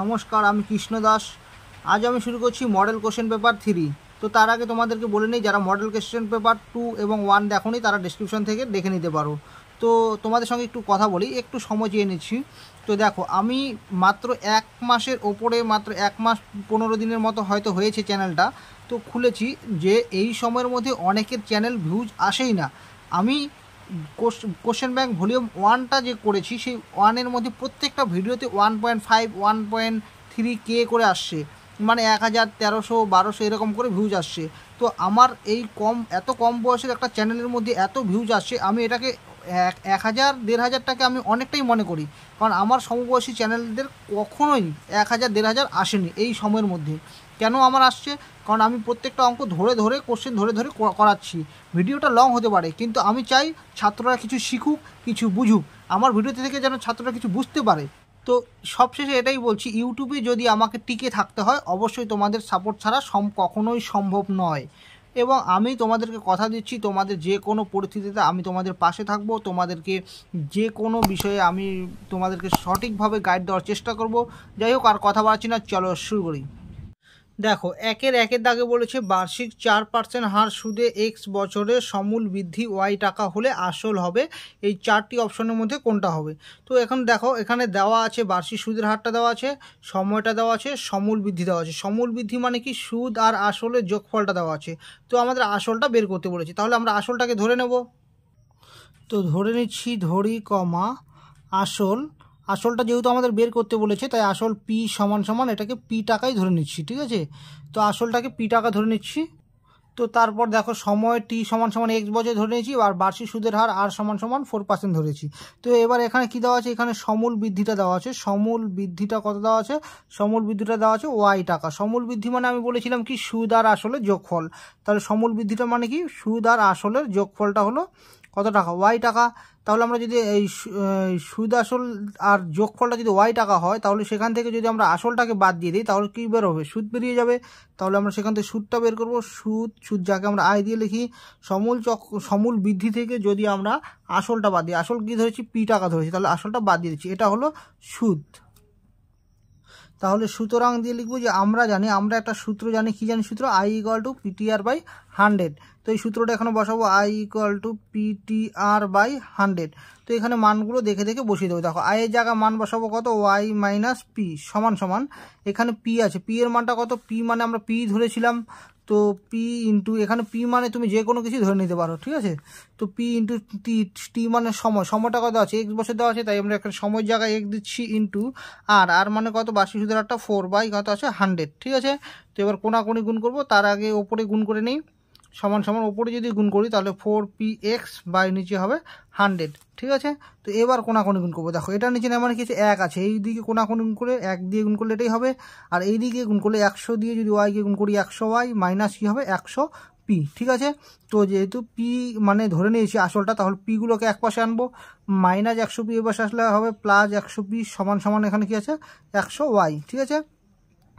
নমস্কার আমি কৃষ্ণ দাস আজ আমি শুরু করছি মডেল কোশ্চেন পেপার থ্রি তো তার আগে তোমাদেরকে বলে নিই যারা মডেল কোশ্চেন পেপার টু এবং ওয়ান দেখোনি তারা ডিসক্রিপশন থেকে দেখে নিতে পারো তো তোমাদের সঙ্গে একটু কথা বলি একটু সময় চেয়ে নিচ্ছি তো দেখো আমি মাত্র এক মাসের ওপরে মাত্র এক মাস পনেরো দিনের মতো হয়তো হয়েছে চ্যানেলটা তো খুলেছি যে এই সময়ের মধ্যে অনেকের চ্যানেল ভিউজ আসেই না আমি কোশ্চেন ব্যাংক ভলিউম ওয়ানটা যে করেছি সেই ওয়ানের মধ্যে প্রত্যেকটা ভিডিওতে one point five one point three কে করে আসছে মানে এক হাজার তেরোশো বারোশো এরকম করে ভিউজ আসছে তো আমার এই কম এত কম বয়সের একটা চ্যানেলের মধ্যে এত ভিউজ আসছে আমি এটাকে এক এক হাজার দেড় হাজারটাকে আমি অনেকটাই মনে করি কারণ আমার সমবয়সী চ্যানেলদের কখনোই এক হাজার দেড় হাজার আসেনি এই সময়ের মধ্যে কেন আমার আসছে কারণ আমি প্রত্যেকটা অঙ্ক ধরে ধরে কোশ্চেন ধরে ধরে করাচ্ছি ভিডিওটা লং হতে পারে কিন্তু আমি চাই ছাত্ররা কিছু শিখুক কিছু বুঝুক আমার ভিডিওতে থেকে যেন ছাত্ররা কিছু বুঝতে পারে তো সবশেষে এটাই বলছি ইউটিউবে যদি আমাকে টিকে থাকতে হয় অবশ্যই তোমাদের সাপোর্ট ছাড়া সম কখনোই সম্ভব নয় এবং আমি তোমাদেরকে কথা দিচ্ছি তোমাদের যে কোনো পরিস্থিতিতে আমি তোমাদের পাশে থাকব তোমাদেরকে যে কোনো বিষয়ে আমি তোমাদেরকে সঠিকভাবে গাইড দেওয়ার চেষ্টা করব যাই হোক আর কথা বাড়ছি না চলো শুরু করি দেখো একের একের দাগে বলেছে বার্ষিক চার পার্সেন্ট হার সুদে এক্স বছরে সমূল বৃদ্ধি ওয়াই টাকা হলে আসল হবে এই চারটি অপশনের মধ্যে কোনটা হবে তো এখন দেখো এখানে দেওয়া আছে বার্ষিক সুদের হারটা দেওয়া আছে সময়টা দেওয়া আছে সমূল বৃদ্ধি দেওয়া আছে সমূল বৃদ্ধি মানে কি সুদ আর আসলের যোগফলটা দেওয়া আছে তো আমাদের আসলটা বের করতে বলেছে তাহলে আমরা আসলটাকে ধরে নেব তো ধরে নিচ্ছি ধরি কমা আসল আসলটা যেহেতু আমাদের বের করতে বলেছে তাই আসল পি সমান সমান এটাকে পি টাকাই ধরে নিচ্ছি ঠিক আছে তো আসলটাকে পি টাকা ধরে নিচ্ছি তো তারপর দেখো সময় টি সমান সমান এক্স বছর ধরে নিয়েছি আর বার্ষিক সুদের হার আর সমান সমান ফোর পার্সেন্ট ধরেছি তো এবার এখানে কি দেওয়া আছে এখানে সমূল বৃদ্ধিটা দেওয়া আছে সমূল বৃদ্ধিটা কত দেওয়া আছে সমূল বৃদ্ধিটা দেওয়া আছে ওয়াই টাকা সমূল বৃদ্ধি মানে আমি বলেছিলাম কি সুদ আর আসলে যোগফল তাহলে সমূল বৃদ্ধিটা মানে কি সুদ আর আসলের যোগফলটা হলো কত টাকা ওয়াই টাকা তাহলে আমরা যদি এই সুদ আসল আর যোগফলটা যদি ওয়াই টাকা হয় তাহলে সেখান থেকে যদি আমরা আসলটাকে বাদ দিয়ে দিই তাহলে কী বের হবে সুদ বেরিয়ে যাবে তাহলে আমরা সেখান থেকে সুদটা বের করব সুদ সুদ যাকে আমরা আয় দিয়ে লিখি সমূল চক সমূল বৃদ্ধি থেকে যদি আমরা আসলটা বাদ দিই আসল কী ধরেছি পি টাকা ধরেছি তাহলে আসলটা বাদ দিয়ে দিচ্ছি এটা হলো সুদ তাহলে সুতরাং দিয়ে লিখবো যে আমরা জানি আমরা একটা সূত্র জানি কী জানি সূত্র I equal to PTR by hundred তো এই সূত্রটা এখানে বসাবো I equal to PTR by hundred তো এখানে মানগুলো দেখে দেখে বসিয়ে দেবো দেখো আয়ের জায়গায় মান বসাবো কত ওয়াই মাইনাস পি সমান সমান এখানে পি আছে পি এর মানটা কত পি মানে আমরা পি ধরেছিলাম তো পি ইন্টু এখানে পি মানে তুমি যে কোনো কিছু ধরে নিতে পারো ঠিক আছে তো পি ইন্টু টি টি মানে সময় সময়টা কত আছে এক্স বছর দেওয়া আছে তাই আমরা এখানে সময়ের জায়গায় এক্স দিচ্ছি ইন্টু আর আর মানে কত বাসি সুদের একটা ফোর বাই কত আছে হান্ড্রেড ঠিক আছে তো এবার কোনাকুনি গুণ করব তার আগে ওপরে গুণ করে নিই সমান সমান ওপরে যদি গুণ করি তাহলে ফোর পি এক্স বাই নিচে হবে হান্ড্রেড ঠিক আছে তো এবার কোনাকোনি গুণ করবো দেখো এটার নিচে মানে কি আছে এক আছে এই দিকে কোনাকোনি গুণ করে এক দিয়ে গুণ করলে এটাই হবে আর এই দিকে গুণ করলে একশো দিয়ে যদি ওয়াইকে গুণ করি একশো ওয়াই মাইনাস কী হবে একশো পি ঠিক আছে তো যেহেতু পি মানে ধরে নিয়েছি আসলটা তাহলে পিগুলোকে এক পাশে আনবো মাইনাস একশো পি এ পাশে আসলে হবে প্লাস একশো পি সমান সমান এখানে কী আছে একশো ওয়াই ঠিক আছে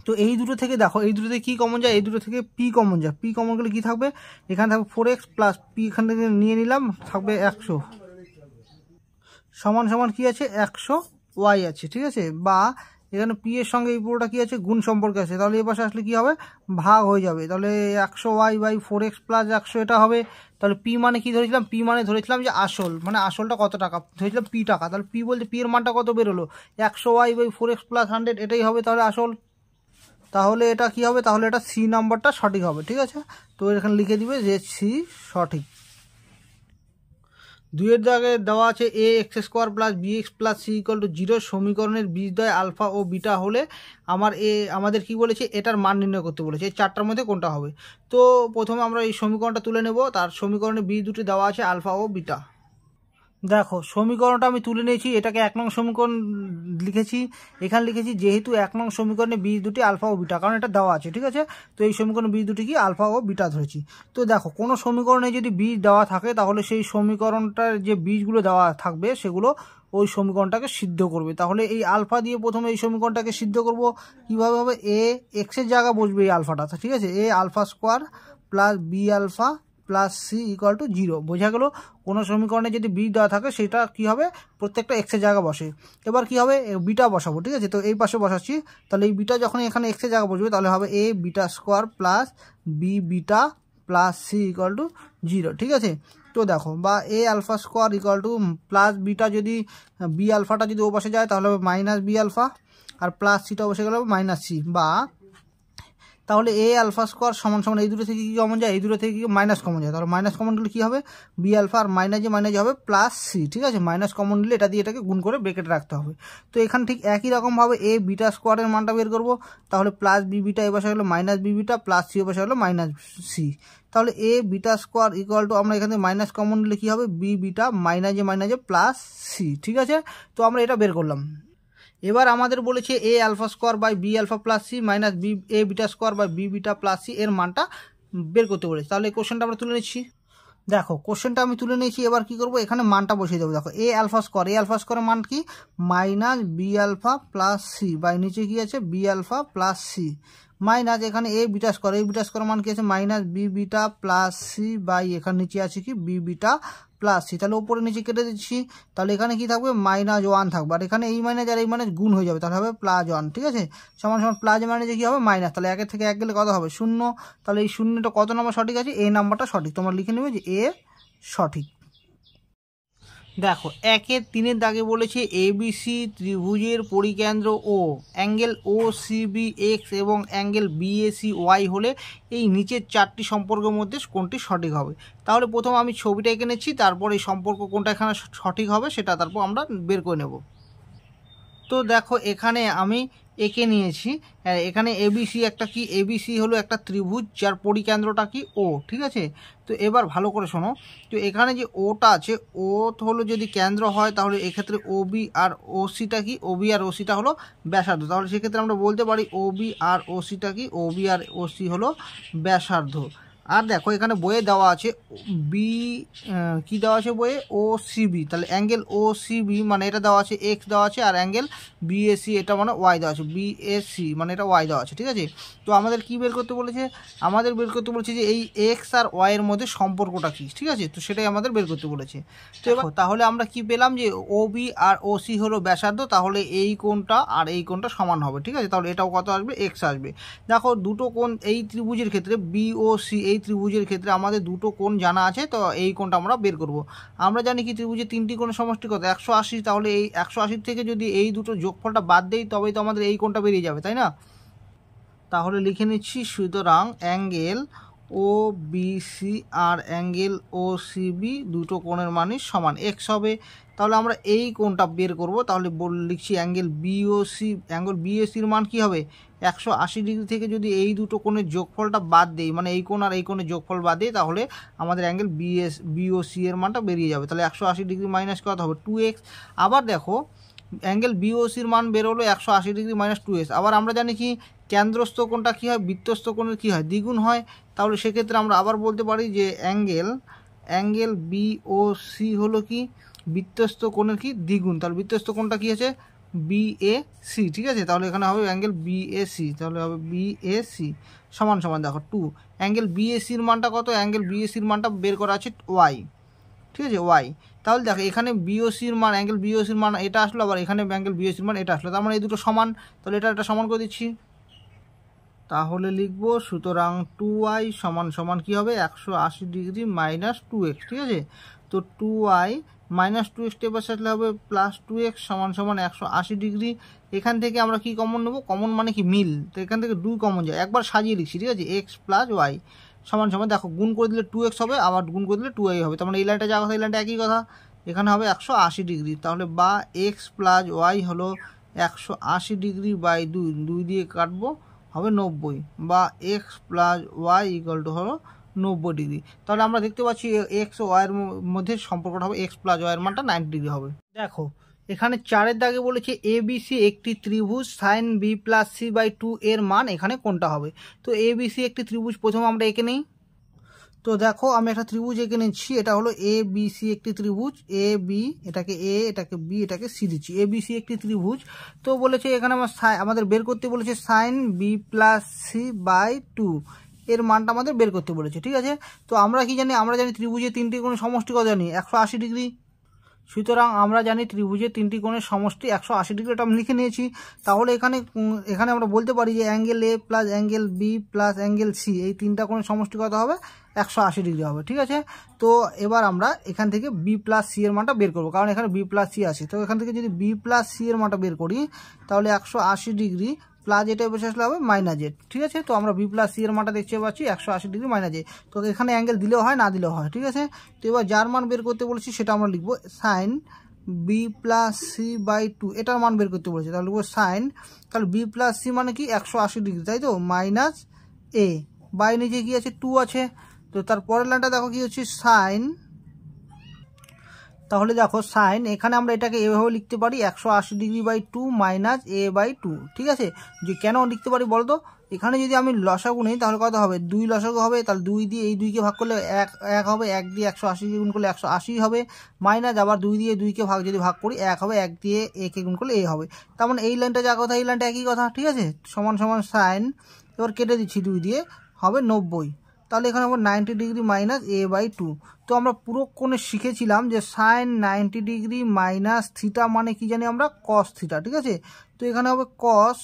তো এই দুটো থেকে দেখো এই দুটোতে কি কমন যায় এই দুটো থেকে পি কমন যায় পি কমন গেলে কী থাকবে এখানে থাকবে ফোর এক্স প্লাস পি এখান থেকে নিয়ে নিলাম থাকবে একশো সমান সমান কি আছে একশো ওয়াই আছে ঠিক আছে বা এখানে পি এর সঙ্গে এই পুরোটা কী আছে গুণ সম্পর্কে আছে তাহলে এ পাশে আসলে কি হবে ভাগ হয়ে যাবে তাহলে একশো Y by four X plus একশো এটা হবে তাহলে পি মানে কি ধরেছিলাম পি মানে ধরেছিলাম যে আসল মানে আসলটা কত টাকা ধরেছিলাম পি টাকা তাহলে পি বলতে পি এর মানটা কত বেরোলো একশো Y by four X plus hundred এটাই হবে তাহলে আসল তাহলে এটা কি হবে তাহলে এটা সি নাম্বারটা সঠিক হবে ঠিক আছে তো এখানে লিখে দিবে যে সি সঠিক দুইয়ের দাগে দেওয়া আছে A X square plus B X plus C equal to zero সমীকরণের বীজদ্বয় আলফা ও বিটা হলে আমার এ আমাদের কি বলেছে এটার মান নির্ণয় করতে বলেছে এই চারটার মধ্যে কোনটা হবে তো প্রথমে আমরা এই সমীকরণটা তুলে নেব তার সমীকরণের বীজ দুটি দেওয়া আছে আলফা ও বিটা দেখো সমীকরণটা আমি তুলে নিয়েছি এটাকে এক নং সমীকরণ লিখেছি এখানে লিখেছি যেহেতু এক নং সমীকরণে বীজ দুটি আলফা ও বিটা কারণ এটা দেওয়া আছে ঠিক আছে তো এই সমীকরণে বীজ দুটি কি আলফা ও বিটা ধরেছি তো দেখো কোনো সমীকরণে যদি বীজ দেওয়া থাকে তাহলে সেই সমীকরণটার যে বীজগুলো দেওয়া থাকবে সেগুলো ওই সমীকরণটাকে সিদ্ধ করবে তাহলে এই আলফা দিয়ে প্রথমে এই সমীকরণটাকে সিদ্ধ করব কীভাবে হবে এ এক্সের জায়গা বসবে এই আলফাটা ঠিক আছে A alpha square plus B alpha plus C equal to zero বোঝা গেল কোনো সমীকরণে যদি বি দেওয়া থাকে সেটা কি হবে প্রত্যেকটা এক্সের জায়গা বসে এবার কি হবে বিটা বসাবো ঠিক আছে তো এই পাশে বসাচ্ছি তাহলে এই বিটা যখন এখানে এক্সের জায়গা বসবে তাহলে হবে A beta square plus B beta plus C equal to zero ঠিক আছে তো দেখো বা A alpha square equal to plus beta যদি বি আলফাটা যদি ও পাশে যায় তাহলে হবে মাইনাস বি আলফা আর প্লাস সিটা বসে গেলে হবে মাইনাস সি বা তাহলে এ আলফা স্কোয়ার সমান সমান এই দূরে থেকে কি কমন যায় এই দূরে থেকে কি মাইনাস কমন যায় তাহলে মাইনাস কমন গেলে কী হবে বি আলফা আর মাইনাসে মাইনাস হবে প্লাস সি ঠিক আছে মাইনাস কমন নিলে এটা দিয়ে এটাকে গুণ করে ব্রেকেট রাখতে হবে তো এখানে ঠিক একই রকমভাবে এ বিটা স্কোয়ারের মানটা বের করবো তাহলে প্লাস বি বিটা এ বসে হলো minus B beta plus C এ বসে হলো মাইনাস সি তাহলে A beta square equal to আমরা এখান থেকে মাইনাস কমন নিলে কী হবে বি বিটা মাইনাসে মাইনাসে প্লাস সি ঠিক আছে তো আমরা এটা বের করলাম এবার আমাদের বলেছে A alpha square by B alpha plus C minus B A beta square by B beta plus C এর মানটা বের করতে বলেছে তাহলে এই কোশ্চেনটা আমরা তুলে নিচ্ছি দেখো কোশ্চেনটা আমি তুলে নিয়েছি এবার কি করব এখানে মানটা বসিয়ে দেবো দেখো A alpha square A alpha স্কোয়ারের মান কি minus B alpha plus C by নিচে কি আছে B alpha plus C minus এখানে A beta square A beta square মান কি আছে minus B beta plus C by এখানে নিচে আছে কি বি বিটা প্লাস সি তাহলে ওপরে নিচে কেটে দিচ্ছি তাহলে এখানে কি থাকবে মাইনাস ওয়ান থাকবে আর এখানে এই মাইনাস আর এই মাইনাস গুণ হয়ে যাবে তাহলে হবে প্লাস ওয়ান ঠিক আছে সমান সমান প্লাস মাইনাসে কী হবে মাইনাস তাহলে একের থেকে এক গেলে কত হবে শূন্য তাহলে এই শূন্যটা কত নম্বর সঠিক আছে এ নাম্বারটা সঠিক তোমার লিখে নেবে যে এ সঠিক দেখো একের তিনের দাগে বলেছে এবিসি ত্রিভুজের পরিকেন্দ্র O angle O CB X এবং অ্যাঙ্গেল বিএসি ওয়াই হলে এই নিচের চারটি সম্পর্কের মধ্যে কোনটি সঠিক হবে তাহলে প্রথম আমি ছবিটা এঁকে নিচ্ছি তারপর এই সম্পর্ক কোনটা এখানে সঠিক হবে সেটা তারপর আমরা বের করে নেব তো দেখো এখানে আমি একে নিয়েছি হ্যাঁ, এখানে এবিসি একটা কি এবিসি হলো একটা ত্রিভুজ যার পরিকেন্দ্রটা কি ও ঠিক আছে তো এবার ভালো করে শোনো তো এখানে যে ওটা আছে ও হলো যদি কেন্দ্র হয় তাহলে এক্ষেত্রে ওবি আর ও সিটা কি ও বি আর ও সিটা হলো ব্যাসার্ধ তাহলে সেক্ষেত্রে আমরা বলতে পারি ওবি আর ও সিটা কি ও বি আর ও সি হলো ব্যাসার্ধ আর দেখো এখানে বইয়ে দেওয়া আছে বি কি দেওয়া আছে বইয়ে ও সিবি তাহলে অ্যাঙ্গেল ও সিবি মানে এটা দেওয়া আছে এক্স দেওয়া আছে আর অ্যাঙ্গেল বিএসি এটা মানে ওয়াই দেওয়া আছে বিএসি মানে এটা ওয়াই দেওয়া আছে ঠিক আছে তো আমাদের কি বের করতে বলেছে আমাদের বের করতে বলেছে যে এই এক্স আর ওয়াইয়ের মধ্যে সম্পর্কটা কী ঠিক আছে তো সেটাই আমাদের বের করতে বলেছে তো তাহলে আমরা কি পেলাম যে ও বি আর ও সি হলো ব্যাসার্ধ তাহলে এই কোনটা আর এই কোনটা সমান হবে ঠিক আছে তাহলে এটাও কত আসবে এক্স আসবে দেখো দুটো কোন এই ত্রিভুজের ক্ষেত্রে সি এই এই ত্রিভুজের ক্ষেত্রে আমাদের দুটো কোণ জানা আছে তো এই কোণটা আমরা বের করব আমরা জানি কি ত্রিভুজের তিনটি কোণের সমষ্টি কত একশো আশি তাহলে এই একশো আশির থেকে যদি এই দুটো যোগফলটা বাদ দেই তবেই তো আমাদের এই কোণটা বেরিয়ে যাবে তাই না তাহলে লিখে নিচ্ছি সুতরাং অ্যাঙ্গেল ও বিসি আর অ্যাঙ্গেল ও সিবি দুটো কোণের মানই সমান এক্স হবে তাহলে আমরা এই কোণটা বের করব তাহলে লিখছি অ্যাঙ্গেল বিওসি অ্যাঙ্গেল বিএসির মান কি হবে একশো আশি ডিগ্রি থেকে যদি এই দুটো কোণের যোগফলটা বাদ দেয় মানে এই কোণ আর এই কোণের যোগফল বাদ দেয় তাহলে আমাদের অ্যাঙ্গেল বিএস বিওসি এর মানটা বেরিয়ে যাবে তাহলে একশো আশি ডিগ্রি মাইনাস কত হবে টু এক্স আবার দেখো অ্যাঙ্গেল বিওসির মান বের হলো একশো আশি ডিগ্রি মাইনাস টু এস আবার আমরা জানি কি কেন্দ্রস্থ কোণটা কী হয় বৃত্তস্থ কোণের কী হয় দ্বিগুণ হয় তাহলে সেক্ষেত্রে আমরা আবার বলতে পারি যে অ্যাঙ্গেল অ্যাঙ্গেল বিওসি হলো কি বৃত্তস্থ কোণের কি দ্বিগুণ তাহলে বৃত্তস্থ কোণটা কী আছে বিএসি ঠিক আছে তাহলে এখানে হবে অ্যাঙ্গেল বিএসি তাহলে হবে বিএসি সমান সমান দেখো টু অ্যাঙ্গেল বিএসির মানটা কত অ্যাঙ্গেল বিএসির মানটা বের করা আছে ওয়াই ঠিক আছে ওয়াই তাহলে দেখো এখানে বিওসির মান অ্যাঙ্গেল বিওসির মান এটা আসলো আবার এখানে অ্যাঙ্গেল বিওসির মান এটা আসলো তার মানে এই দুটো সমান তাহলে এটা এটা সমান করে দিচ্ছি তাহলে লিখব সুতরাং টু আই সমান সমান কী হবে একশো আশি ডিগ্রি মাইনাস টু এক্স ঠিক আছে তো two I minus two X টেপার সাথে হবে প্লাস টু এক্স সমান সমান একশো আশি ডিগ্রি এখান থেকে আমরা কি কমন নেব কমন মানে কি মিল তো এখান থেকে দুই কমন যায় একবার সাজিয়ে লিখছি ঠিক আছে এক্স প্লাস ওয়াই সমান সমান দেখো গুণ করে দিলে টু এক্স হবে আবার গুণ করে দিলে টু আই হবে তার মানে এই লাইনটা যা কথা এই লাইনটা একই কথা এখানে হবে একশো আশি ডিগ্রি তাহলে বা এক্স প্লাস ওয়াই হলো একশো আশি ডিগ্রি বাই দুই দুই দিয়ে কাটবো হবে নব্বই বা X plus Y equal to হলো নব্বই ডিগ্রি তাহলে আমরা দেখতে পাচ্ছি এক্স ওয়াইয়ের মধ্যে সম্পর্কটা হবে এক্স প্লাস ওয়াইয়ের মানটা নাইনটি ডিগ্রি হবে দেখো এখানে চারের দাগে বলেছে এ বিসি একটি ত্রিভুজ sine B plus C by two এর মান এখানে কোনটা হবে তো এ বিসি একটি ত্রিভুজ প্রথম আমরা এঁকে নিই তো দেখো আমি একটা ত্রিভুজ এঁকে নিচ্ছি এটা হলো এ বিসি একটি ত্রিভুজ এ বি এটাকে এ এটাকে বি এটাকে সি দিচ্ছি এ বিসি একটি ত্রিভুজ তো বলেছে এখানে আমার আমাদের বের করতে বলেছে sine B plus C by two এর মানটা আমাদের বের করতে বলেছে ঠিক আছে তো আমরা কি জানি আমরা জানি ত্রিভুজের তিনটি কোনো সমষ্টি কত জানি একশো ডিগ্রি সুতরাং আমরা জানি ত্রিভুজের তিনটি কোণের সমষ্টি একশো আশি ডিগ্রি এটা আমি লিখে নিয়েছি তাহলে এখানে এখানে আমরা বলতে পারি যে angle A plus angle B plus angle C এই তিনটা কোণের সমষ্টি কত হবে একশো আশি ডিগ্রি হবে ঠিক আছে তো এবার আমরা এখান থেকে বি প্লাস সি এর মানটা বের করবো কারণ এখানে বি প্লাস সি আছে তো এখান থেকে যদি বি প্লাস সি এর মানটা বের করি তাহলে একশো আশি ডিগ্রি প্লাস এটা বসে আসলে হবে মাইনাস জেড ঠিক আছে তো আমরা বি প্লাস সি এর মানটা দেখতে পাচ্ছি একশো আশি ডিগ্রি মাইনাস জেড তো এখানে অ্যাঙ্গেল দিলেও হয় না দিলেও হয় ঠিক আছে তো এবার যার মান বের করতে বলেছি সেটা আমরা লিখবো sine B plus C by two এটার মান বের করতে বলেছি তাহলে লিখবো সাইন তাহলে বি প্লাস সি মানে কি একশো আশি ডিগ্রি তাই তো মাইনাস এ বাই নিচে কি আছে টু আছে তো তারপরের লাইনটা দেখো কি হচ্ছে সাইন তাহলে দেখো সাইন এখানে আমরা এটাকে এভাবে লিখতে পারি একশো আশি degree by two minus A by two ঠিক আছে যে কেন লিখতে পারি বলতো এখানে যদি আমি লসাগু নিই তাহলে কত হবে দুই লসাগু হবে তাহলে দুই দিয়ে এই দুইকে ভাগ করলে এক এক হবে এক দিয়ে একশো আশি গুণ করলে একশো আশি হবে মাইনাস আবার দুই দিয়ে দুইকে ভাগ যদি ভাগ করি এক হবে এক দিয়ে একে গুণ করলে এ হবে তার মানে এই লাইনটা যা কথা এই লাইনটা একই কথা ঠিক আছে সমান সমান সাইন এবার কেটে দিচ্ছি দুই দিয়ে হবে নব্বই তাহলে এখানে আমরা ninety degree minus A by two তো আমরা পুরো কোণে শিখেছিলাম যে sine ninety degree minus theta মানে কি জানি আমরা কস থিটা ঠিক আছে তো এখানে হবে কস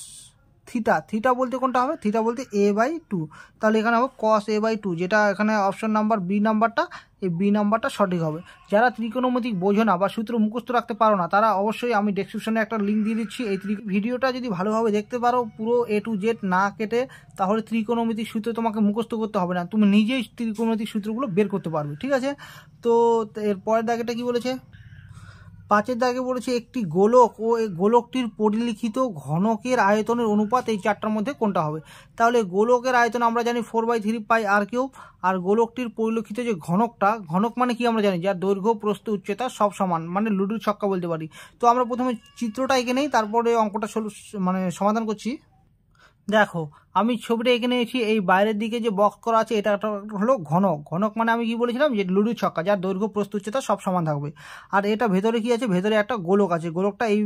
থিটা থিটা বলতে কোনটা হবে থিটা বলতে এ বাই টু তাহলে এখানে হবে কস এ বাই টু যেটা এখানে অপশন নাম্বার বি নাম্বারটা এই বি নাম্বারটা সঠিক হবে যারা ত্রিকোণমিতিক বোঝো না বা সূত্র মুখস্থ রাখতে পারো না তারা অবশ্যই আমি ডেসক্রিপশনে একটা লিঙ্ক দিয়ে দিচ্ছি এই ভিডিওটা যদি ভালোভাবে দেখতে পারো পুরো এ টু জেড না কেটে তাহলে ত্রিকোণমিতিক সূত্র তোমাকে মুখস্থ করতে হবে না তুমি নিজেই ত্রিকোণমিতিক সূত্রগুলো বের করতে পারবে ঠিক আছে তো এর পরের দাগেটা কি বলেছে পাঁচের দাগে বলেছে একটি গোলক ও গোলকটির পরিলিখিত ঘনকের আয়তনের অনুপাত এই চারটার মধ্যে কোনটা হবে তাহলে গোলকের আয়তন আমরা জানি four by three pi R cube আর গোলকটির পরিলক্ষিত যে ঘনকটা ঘনক মানে কি আমরা জানি যার দৈর্ঘ্য প্রস্তু উচ্চতা সব সমান মানে লুডুর ছক্কা বলতে পারি তো আমরা প্রথমে চিত্রটা এঁকে নেই তারপরে অঙ্কটা মানে সমাধান করছি দেখো আমি ছবিটা এখানে এসেছি এই বাইরের দিকে যে বক্স করা আছে এটা হলো ঘনক ঘনক মানে আমি কি বলেছিলাম যে লুডু ছক্কা যার দৈর্ঘ্য প্রস্তুত সব সমান থাকবে আর এটা ভেতরে কি আছে ভেতরে একটা গোলক আছে গোলকটা এই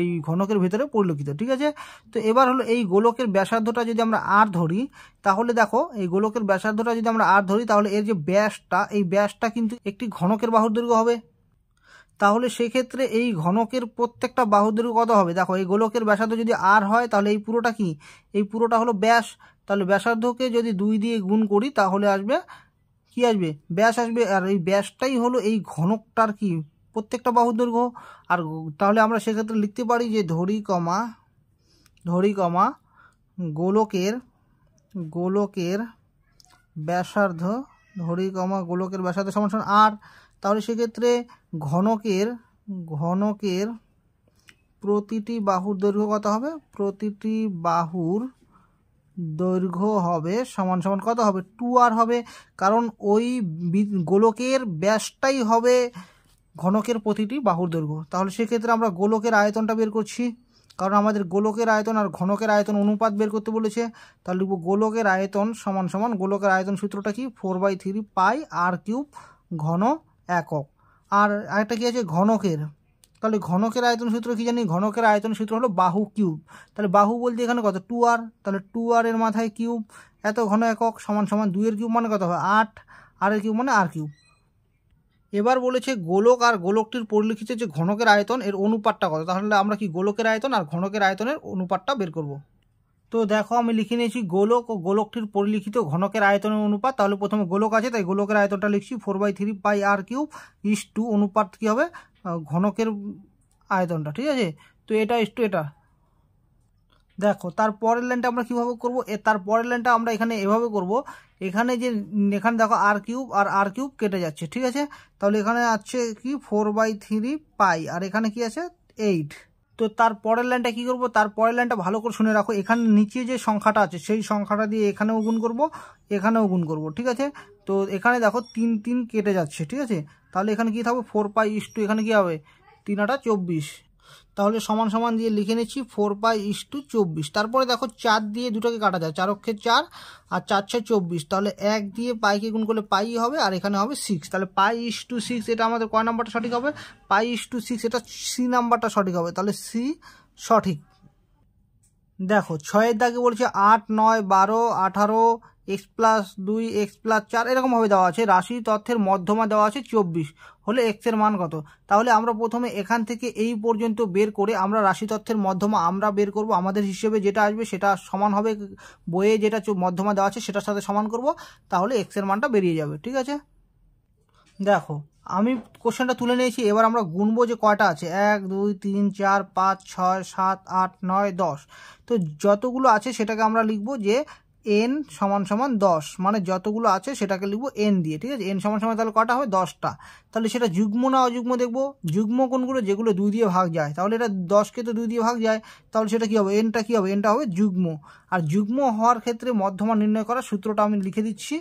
এই ঘনকের ভেতরে পরিলক্ষিত ঠিক আছে তো এবার হলো এই গোলকের ব্যাসার্ধটা যদি আমরা আর ধরি তাহলে দেখো এই গোলকের ব্যাসার্ধটা যদি আমরা আর ধরি তাহলে এর যে ব্যাসটা এই ব্যাসটা কিন্তু একটি ঘনকের বাহুর দৈর্ঘ্য হবে তাহলে সেক্ষেত্রে এই ঘনকের প্রত্যেকটা বাহুদের কত হবে দেখো এই গোলকের ব্যাসার্ধ যদি আর হয় তাহলে এই পুরোটা কি এই পুরোটা হলো ব্যাস তাহলে ব্যাসার্ধকে যদি দুই দিয়ে গুণ করি তাহলে আসবে কি আসবে ব্যাস আসবে আর এই ব্যাসটাই হলো এই ঘনকটার কি প্রত্যেকটা বাহু দৈর্ঘ্য আর তাহলে আমরা সেক্ষেত্রে লিখতে পারি যে ধরি কমা ধরি কমা গোলকের গোলকের ব্যাসার্ধ ধরি কমা গোলকের ব্যাসার্ধ সমান সমান আর তাহলে সেক্ষেত্রে ঘনকের ঘনকের প্রতিটি বাহুর দৈর্ঘ্য কত হবে প্রতিটি বাহুর দৈর্ঘ্য হবে সমান সমান কত হবে টু আর হবে কারণ ওই গোলকের ব্যাসটাই হবে ঘনকের প্রতিটি বাহুর দৈর্ঘ্য তাহলে সেক্ষেত্রে আমরা গোলকের আয়তনটা বের করছি কারণ আমাদের গোলকের আয়তন আর ঘনকের আয়তন অনুপাত বের করতে বলেছে তাহলে লিখব গোলকের আয়তন সমান সমান গোলকের আয়তন সূত্রটা কি four by three pi R cube ঘন একক আর আরেকটা কী আছে ঘনকের তাহলে ঘনকের আয়তন সূত্র কী জানি ঘনকের আয়তন সূত্র হলো বাহু কিউব তাহলে বাহু বলতে এখানে কত টু আর তাহলে টু আর এর মাথায় কিউব এত ঘন একক সমান সমান দুইয়ের কিউব মানে কত হয় আট আর এর কিউব মানে আর কিউব এবার বলেছে গোলক আর গোলকটির পরিলক্ষিত যে ঘনকের আয়তন এর অনুপাতটা কত তাহলে আমরা কি গোলকের আয়তন আর ঘনকের আয়তনের অনুপাতটা বের করবো তো দেখো আমি লিখে নিয়েছি গোলক ও গোলকটির পরিলিখিত ঘনকের আয়তনের অনুপাত তাহলে প্রথমে গোলক আছে তাই গোলকের আয়তনটা লিখছি four by three by R cube is to অনুপাত কী হবে ঘনকের আয়তনটা ঠিক আছে তো এটা ইস টু এটা দেখো তার পরের লাইনটা আমরা কীভাবে করবো তার পরের লাইনটা আমরা এখানে এভাবে করব এখানে যে এখানে দেখো আর কিউব আর আর কিউব কেটে যাচ্ছে ঠিক আছে তাহলে এখানে আছে কি four by three pi R এখানে কি আছে এইট তো তার পরের লাইনটা কী করব তার পরের লাইনটা ভালো করে শুনে রাখো এখানে নিচে যে সংখ্যাটা আছে সেই সংখ্যাটা দিয়ে এখানেও গুণ করব এখানেও গুণ করব ঠিক আছে তো এখানে দেখো তিন তিন কেটে যাচ্ছে ঠিক আছে তাহলে এখানে কি থাকবে ফোর পাই ইস টু এখানে কী হবে তিন আটা চব্বিশ তাহলে সমান সমান দিয়ে লিখে নিচ্ছি ফোর পাই ইস টু চব্বিশ তারপরে দেখো চার দিয়ে দুটোকে কাটা যায় চারক্ষে চার আর চার ছয় চব্বিশ তাহলে এক দিয়ে পাইকে গুণ করলে পাই হবে আর এখানে হবে সিক্স তাহলে পাই ইস টু সিক্স এটা আমাদের কয় নাম্বারটা সঠিক হবে পাই ইস টু সিক্স এটা সি নাম্বারটা সঠিক হবে তাহলে সি সঠিক দেখো ছয়ের দাগে বলছে আট নয় বারো আঠারো এক্স প্লাস দুই এক্স প্লাস চার এরকমভাবে দেওয়া আছে রাশি তথ্যের মধ্যমা দেওয়া আছে চব্বিশ হলে এক্সের মান কত তাহলে আমরা প্রথমে এখান থেকে এই পর্যন্ত বের করে আমরা রাশি তথ্যের মধ্যমা আমরা বের করব আমাদের হিসেবে যেটা আসবে সেটা সমান হবে বইয়ে যেটা মধ্যমা দেওয়া আছে সেটার সাথে সমান করব তাহলে এক্সের মানটা বেরিয়ে যাবে ঠিক আছে দেখো আমি কোশ্চেনটা তুলে নিয়েছি এবার আমরা গুনবো যে কয়টা আছে এক দুই তিন চার পাঁচ ছয় সাত আট নয় দশ তো যতগুলো আছে সেটাকে আমরা লিখবো যে এন সমান সমান দশ মানে যতগুলো আছে সেটাকে লিখবো এন দিয়ে ঠিক আছে এন সমান সমান তাহলে কটা হবে দশটা তাহলে সেটা যুগ্ম না অযুগ্ম দেখবো যুগ্ম কোনগুলো যেগুলো দুই দিয়ে ভাগ যায় তাহলে এটা দশকে তো দুই দিয়ে ভাগ যায় তাহলে সেটা কী হবে এনটা কী হবে এনটা হবে যুগ্ম আর যুগ্ম হওয়ার ক্ষেত্রে মধ্যমা নির্ণয় করার সূত্রটা আমি লিখে দিচ্ছি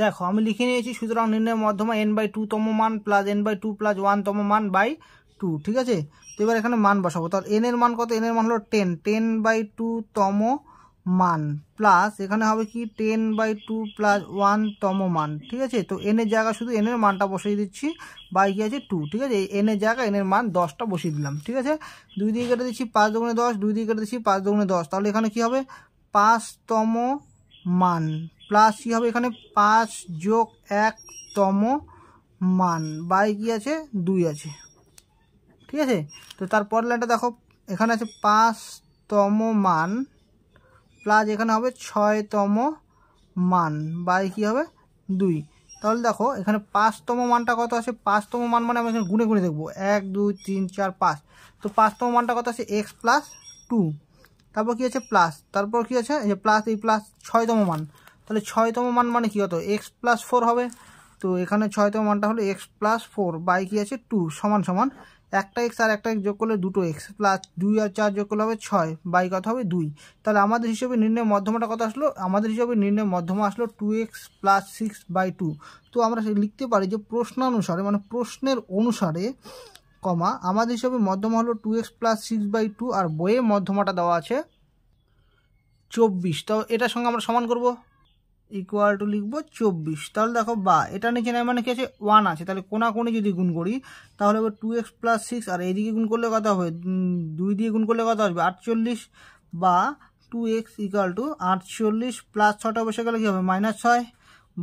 দেখো আমি লিখে নিয়েছি সুতরাং নির্ণয় মধ্যমা এন বাই তম মান plus N by two plus ওয়ানতম মান বাই টু ঠিক আছে তো এবার এখানে মান বসাবো তাহলে এন এর মান কত এন এর মান হলো টেন টেন বাই টু তম মান প্লাস এখানে হবে কি টেন বাই টু প্লাস ওয়ানতম মান ঠিক আছে তো এনের জায়গা শুধু এনের মানটা বসিয়ে দিচ্ছি বাই কি আছে টু ঠিক আছে এনের জায়গা এনের মান দশটা বসিয়ে দিলাম ঠিক আছে দুই দিকে কেটে দিচ্ছি পাঁচ দুগুণে দশ দুই দিকে কেটে দিচ্ছি পাঁচ দুগুণে দশ তাহলে এখানে কি হবে পাঁচতম মান প্লাস কী হবে এখানে পাঁচ যোগ একতম মান বাই কি আছে দুই আছে ঠিক আছে তো তারপর লাইনটা দেখো এখানে আছে পাঁচতম মান প্লাস এখানে হবে ছয়তম মান বাই কী হবে দুই তাহলে দেখো এখানে পাঁচতম মানটা কত আছে পাঁচতম মান মানে আমি এখানে গুনে গুনে দেখবো এক দুই তিন চার পাঁচ তো পাঁচতম মানটা কত আছে এক্স প্লাস টু তারপর কী আছে প্লাস তারপর কী আছে যে প্লাস এই প্লাস ছয়তম মান তাহলে ছয়তম মান মানে কী হতো এক্স প্লাস ফোর হবে তো এখানে ছয়তম মানটা হলো এক্স প্লাস ফোর বাই কী আছে টু সমান সমান একটা এক্স আর একটা এক্স যোগ করলে দুটো এক্স প্লাস দুই আর চার যোগ করলে হবে ছয় বাই কত হবে দুই তাহলে আমাদের হিসেবে নির্ণয় মধ্যমাটা কত আসলো আমাদের হিসেবে নির্ণয় মধ্যমা আসলো two x plus six by two তো আমরা লিখতে পারি যে প্রশ্নানুসারে মানে প্রশ্নের অনুসারে কমা আমাদের হিসেবে মধ্যমা হলো two x plus six by two আর বইয়ে মধ্যমাটা দেওয়া আছে চব্বিশ তো এটার সঙ্গে আমরা সমান করব ইকুয়াল টু লিখবো চব্বিশ তাহলে দেখো বা এটা নিচে নেয় মানে কি আছে ওয়ান আছে তাহলে কোনা কোণে যদি গুণ করি তাহলে এবার টু এক্স প্লাস সিক্স আর এইদিকে গুণ করলে কত হবে দুই দিকে গুণ করলে কত আসবে আটচল্লিশ বা টু এক্স ইকুয়াল টু আটচল্লিশ প্লাস ছটা বসে গেলে কী হবে মাইনাস ছয়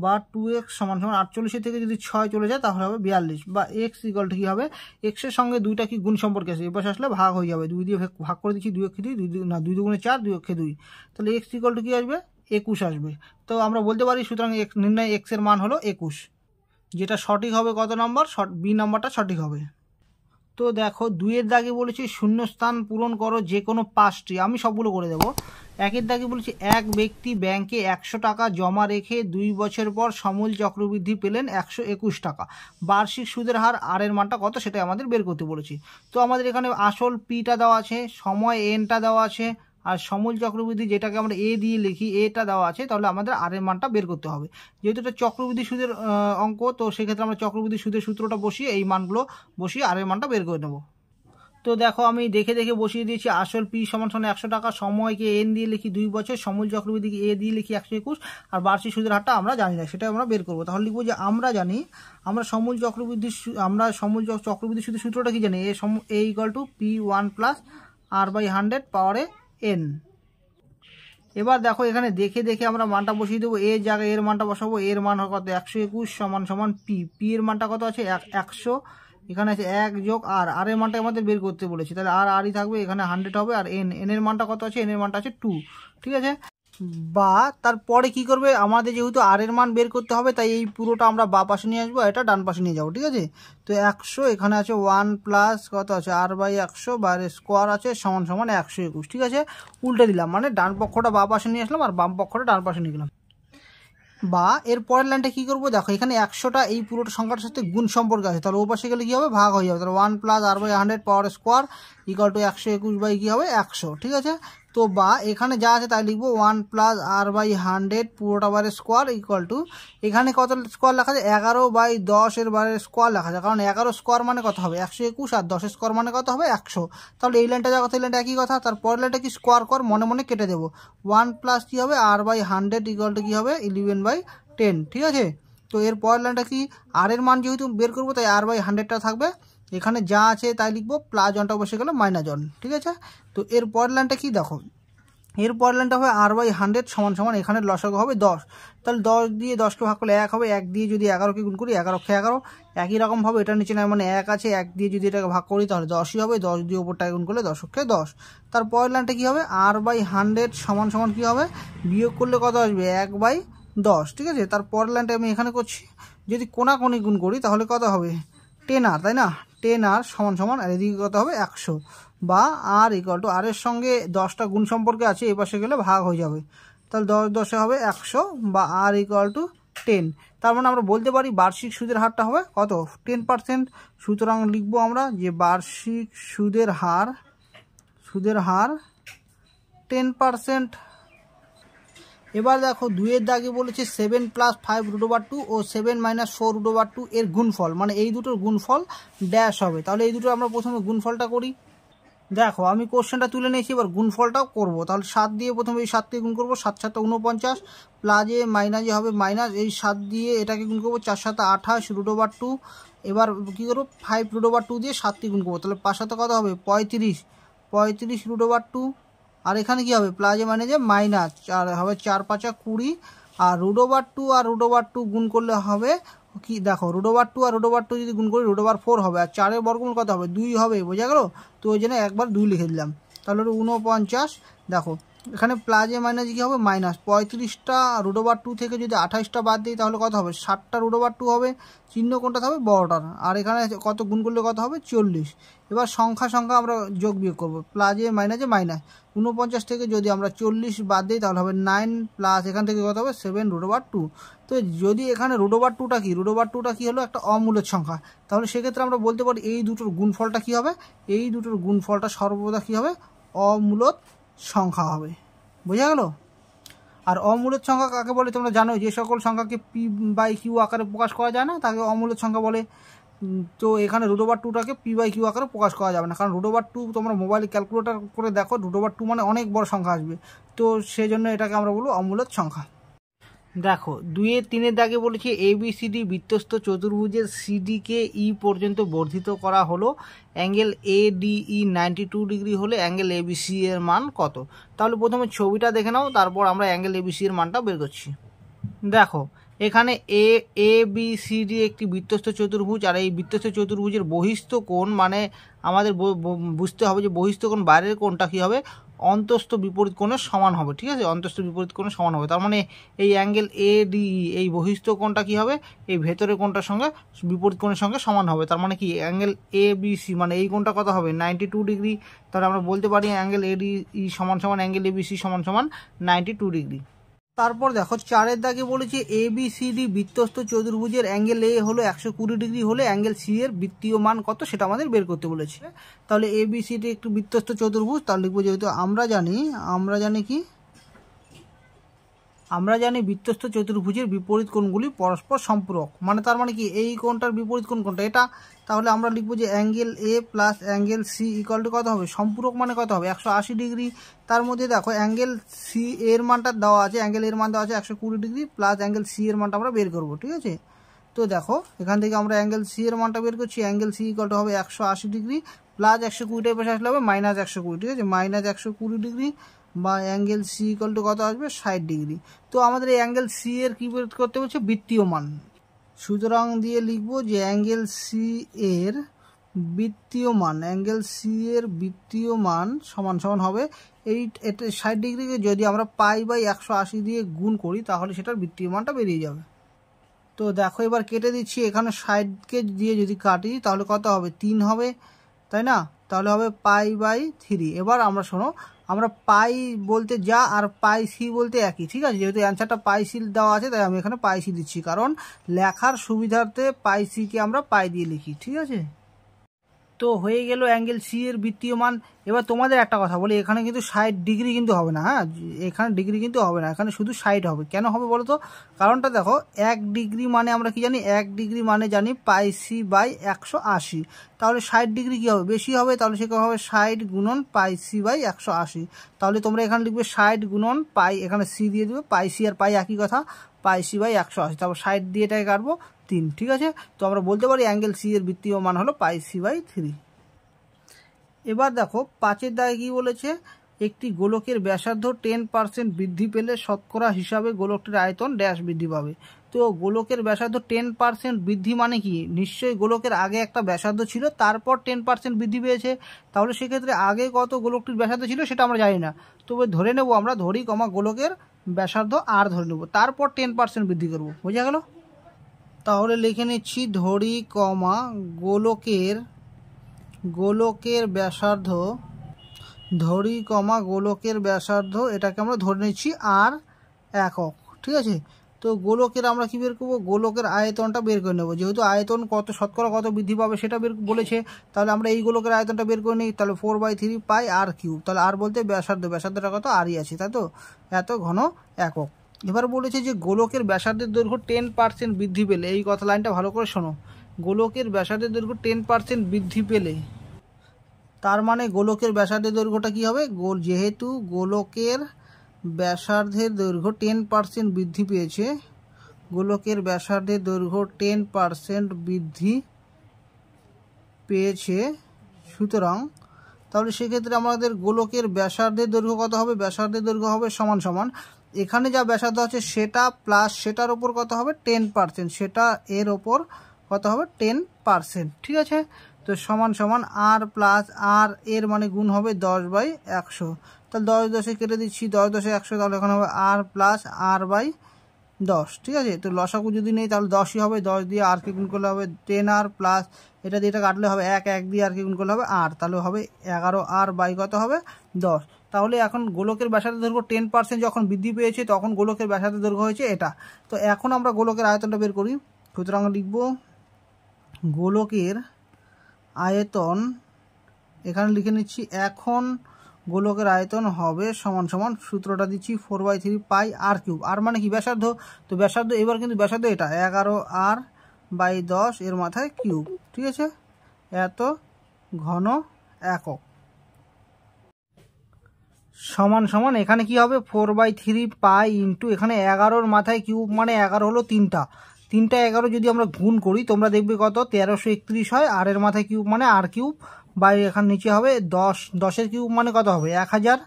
বা টু এক্স সমান সমান আটচল্লিশের থেকে যদি ছয় চলে যায় তাহলে হবে বিয়াল্লিশ বা এক্স ইকল কী হবে এক্সের সঙ্গে দুইটা কি গুণ সম্পর্কে আছে এবার আসলে ভাগ হয়ে যাবে দুই দিয়ে ভাগ করে দিচ্ছি দুই অক্ষে দুই দুই না দুই দুগুণে চার দুই অক্ষে দুই তাহলে এক্স ইকল টু কী আসবে একুশ আসবে তো আমরা বলতে পারি সুতরাং এক্স নির্ণয় এক্সের মান হলো একুশ যেটা সঠিক হবে কত নম্বর বি নাম্বারটা সঠিক হবে তো দেখো দুইয়ের দাগে বলেছি শূন্যস্থান পূরণ করো যে কোনো পাঁচটি আমি সবগুলো করে দেব একের দাগে বলেছি এক ব্যক্তি ব্যাংকে একশো টাকা জমা রেখে দুই বছর পর সমূল চক্রবৃদ্ধি পেলেন একশো একুশ টাকা বার্ষিক সুদের হার আরের মানটা কত সেটাই আমাদের বের করতে বলেছি তো আমাদের এখানে আসল পিটা দেওয়া আছে সময় এনটা দেওয়া আছে আর সমল চক্রবৃদ্ধি যেটাকে আমরা এ দিয়ে লিখি এটা দেওয়া আছে তাহলে আমাদের আর এর মানটা বের করতে হবে যেহেতু এটা চক্রবৃদ্ধি সুদের অঙ্ক তো সেক্ষেত্রে আমরা চক্রবৃদ্ধি সুদের সূত্রটা বসিয়ে এই মানগুলো বসিয়ে আর এর মানটা বের করে নেব তো দেখো আমি দেখে দেখে বসিয়ে দিয়েছি আসল পি সমান সমান একশো টাকা সময়কে এন দিয়ে লিখি দুই বছর সমল চক্রবৃদ্ধিকে এ দিয়ে লিখি একশো একুশ আর বার্ষিক সুদের হারটা আমরা জানি না সেটা আমরা বের করবো তাহলে লিখবো যে আমরা জানি আমরা সমল চক্রবৃদ্ধি আমরা সমল চক্রবৃদ্ধি সুদের সূত্রটা কি জানি এ সম A equal to P one plus r by hundred পাওয়ারে এন এবার দেখো এখানে দেখে দেখে আমরা মানটা বসিয়ে দেবো এর জায়গায় এর মানটা বসাবো এর মান কত একশো একুশ সমান সমান পি পি এর মানটা কত আছে একশো এখানে আছে এক যোগ আর আর এর মানটা আমাদের বের করতে বলেছি তাহলে আর আরই থাকবে এখানে হান্ড্রেড হবে আর এন এন এর মানটা কত আছে এন এর মানটা আছে টু ঠিক আছে বা তারপরে কি করবে আমাদের যেহেতু আর এর মান বের করতে হবে তাই এই পুরোটা আমরা বা পাশে নিয়ে আসবো এটা ডান পাশে নিয়ে যাবো ঠিক আছে তো একশো এখানে আছে ওয়ান প্লাস কত আছে আর বাই একশো বা স্কোয়ার আছে সমান সমান একশো একুশ ঠিক আছে উল্টে দিলাম মানে ডান পক্ষটা বা পাশে নিয়ে আসলাম আর বাম পক্ষটা ডান পাশে নিয়ে গেলাম বা এর পরের লাইনটা কী করবো দেখো এখানে একশোটা এই পুরোটা সংখ্যাটার সাথে গুণ সম্পর্কে আছে তাহলে ও পাশে গেলে কী হবে ভাগ হয়ে যাবে তাহলে one plus r by hundred power square equal to একশো একুশ বাই কী হবে একশো ঠিক আছে তো বা এখানে যা আছে তাই লিখবো one plus r by hundred পুরোটা বারের স্কোয়ার ইকুয়াল টু এখানে কত স্কোয়ার লেখা যায় এগারো বাই দশের বারের স্কোয়ার লেখা যায় কারণ এগারো স্কোয়ার মানে কত হবে একশো একুশ আর দশের স্কোয়ার মানে কত হবে একশো তাহলে এই লাইনটা যা কথা এই লাইনটা একই কথা পরের লাইনটা কি স্কোয়ার কর মনে মনে কেটে দেবো ওয়ান প্লাস কী হবে r by hundred equal to কী হবে ইলেভেন বাই টেন ঠিক আছে তো এর পরের লাইনটা কি আর এর মান যেহেতু বের করবো তাই আর বাই হান্ড্রেডটা থাকবে এখানে যা আছে তাই লিখবো প্লাস জনটা বসে গেল মাইনাস জন ঠিক আছে তো এর পরের লাইনটা কী দেখো এর পরের লাইনটা হবে আর বাই হান্ড্রেড সমান সমান এখানে লসক হবে দশ তাহলে দশ দিয়ে দশকে ভাগ করলে এক হবে এক দিয়ে যদি এগারোকে গুণ করি এগারোকে এগারো একই রকমভাবে এটার নিচে নয় মানে এক আছে এক দিয়ে যদি এটাকে ভাগ করি তাহলে দশই হবে দশ দিয়ে ওপরটা গুণ করলে দশকে দশ তার পরের লাইনটা কী হবে আর বাই হান্ড্রেড সমান সমান কী হবে বিয়োগ করলে কত আসবে এক বাই দশ ঠিক আছে তার পরের লাইনটা আমি এখানে করছি যদি কোনাকোনি গুণ করি তাহলে কত হবে টেন আর তাই না টেন আর সমান সমান আর এদিকে কত হবে একশো বা আর ইকুয়াল টু আরের সঙ্গে দশটা গুণ সম্পর্কে আছে এ পাশে গেলে ভাগ হয়ে যাবে তাহলে দশ দশে হবে একশো বা আর ইকুয়াল টু টেন তার মানে আমরা বলতে পারি বার্ষিক সুদের হারটা হবে কত টেন পার্সেন্ট সুতরাং লিখবো আমরা যে বার্ষিক সুদের হার সুদের হার টেন পার্সেন্ট এবার দেখো দুইয়ের দাগে বলেছে seven plus five root over two ও seven minus four root over two এর গুণফল মানে এই দুটোর গুণফল ড্যাশ হবে তাহলে এই দুটো আমরা প্রথমে গুণফলটা করি দেখো আমি কোশ্চেনটা তুলে নিয়েছি এবার গুণফলটাও করব তাহলে সাত দিয়ে প্রথমে এই সাত গুণ করবো সাত সাতটা উনপঞ্চাশ প্লাজে মাইনাজে হবে মাইনাস এই সাত দিয়ে এটাকে গুণ করবো চার সাথে আঠাশ রুট ওভার টু এবার কী করবো ফাইভ রুট ওভার টু দিয়ে সাতটি গুণ করবো তাহলে পাঁচ সাথে কত হবে পঁয়ত্রিশ পঁয়ত্রিশ রুট ওভার টু আর এখানে কি হবে প্লাজে মানে যে মাইনাস চার হবে চার পাঁচা কুড়ি আর রুট টু আর রুট টু গুণ করলে হবে কি দেখো রুট টু আর রুট টু যদি গুণ করি রুট ফোর হবে আর চারের বর্গমূল কত হবে দুই হবে বোঝা গেল তো ওই জন্য একবার দুই লিখে দিলাম তাহলে উনপঞ্চাশ দেখো এখানে প্লাজে মাইনাস কী হবে মাইনাস পঁয়ত্রিশটা রুট ওভার টু থেকে যদি আঠাশটা বাদ দিই তাহলে কত হবে ষাটটা রুট ওভার টু হবে চিহ্ন কোনটা হবে বড়টার আর এখানে কত গুণ করলে কত হবে চল্লিশ এবার সংখ্যা সংখ্যা আমরা যোগ বিয়োগ করবো প্লাজে মাইনাসে মাইনাস উনপঞ্চাশ থেকে যদি আমরা চল্লিশ বাদ দিই তাহলে হবে নাইন প্লাস এখান থেকে কত হবে সেভেন রুট ওভার টু তো যদি এখানে রুট ওভার টুটা কী রুট ওভার টুটা কী হলো একটা অমূলের সংখ্যা তাহলে সেক্ষেত্রে আমরা বলতে পারি এই দুটোর গুণফলটা কী হবে এই দুটোর গুণফলটা সর্বদা কী হবে অমূলত সংখ্যা হবে বোঝা গেল আর অমূলত সংখ্যা কাকে বলে তোমরা জানো যে সকল সংখ্যাকে পি বাই কিউ আকারে প্রকাশ করা যায় না তাকে অমূলত সংখ্যা বলে তো এখানে রুট ওভার টুটাকে পি বাই কিউ আকারে প্রকাশ করা যাবে না কারণ রুট ওভার টু তোমরা মোবাইলে ক্যালকুলেটার করে দেখো রুট ওভার টু মানে অনেক বড় সংখ্যা আসবে তো সেই জন্য এটাকে আমরা বলবো অমূলত সংখ্যা দেখো দুয়ে তিনের দাগে বলেছি এবিসিডি বৃত্তস্থ চতুর্ভুজের সিডিকে ই e পর্যন্ত বর্ধিত করা হলো angle A D E ninety two degree হলে অ্যাঙ্গেল এবিসি এর মান কত তাহলে প্রথমে ছবিটা দেখে নাও তারপর আমরা অ্যাঙ্গেল এবিসি এর মানটা বের করছি দেখো এখানে A A B C D একটি বৃত্তস্থ চতুর্ভুজ আর এই বৃত্তস্থ চতুর্ভুজের বহিস্থ কোণ মানে আমাদের বুঝতে হবে যে বহিস্থ কোণ বাইরের কোণটা কী হবে অন্তস্থ বিপরীত কোণের সমান হবে ঠিক আছে অন্তস্থ বিপরীত কোণের সমান হবে তার মানে এই অ্যাঙ্গেল এ ডি এই বহিস্থ কোণটা কি হবে এই ভেতরের কোণটার সঙ্গে বিপরীত কোণের সঙ্গে সমান হবে তার মানে কি অ্যাঙ্গেল এ বি সি মানে এই কোণটা কত হবে নাইনটি টু ডিগ্রি তাহলে আমরা বলতে পারি অ্যাঙ্গেল এ ডি ই সমান সমান অ্যাঙ্গেল এ বি সি সমান সমান নাইনটি টু ডিগ্রি তারপর দেখো চারের দাগে বলেছে এ বি সি ডি বৃত্তস্থ চতুর্ভুজের অ্যাঙ্গেল এ হলো একশো কুড়ি ডিগ্রি হলে অ্যাঙ্গেল সি এর বৃত্তীয় মান কত সেটা আমাদের বের করতে বলেছে তাহলে এ বি সি ডি একটু বৃত্তস্থ চতুর্ভুজ তাহলে লিখবো যেহেতু আমরা জানি আমরা জানি কি আমরা জানি বৃত্তস্থ চতুর্ভুজের বিপরীত কোণগুলি পরস্পর সম্পূরক মানে তার মানে কি এই কোণটার বিপরীত কোণ কোনটা এটা তাহলে আমরা লিখবো যে angle A plus angle C equal to কত হবে সম্পূরক মানে কত হবে একশো আশি ডিগ্রি তার মধ্যে দেখো অ্যাঙ্গেল সি এর মানটা দেওয়া আছে অ্যাঙ্গেল এর মান দেওয়া আছে একশো কুড়ি ডিগ্রি প্লাস অ্যাঙ্গেল সি এর মানটা আমরা বের করবো ঠিক আছে তো দেখো এখান থেকে আমরা অ্যাঙ্গেল সি এর মানটা বের করছি অ্যাঙ্গেল সি ইকাল টু হবে একশো আশি ডিগ্রি প্লাস একশো কুড়িটা পাশে আসলে হবে মাইনাস একশো কুড়ি ঠিক আছে মাইনাস একশো কুড়ি ডিগ্রি বা অ্যাঙ্গেল সি ইকল টু কত আসবে ষাট ডিগ্রি তো আমাদের এই অ্যাঙ্গেল সি এর কী করতে বলছে বৃত্তীয় মান সুতরাং দিয়ে লিখব যে অ্যাঙ্গেল সি এর বৃত্তীয় মান অ্যাঙ্গেল সি এর বৃত্তীয় মান সমান সমান হবে এই এটা ষাট ডিগ্রিকে যদি আমরা পাই বাই একশো আশি দিয়ে গুণ করি তাহলে সেটার বৃত্তীয় মানটা বেরিয়ে যাবে তো দেখো এবার কেটে দিচ্ছি এখানে ষাটকে দিয়ে যদি কাটি তাহলে কত হবে তিন হবে তাই না তাহলে হবে পাই বাই থ্রি এবার আমরা শোনো আমরা পাই বলতে যা আর পাই সি বলতে একই ঠিক আছে যেহেতু অ্যান্সারটা পাই দেওয়া আছে তাই আমি এখানে পাই সি দিচ্ছি কারণ লেখার সুবিধার্থে পাই আমরা পাই দিয়ে লিখি ঠিক আছে তো হয়ে গেল অ্যাঙ্গেল সি এর বৃত্তীয় মান এবার তোমাদের একটা কথা বলি এখানে কিন্তু ষাট ডিগ্রি কিন্তু হবে না হ্যাঁ এখানে ডিগ্রি কিন্তু হবে না এখানে শুধু ষাট হবে কেন হবে বলো তো কারণটা দেখো এক ডিগ্রি মানে আমরা কি জানি এক ডিগ্রি মানে জানি পাই সি বাই একশো আশি তাহলে ষাট ডিগ্রি কী হবে বেশি হবে তাহলে সে হবে ষাট গুণন পাই সি বাই একশো আশি তাহলে তোমরা এখানে লিখবে ষাট গুণন পাই এখানে সি দিয়ে দেবে পাই সি আর পাই একই কথা পাইসি সি বাই একশো আশি তারপর ষাট দিয়ে এটাকে কাটবো তিন ঠিক আছে তো আমরা বলতে পারি অ্যাঙ্গেল সি এর বৃত্তীয় মান হলো পাই সি বাই থ্রি এবার দেখো পাঁচের দায় কি বলেছে একটি গোলকের ব্যাসার্ধ টেন পার্সেন্ট বৃদ্ধি পেলে শতকরা হিসাবে গোলকটির আয়তন ড্যাশ বৃদ্ধি পাবে তো গোলকের ব্যাসার্ধ টেন পার্সেন্ট বৃদ্ধি মানে কি নিশ্চয়ই গোলকের আগে একটা ব্যাসার্ধ ছিল তারপর টেন পার্সেন্ট বৃদ্ধি পেয়েছে তাহলে সেক্ষেত্রে আগে কত গোলকটির ব্যাসার্ধ ছিল সেটা আমরা জানি না তবে ধরে নেব আমরা ধরি কমা গোলকের ব্যাসার্ধ আর ধরে নেব তারপর টেন পার্সেন্ট বৃদ্ধি করবো বোঝা গেলো তাহলে লিখে নিচ্ছি ধরি কমা গোলকের গোলকের ব্যাসার্ধ ধরি কমা গোলকের ব্যাসার্ধ এটাকে আমরা ধরে নিচ্ছি আর একক ঠিক আছে তো গোলকের আমরা কি বের করবো গোলকের আয়তনটা বের করে নেবো যেহেতু আয়তন কত শতকরা কত বৃদ্ধি পাবে সেটা বের বলেছে তাহলে আমরা এই গোলকের আয়তনটা বের করে নিই তাহলে four by three pi R cube তাহলে আর বলতে ব্যাসার্ধ ব্যাসার্ধটা কত আরই আছে তাই তো এত ঘন একক এবার বলেছে যে গোলকের ব্যাসার্ধের দৈর্ঘ্য টেন পার্সেন্ট বৃদ্ধি পেলে এই কথা লাইনটা ভালো করে শোনো গোলকের ব্যাসার্ধের দৈর্ঘ্য টেন পার্সেন্ট বৃদ্ধি পেলে তার মানে গোলকের ব্যাসার্ধের দৈর্ঘ্যটা কী হবে গোল যেহেতু গোলকের ব্যাসার্ধের দৈর্ঘ্য টেন পার্সেন্ট বৃদ্ধি পেয়েছে গোলকের ব্যাসার্ধের দৈর্ঘ্য টেন পার্সেন্ট বৃদ্ধি পেয়েছে সুতরাং তাহলে সেক্ষেত্রে আমাদের গোলকের ব্যাসার্ধের দৈর্ঘ্য কত হবে ব্যাসার্ধের দৈর্ঘ্য হবে সমান সমান এখানে যা ব্যাসার্ধ আছে সেটা প্লাস সেটার ওপর কত হবে টেন পার্সেন্ট সেটা এর ওপর কত হবে টেন পার্সেন্ট ঠিক আছে তো সমান সমান আর প্লাস আর এর মানে গুণ হবে দশ বাই একশো তাহলে দশ দশে কেটে দিচ্ছি দশ দশে একশো তাহলে এখানে হবে আর প্লাস আর বাই দশ ঠিক আছে তো লসাকু যদি নেই তাহলে দশই হবে দশ দিয়ে আরকে গুণ করলে হবে টেন আর প্লাস এটা দিয়ে এটা কাটলে হবে এক এক দিয়ে আরকে গুণ করলে হবে আর তাহলে হবে এগারো আর বাই কত হবে দশ তাহলে এখন গোলকের ব্যাসার্ধ দৈর্ঘ্য টেন পার্সেন্ট যখন বৃদ্ধি পেয়েছে তখন গোলকের ব্যাসার্ধ দৈর্ঘ্য হয়েছে এটা তো এখন আমরা গোলকের আয়তনটা বের করি সুতরাং লিখব গোলকের আয়তন এখানে লিখে নিচ্ছি এখন গোলকের আয়তন হবে সমান সমান সূত্রটা দিচ্ছি four by three pi R cube r মানে কি ব্যাসার্ধ তো ব্যাসার্ধ এবার কিন্তু ব্যাসার্ধ এটা এগারো আর বাই দশ এর মাথায় কিউব ঠিক আছে এত ঘন একক সমান সমান এখানে কি হবে four by three pi into এখানে এগারোর মাথায় কিউব মানে এগারো হলো তিনটা তিনটা এগারো যদি আমরা গুণ করি তোমরা দেখবে কত তেরোশো একত্রিশ হয় আর এর মাথায় কিউব মানে আর কিউব বা এখান নিচে হবে দশ দশের কিউব মানে কত হবে এক হাজার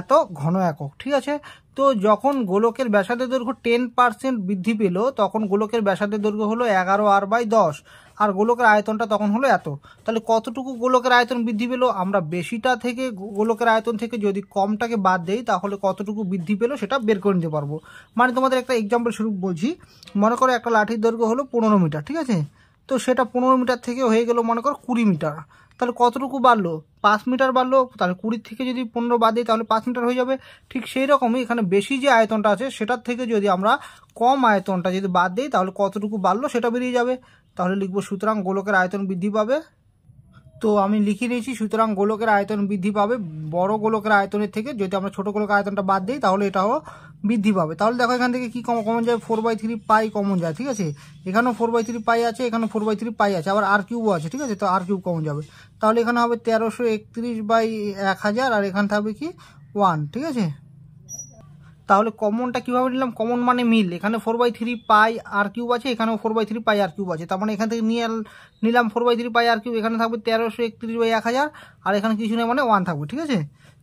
এত ঘন একক ঠিক আছে তো যখন গোলকের ব্যাসার্ধের দৈর্ঘ্য টেন পার্সেন্ট বৃদ্ধি পেল তখন গোলকের ব্যাসার্ধের দৈর্ঘ্য হলো এগারো আর বাই দশ আর গোলকের আয়তনটা তখন হলো এত তাহলে কতটুকু গোলকের আয়তন বৃদ্ধি পেলো আমরা বেশিটা থেকে গোলকের আয়তন থেকে যদি কমটাকে বাদ দেই তাহলে কতটুকু বৃদ্ধি পেলো সেটা বের করে নিতে পারবো মানে তোমাদের একটা এক্সাম্পল স্বরূপ বলছি মনে করো একটা লাঠির দৈর্ঘ্য হলো পনেরো মিটার ঠিক আছে তো সেটা পনেরো মিটার থেকে হয়ে গেল মনে করো কুড়ি মিটার তাহলে কতটুকু বাড়লো পাঁচ মিটার বাড়লো তাহলে কুড়ির থেকে যদি পনেরো বাদ দিই তাহলে পাঁচ মিটার হয়ে যাবে ঠিক সেই রকমই এখানে বেশি যে আয়তনটা আছে সেটার থেকে যদি আমরা কম আয়তনটা যদি বাদ দিই তাহলে কতটুকু বাড়লো সেটা বেরিয়ে যাবে তাহলে লিখবো সুতরাং গোলকের আয়তন বৃদ্ধি পাবে তো আমি লিখে নিয়েছি সুতরাং গোলকের আয়তন বৃদ্ধি পাবে বড় গোলকের আয়তনের থেকে যদি আমরা ছোটো গোলকের আয়তনটা বাদ দিই তাহলে এটাও বৃদ্ধি পাবে তাহলে দেখো এখান থেকে কী কমন যায় four by three pi common যায় ঠিক আছে এখানেও ফোর বাই থ্রি পাই আছে এখানেও ফোর বাই থ্রি পাই আছে আবার আর কিউবও আছে ঠিক আছে তো আর কিউব কমন যাবে তাহলে এখানে হবে তেরোশো একত্রিশ বাই এক হাজার আর এখানে থাকবে কি ওয়ান ঠিক আছে তাহলে কমনটা কীভাবে নিলাম কমন মানে মিল এখানে four by three pi R cube আছে এখানেও four by three pi R cube আছে তার মানে এখান থেকে নিয়ে নিলাম four by three pi R cube এখানে থাকবে তেরোশো একত্রিশ বাই এক হাজার আর এখানে কিছু নেই মানে ওয়ান থাকবে ঠিক আছে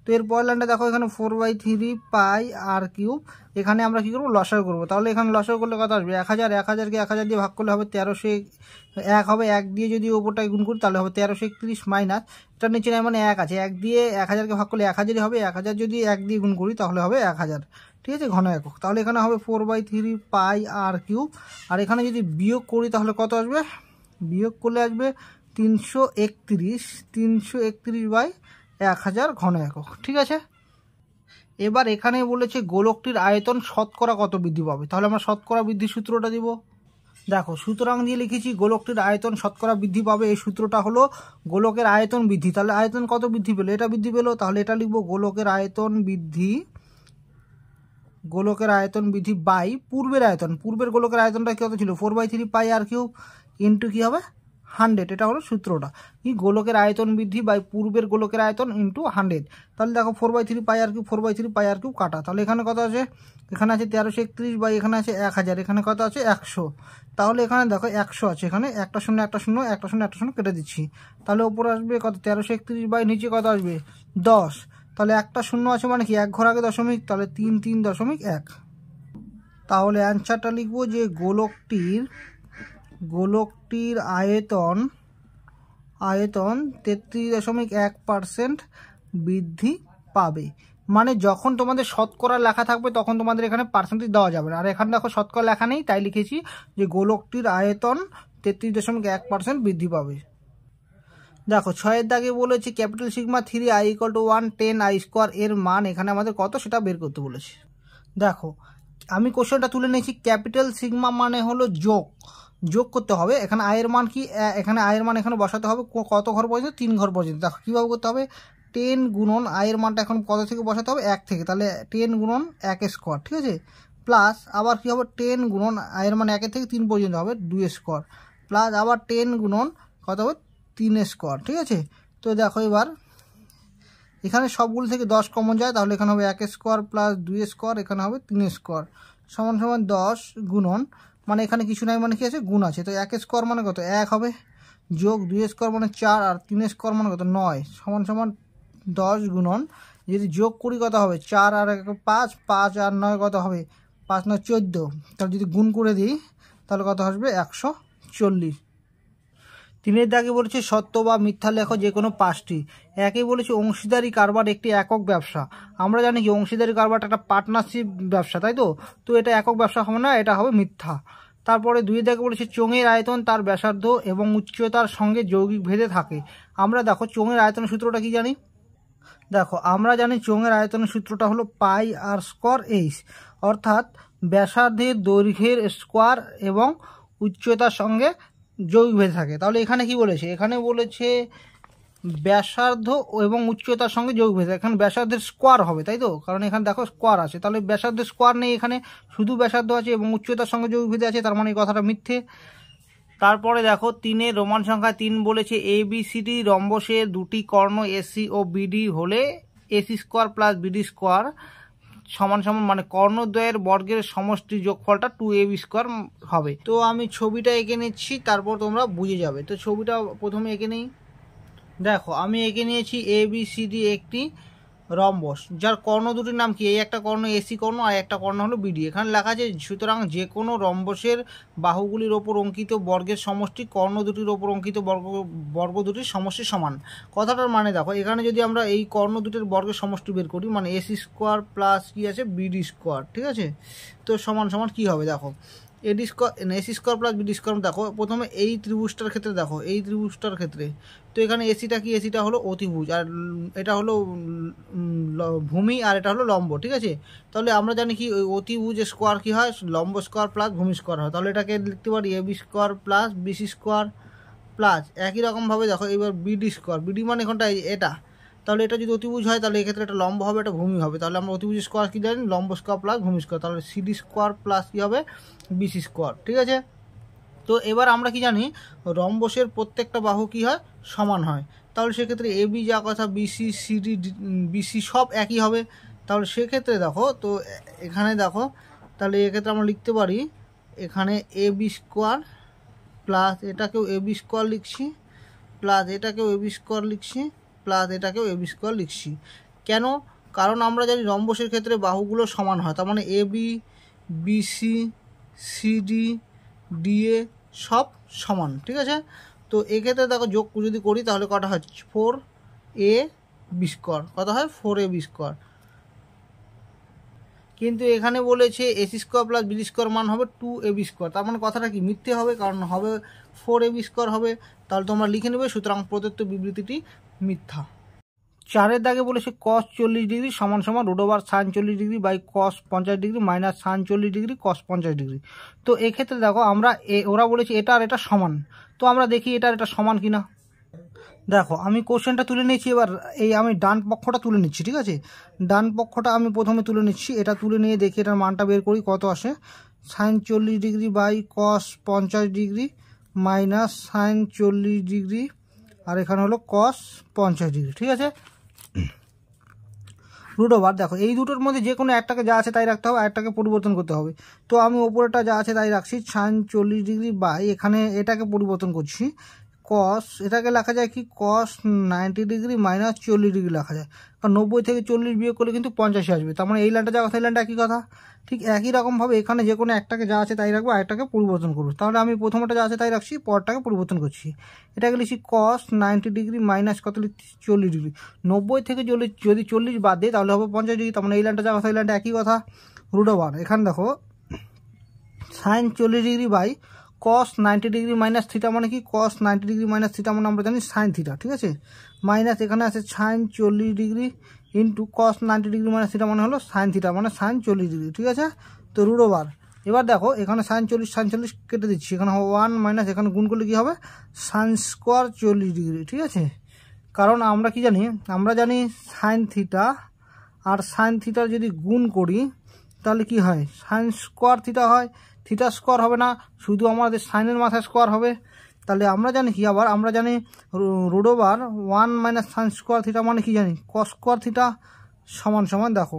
তো এর পরের লাইনটা দেখো এখানে four by three pi R cube এখানে আমরা কী করবো লসার করবো তাহলে এখানে লসার করলে কত আসবে এক হাজার এক হাজারকে এক হাজার দিয়ে ভাগ করলে হবে তেরোশো এক হবে এক দিয়ে যদি ওপরটায় গুণ করি তাহলে হবে তেরোশো একত্রিশ মাইনাস এটা নিচে মানে এক আছে এক দিয়ে এক হাজারকে ভাগ করলে এক হাজারই হবে এক হাজার যদি এক দিয়ে গুণ করি তাহলে হবে এক হাজার ঠিক আছে ঘন একক তাহলে এখানে হবে four by three pi R cube আর এখানে যদি বিয়োগ করি তাহলে কত আসবে বিয়োগ করলে আসবে তিনশো একত্রিশ তিনশো একত্রিশ বাই এক হাজার ঘন একক ঠিক আছে এবার এখানে বলেছে গোলকটির আয়তন শতকরা কত বৃদ্ধি পাবে তাহলে আমরা শতকরা বৃদ্ধির সূত্রটা দিব দেখো সুতরাং দিয়ে লিখেছি গোলকটির আয়তন শতকরা বৃদ্ধি পাবে এই সূত্রটা হলো গোলকের আয়তন বৃদ্ধি তাহলে আয়তন কত বৃদ্ধি পেলো এটা বৃদ্ধি পেলো তাহলে এটা লিখবো গোলকের আয়তন বৃদ্ধি গোলকের আয়তন বিধি বাই পূর্বের আয়তন পূর্বের গোলকের আয়তনটা কত ছিল four by three pi R cube into কী হবে হান্ড্রেড এটা হলো সূত্রটা কি গোলকের আয়তন বৃদ্ধি বাই পূর্বের গোলকের আয়তন ইন্টু হান্ড্রেড তাহলে দেখো four by three pi r cube four by three pi r cube কাটা তাহলে এখানে কত আছে এখানে আছে তেরোশো একত্রিশ বাই এখানে আছে এক হাজার এখানে কত আছে একশো তাহলে এখানে দেখো একশো আছে এখানে একটা শূন্য একটা শূন্য একটা শূন্য একটা শূন্য কেটে দিচ্ছি তাহলে ওপরে আসবে কত তেরোশো একত্রিশ বাই নিচে কত আসবে দশ তাহলে একটা শূন্য আছে মানে কি এক ঘর আগে দশমিক তাহলে তিন তিন দশমিক এক তাহলে অ্যান্সারটা লিখব যে গোলকটির গোলকটির আয়তন আয়তন তেত্রিশ দশমিক এক পারসেন্ট বৃদ্ধি পাবে মানে যখন তোমাদের শতকরা লেখা থাকবে তখন তোমাদের এখানে পার্সেন্টেজ দেওয়া যাবে না আর এখানে দেখো শতকরা লেখা নেই তাই লিখেছি যে গোলকটির আয়তন তেত্রিশ দশমিক এক পার্সেন্ট বৃদ্ধি পাবে দেখো ছয়ের দাগে বলেছে capital sigma three i equal to one ten i square এর মান এখানে আমাদের কত সেটা বের করতে বলেছে দেখো আমি কোশ্চেনটা তুলে নিয়েছি ক্যাপিটাল সিগমা মানে হলো যোগ যোগ করতে হবে এখানে আয়ের মান কি এখানে আয়ের মান এখানে বসাতে হবে কত ঘর পর্যন্ত তিন ঘর পর্যন্ত দেখো কীভাবে করতে হবে টেন গুণন আয়ের মানটা এখন কত থেকে বসাতে হবে এক থেকে তাহলে টেন গুণন এক স্কোয়ার ঠিক আছে প্লাস আবার কী হবে টেন গুণন আয়ের মান একের থেকে তিন পর্যন্ত হবে দুই স্কোয়ার প্লাস আবার টেন গুণন কত হবে তিন স্কোয়ার ঠিক আছে তো দেখো এবার এখানে সবগুলো থেকে দশ কমন যায় তাহলে এখানে হবে এক স্কোয়ার প্লাস দুই স্কোয়ার এখানে হবে তিন স্কোয়ার সমান সমান দশ গুণন মানে এখানে কিছু নাই মানে কি আছে গুণ আছে তো এক স্কোয়ার মানে কত এক হবে যোগ দুই স্কোয়ার মানে চার আর তিন স্কোয়ার মানে কত নয় সমান সমান দশ গুণন যদি যোগ করি কত হবে চার আর পাঁচ পাঁচ আর নয় কত হবে পাঁচ নয় চোদ্দো তাহলে যদি গুণ করে দিই তাহলে কত আসবে একশো চল্লিশ তিনের দাগে বলেছে সত্য বা মিথ্যা লেখো যে কোনো পাঁচটি একে বলেছে অংশীদারি কারবার একটি একক ব্যবসা আমরা জানি যে অংশীদারি কারবারটা একটা পার্টনারশিপ ব্যবসা তাই তো তো এটা একক ব্যবসা হবে না এটা হবে মিথ্যা তারপরে দুই দাগে বলেছে চোঙের আয়তন তার ব্যাসার্ধ এবং উচ্চতার সঙ্গে যৌগিক ভেদে থাকে আমরা দেখো চোঙের আয়তন সূত্রটা কি জানি দেখো আমরা জানি চোঙের আয়তন সূত্রটা হলো পাই আর স্কোয়ার এইচ অর্থাৎ ব্যাসার্ধের দৈর্ঘ্যের স্কোয়ার এবং উচ্চতার সঙ্গে যৌগিক ভেদে থাকে তাহলে এখানে কি বলেছে এখানে বলেছে ব্যাসার্ধ এবং উচ্চতার সঙ্গে যৌগিক ভেদ থাকে এখানে ব্যাসার্ধের স্কোয়ার হবে তাই তো কারণ এখানে দেখো স্কোয়ার আছে তাহলে ব্যাসার্ধের স্কোয়ার নেই এখানে শুধু ব্যাসার্ধ আছে এবং উচ্চতার সঙ্গে যৌগিক ভেদে আছে তার মানে এই কথাটা মিথ্যে তারপরে দেখো তিনে রোমান সংখ্যা তিন বলেছে এ বি সি ডি রম্বসের দুটি কর্ণ এসি ও বিডি হলে AC square plus BD square সমান সমান মানে কর্ণদ্বয়ের বর্গের সমষ্টি যোগফলটা টু এ বি স্কোয়ার হবে তো আমি ছবিটা এঁকে নিচ্ছি তারপর তোমরা বুঝে যাবে তো ছবিটা প্রথমে এঁকে নেই দেখো আমি এঁকে নিয়েছি এ বি সি ডি একটি রম্বস যার কর্ণ দুটির নাম কি এই একটা কর্ণ এসি কর্ণ আর একটা কর্ণ হলো বিডি এখানে লেখা আছে সুতরাং যে কোনো রম্বসের বাহুগুলির ওপর অঙ্কিত বর্গের সমষ্টি কর্ণ দুটির ওপর অঙ্কিত বর্গ বর্গ দুটির সমষ্টি সমান কথাটার মানে দেখো এখানে যদি আমরা এই কর্ণ দুটির বর্গের সমষ্টি বের করি মানে এসি স্কোয়ার প্লাস কী আছে বিডি স্কোয়ার ঠিক আছে তো সমান সমান কি হবে দেখো AD square AC square plus BD square দেখো প্রথমে এই ত্রিভুজটার ক্ষেত্রে দেখো এই ত্রিভুজটার ক্ষেত্রে তো এখানে এসিটা কি এসিটা হলো অতিভুজ আর এটা হলো ভূমি আর এটা হলো লম্ব ঠিক আছে তাহলে আমরা জানি কি ওই অতিভুজ স্কোয়ার কী হয় লম্ব স্কোয়ার প্লাস ভূমি স্কোয়ার হয় তাহলে এটাকে লিখতে পারি A B square plus BC square plus একই রকমভাবে দেখো এবার বিডি স্কোয়ার বিডি মানে এখানটা এটা তাহলে এটা যদি অতিভুজ হয় তাহলে এক্ষেত্রে একটা লম্ব হবে এটা ভূমি হবে তাহলে আমরা অতিভুজ স্কোয়ার কী জানি লম্ব স্কোয়ার প্লাস ভূমি স্কোয়ার তাহলে সিডি স্কোয়ার প্লাস কী হবে বিসি স্কোয়ার ঠিক আছে তো এবার আমরা কি জানি রম্বসের প্রত্যেকটা বাহু কী হয় সমান হয় তাহলে সেক্ষেত্রে এবি যা কথা বিসি সিডি বিসি সব একই হবে তাহলে সেক্ষেত্রে দেখো তো এখানে দেখো তাহলে এক্ষেত্রে আমরা লিখতে পারি এখানে এ বি স্কোয়ার প্লাস এটাকেও এ বি স্কোয়ার লিখছি প্লাস এটাকেও এ বি স্কোয়ার লিখছি প্লাস এটাকেও এ বি স্কোয়ার লিখছি কেন কারণ আমরা জানি রম্বসের ক্ষেত্রে বাহুগুলো সমান হয় তার মানে A AB BC CD DA সব সমান ঠিক আছে তো এক্ষেত্রে দেখো যোগ যদি করি তাহলে কটা হয় ফোর এ বিস্কর কথা হয় ফোর এ বিস্কর কিন্তু এখানে বলেছে এসি স্কোয়ার প্লাস বিলি স্কোয়ার মান হবে টু এ বি স্কোয়ার তার মানে কথাটা কি মিথ্যে হবে কারণ হবে ফোর এ বি স্কোয়ার হবে তাহলে তোমরা লিখে নেবে সুতরাং প্রদত্ত বিবৃতিটি মিথ্যা চারের দাগে বলেছে কস চল্লিশ ডিগ্রি সমান সমান রুট ওভার সান চল্লিশ ডিগ্রি বাই কস পঞ্চাশ ডিগ্রি মাইনাস সান চল্লিশ ডিগ্রি কস পঞ্চাশ ডিগ্রি তো এক্ষেত্রে দেখো আমরা এ ওরা বলেছে এটা আর এটা সমান তো আমরা দেখি এটা এটা সমান কিনা দেখো আমি কোশ্চেনটা তুলে নিয়েছি এবার এই আমি ডান পক্ষটা তুলে নিচ্ছি ঠিক আছে ডান পক্ষটা আমি প্রথমে তুলে নিচ্ছি এটা তুলে নিয়ে দেখি এটার মানটা বের করি কত আসে সাইন চল্লিশ ডিগ্রি বাই কস পঞ্চাশ ডিগ্রি মাইনাস সাইন চল্লিশ ডিগ্রি আর এখানে হলো কস পঞ্চাশ ডিগ্রি ঠিক আছে রুট ওভার দেখো এই দুটোর মধ্যে যে কোনো একটাকে যা আছে তাই রাখতে হবে একটাকে পরিবর্তন করতে হবে তো আমি ওপরেটা যা আছে তাই রাখছি সাইন চল্লিশ ডিগ্রি বাই এখানে এটাকে পরিবর্তন করছি কস এটাকে লেখা যায় কি কস নাইনটি ডিগ্রি মাইনাস চল্লিশ ডিগ্রি লেখা যায় কারণ নব্বই থেকে চল্লিশ বিয়োগ করলে কিন্তু পঞ্চাশে আসবে তার মানে এই লাইনটা যা কথা এই লাইনটা একই কথা ঠিক একই রকমভাবে এখানে যে কোনো একটাকে যা আছে তাই রাখবো আরেকটাকে পরিবর্তন করবো তাহলে আমি প্রথমটা যা আছে তাই রাখছি পরটাকে পরিবর্তন করছি এটাকে লিখছি কস নাইনটি ডিগ্রি মাইনাস কত লিখছি চল্লিশ ডিগ্রি নব্বই থেকে চল্লিশ যদি চল্লিশ বাদ দিই তাহলে হবে পঞ্চাশ ডিগ্রি তার মানে এই লাইনটা যা কথা এই লাইনটা একই কথা রুট ওভার এখানে দেখো সাইন চল্লিশ degree by cos ninety degree minus theta মানে কি cos ninety degree minus theta মানে আমরা জানি সাইন থিটা ঠিক আছে মাইনাস এখানে আছে সাইন চল্লিশ degree into cos ninety degree minus theta মানে হলো সাইন থিটা মানে সাইন চল্লিশ ডিগ্রি ঠিক আছে তো রুট ওভার এবার দেখো এখানে সাইন চল্লিশ সাইন চল্লিশ কেটে দিচ্ছি এখানে ওয়ান মাইনাস এখানে গুণ করলে কী হবে সাইন স্কোয়ার চল্লিশ ডিগ্রি ঠিক আছে কারণ আমরা কি জানি আমরা জানি সাইন থিটা আর সাইন থিটার যদি গুণ করি তাহলে কি হয় সাইন স্কোয়ার থিটা হয় থিটা স্কোয়ার হবে না শুধু আমাদের সাইনের মাথায় স্কোয়ার হবে তাহলে আমরা জানি কি আবার আমরা জানি রোডোবার one minus sine square theta মানে কি জানি কস স্কোয়ার থিটা সমান সমান দেখো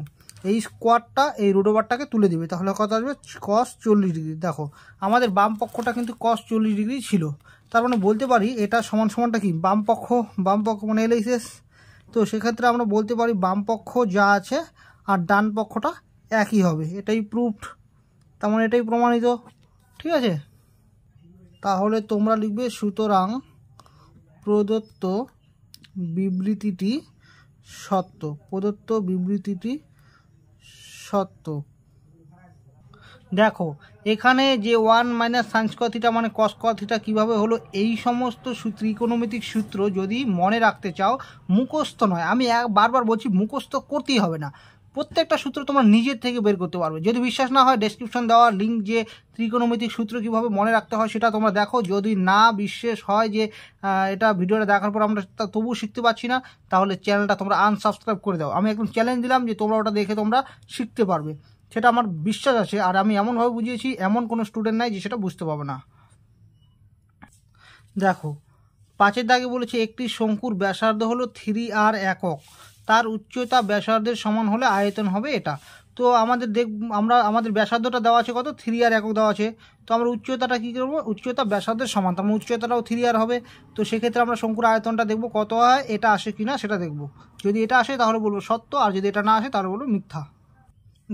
এই স্কোয়ারটা এই রোডোবারটাকে তুলে দিবে তাহলে কত আসবে কস চল্লিশ ডিগ্রি দেখো আমাদের বাম পক্ষটা কিন্তু কস চল্লিশ ডিগ্রি ছিল তার মানে বলতে পারি এটা সমান সমানটা কি বাম পক্ষ বাম পক্ষ মানে এলএইচএস তো সেক্ষেত্রে আমরা বলতে পারি বাম পক্ষ যা আছে আর ডান পক্ষটা একই হবে এটাই প্রুফড তেমন এটাই প্রমাণিত ঠিক আছে তাহলে তোমরা লিখবে সুতরাং প্রদত্ত বিবৃতিটি সত্য প্রদত্ত বিবৃতিটি সত্য দেখো এখানে যে ওয়ান মাইনাস সায়েন্স কথিটা মানে কস কথিটা কীভাবে হলো এই সমস্ত সূত্র ইকোনমিতিক সূত্র যদি মনে রাখতে চাও মুখস্থ নয় আমি বারবার বলছি মুখস্থ করতেই হবে না প্রত্যেকটা সূত্র তোমরা নিজের থেকে বের করতে পারবে যদি বিশ্বাস না হয় ডেসক্রিপশন দেওয়া লিঙ্ক যে ত্রিকোণমিতিক সূত্র কীভাবে মনে রাখতে হয় সেটা তোমরা দেখো যদি না বিশ্বাস হয় যে এটা ভিডিওটা দেখার পর আমরা তবুও শিখতে পারছি না তাহলে চ্যানেলটা তোমরা আনসাবস্ক্রাইব করে দাও আমি একদম চ্যালেঞ্জ দিলাম যে তোমরা ওটা দেখে তোমরা শিখতে পারবে সেটা আমার বিশ্বাস আছে আর আমি এমনভাবে বুঝিয়েছি এমন কোনো স্টুডেন্ট নাই যে সেটা বুঝতে পারবে না দেখো পাঁচের দাগে বলেছে একটি শঙ্কুর ব্যাসার্ধ হলো থ্রি আর একক তার উচ্চতা ব্যাসার্ধের সমান হলে আয়তন হবে এটা তো আমাদের দেখ আমরা আমাদের ব্যাসার্ধটা দেওয়া আছে কত থ্রি আর একক দেওয়া আছে তো আমরা উচ্চতাটা কী করবো উচ্চতা ব্যাসার্ধের সমান তার মানে উচ্চতাটাও থ্রি আর হবে তো সেক্ষেত্রে আমরা শঙ্কুর আয়তনটা দেখব কত হয় এটা আসে কি না সেটা দেখব যদি এটা আসে তাহলে বলবো সত্য আর যদি এটা না আসে তাহলে বলবো মিথ্যা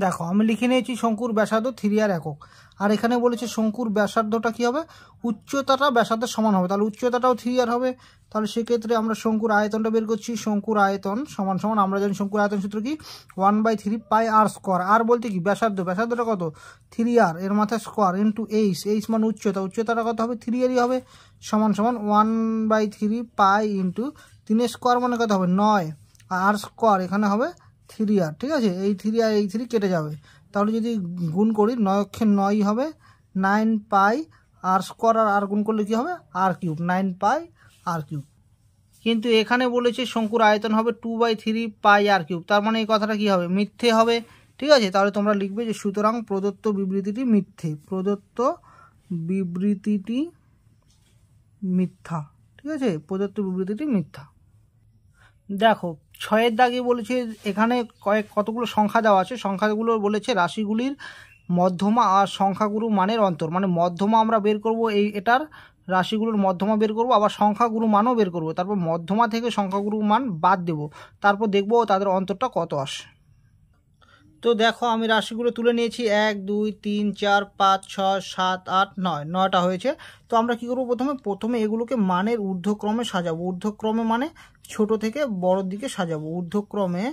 দেখো আমি লিখে নিয়েছি শঙ্কুর ব্যাসার্ধ থ্রি আর একক আর এখানে বলেছে শঙ্কুর ব্যাসার্ধটা কি হবে উচ্চতাটা ব্যাসার্ধের সমান হবে তাহলে উচ্চতাটাও থ্রি আর হবে তাহলে সেক্ষেত্রে আমরা শঙ্কুর আয়তনটা বের করছি শঙ্কুর আয়তন সমান সমান আমরা জানি শঙ্কুর আয়তন সূত্র কি one by three pi R square r বলতে কি ব্যাসার্ধ ব্যাসার্ধটা কত থ্রি আর এর মাথায় স্কোয়ার ইন্টু এইচ এইচ মানে উচ্চতা উচ্চতাটা কত হবে থ্রি আরই হবে সমান সমান one by three pi into তিনের স্কোয়ার মানে কত হবে নয় আর স্কোয়ার এখানে হবে থ্রি আর ঠিক আছে এই থ্রি আর এই থ্রি কেটে যাবে তাহলে যদি গুণ করি নয় অক্ষে নয়ই হবে নাইন পাই আর স্কোয়ার আর আর গুণ করলে কী হবে আর কিউব নাইন পাই আর কিউব কিন্তু এখানে বলেছে শঙ্কুর আয়তন হবে two by three pi R cube তার মানে এই কথাটা কি হবে মিথ্যে হবে ঠিক আছে তাহলে তোমরা লিখবে যে সুতরাং প্রদত্ত বিবৃতিটি মিথ্যে প্রদত্ত বিবৃতিটি মিথ্যা ঠিক আছে প্রদত্ত বিবৃতিটি মিথ্যা দেখো ছয়ের দাগে বলেছে এখানে কয়েক কতগুলো সংখ্যা দেওয়া আছে সংখ্যাগুলো বলেছে রাশিগুলির মধ্যমা আর সংখ্যাগুরু মানের অন্তর মানে মধ্যমা আমরা বের করব এই এটার রাশিগুলোর মধ্যমা বের করব আবার সংখ্যাগুরু মানও বের করব তারপর মধ্যমা থেকে সংখ্যাগুরু মান বাদ দেব তারপর দেখব তাদের অন্তরটা কত আসে তো দেখো আমি রাশিগুলো তুলে নিয়েছি এক দুই তিন চার পাঁচ ছয় সাত আট নয় নয়টা হয়েছে তো আমরা কি করব প্রথমে প্রথমে এগুলোকে মানের ঊর্ধ্বক্রমে সাজাবো ঊর্ধ্বক্রমে মানে ছোট থেকে বড়ো দিকে সাজাবো ঊর্ধ্বক্রমে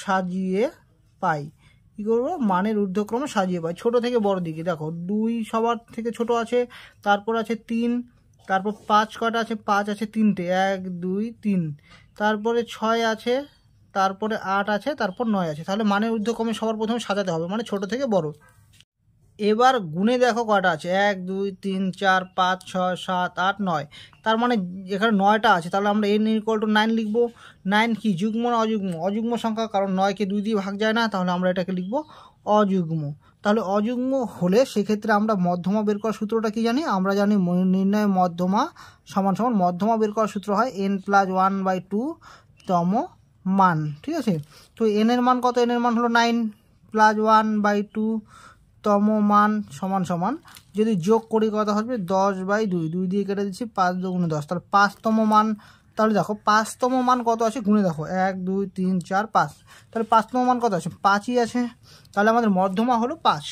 সাজিয়ে পাই কী করবো মানের ঊর্ধ্বক্রমে সাজিয়ে পাই ছোট থেকে বড় দিকে দেখো দুই সবার থেকে ছোট আছে তারপর আছে তিন তারপর পাঁচ কটা আছে পাঁচ আছে তিনটে এক দুই তিন তারপরে ছয় আছে তারপরে আট আছে তারপর নয় আছে তাহলে মানের ঊর্ধ্বক্রমে সবার প্রথমে সাজাতে হবে মানে ছোট থেকে বড় এবার গুণে দেখো কটা আছে এক দুই তিন চার পাঁচ ছয় সাত আট নয় তার মানে এখানে নয়টা আছে তাহলে আমরা এন ইকুয়াল টু নাইন লিখবো নাইন কি যুগ্ম না অযুগ্ম অযুগ্ম সংখ্যা কারণ নয়কে দুই দিয়ে ভাগ যায় না তাহলে আমরা এটাকে লিখবো অযুগ্ম তাহলে অযুগ্ম হলে সেক্ষেত্রে আমরা মধ্যমা বের করার সূত্রটা কি জানি আমরা জানি নির্ণয় মধ্যমা সমান সমান মধ্যমা বের করার সূত্র হয় n plus one by two তম মান ঠিক আছে তো এন এর মান কত এন এর মান হলো nine plus one by two তম মান সমান সমান যদি যোগ করি কত হবে দশ বাই দুই দুই দিয়ে কেটে দিচ্ছি পাঁচ দু গুণে দশ তাহলে পাঁচতম মান তাহলে দেখো পাঁচতম মান কত আছে গুণে দেখো এক দুই তিন চার পাঁচ তাহলে পাঁচতম মান কত আছে পাঁচই আছে তাহলে আমাদের মধ্যমা হলো পাঁচ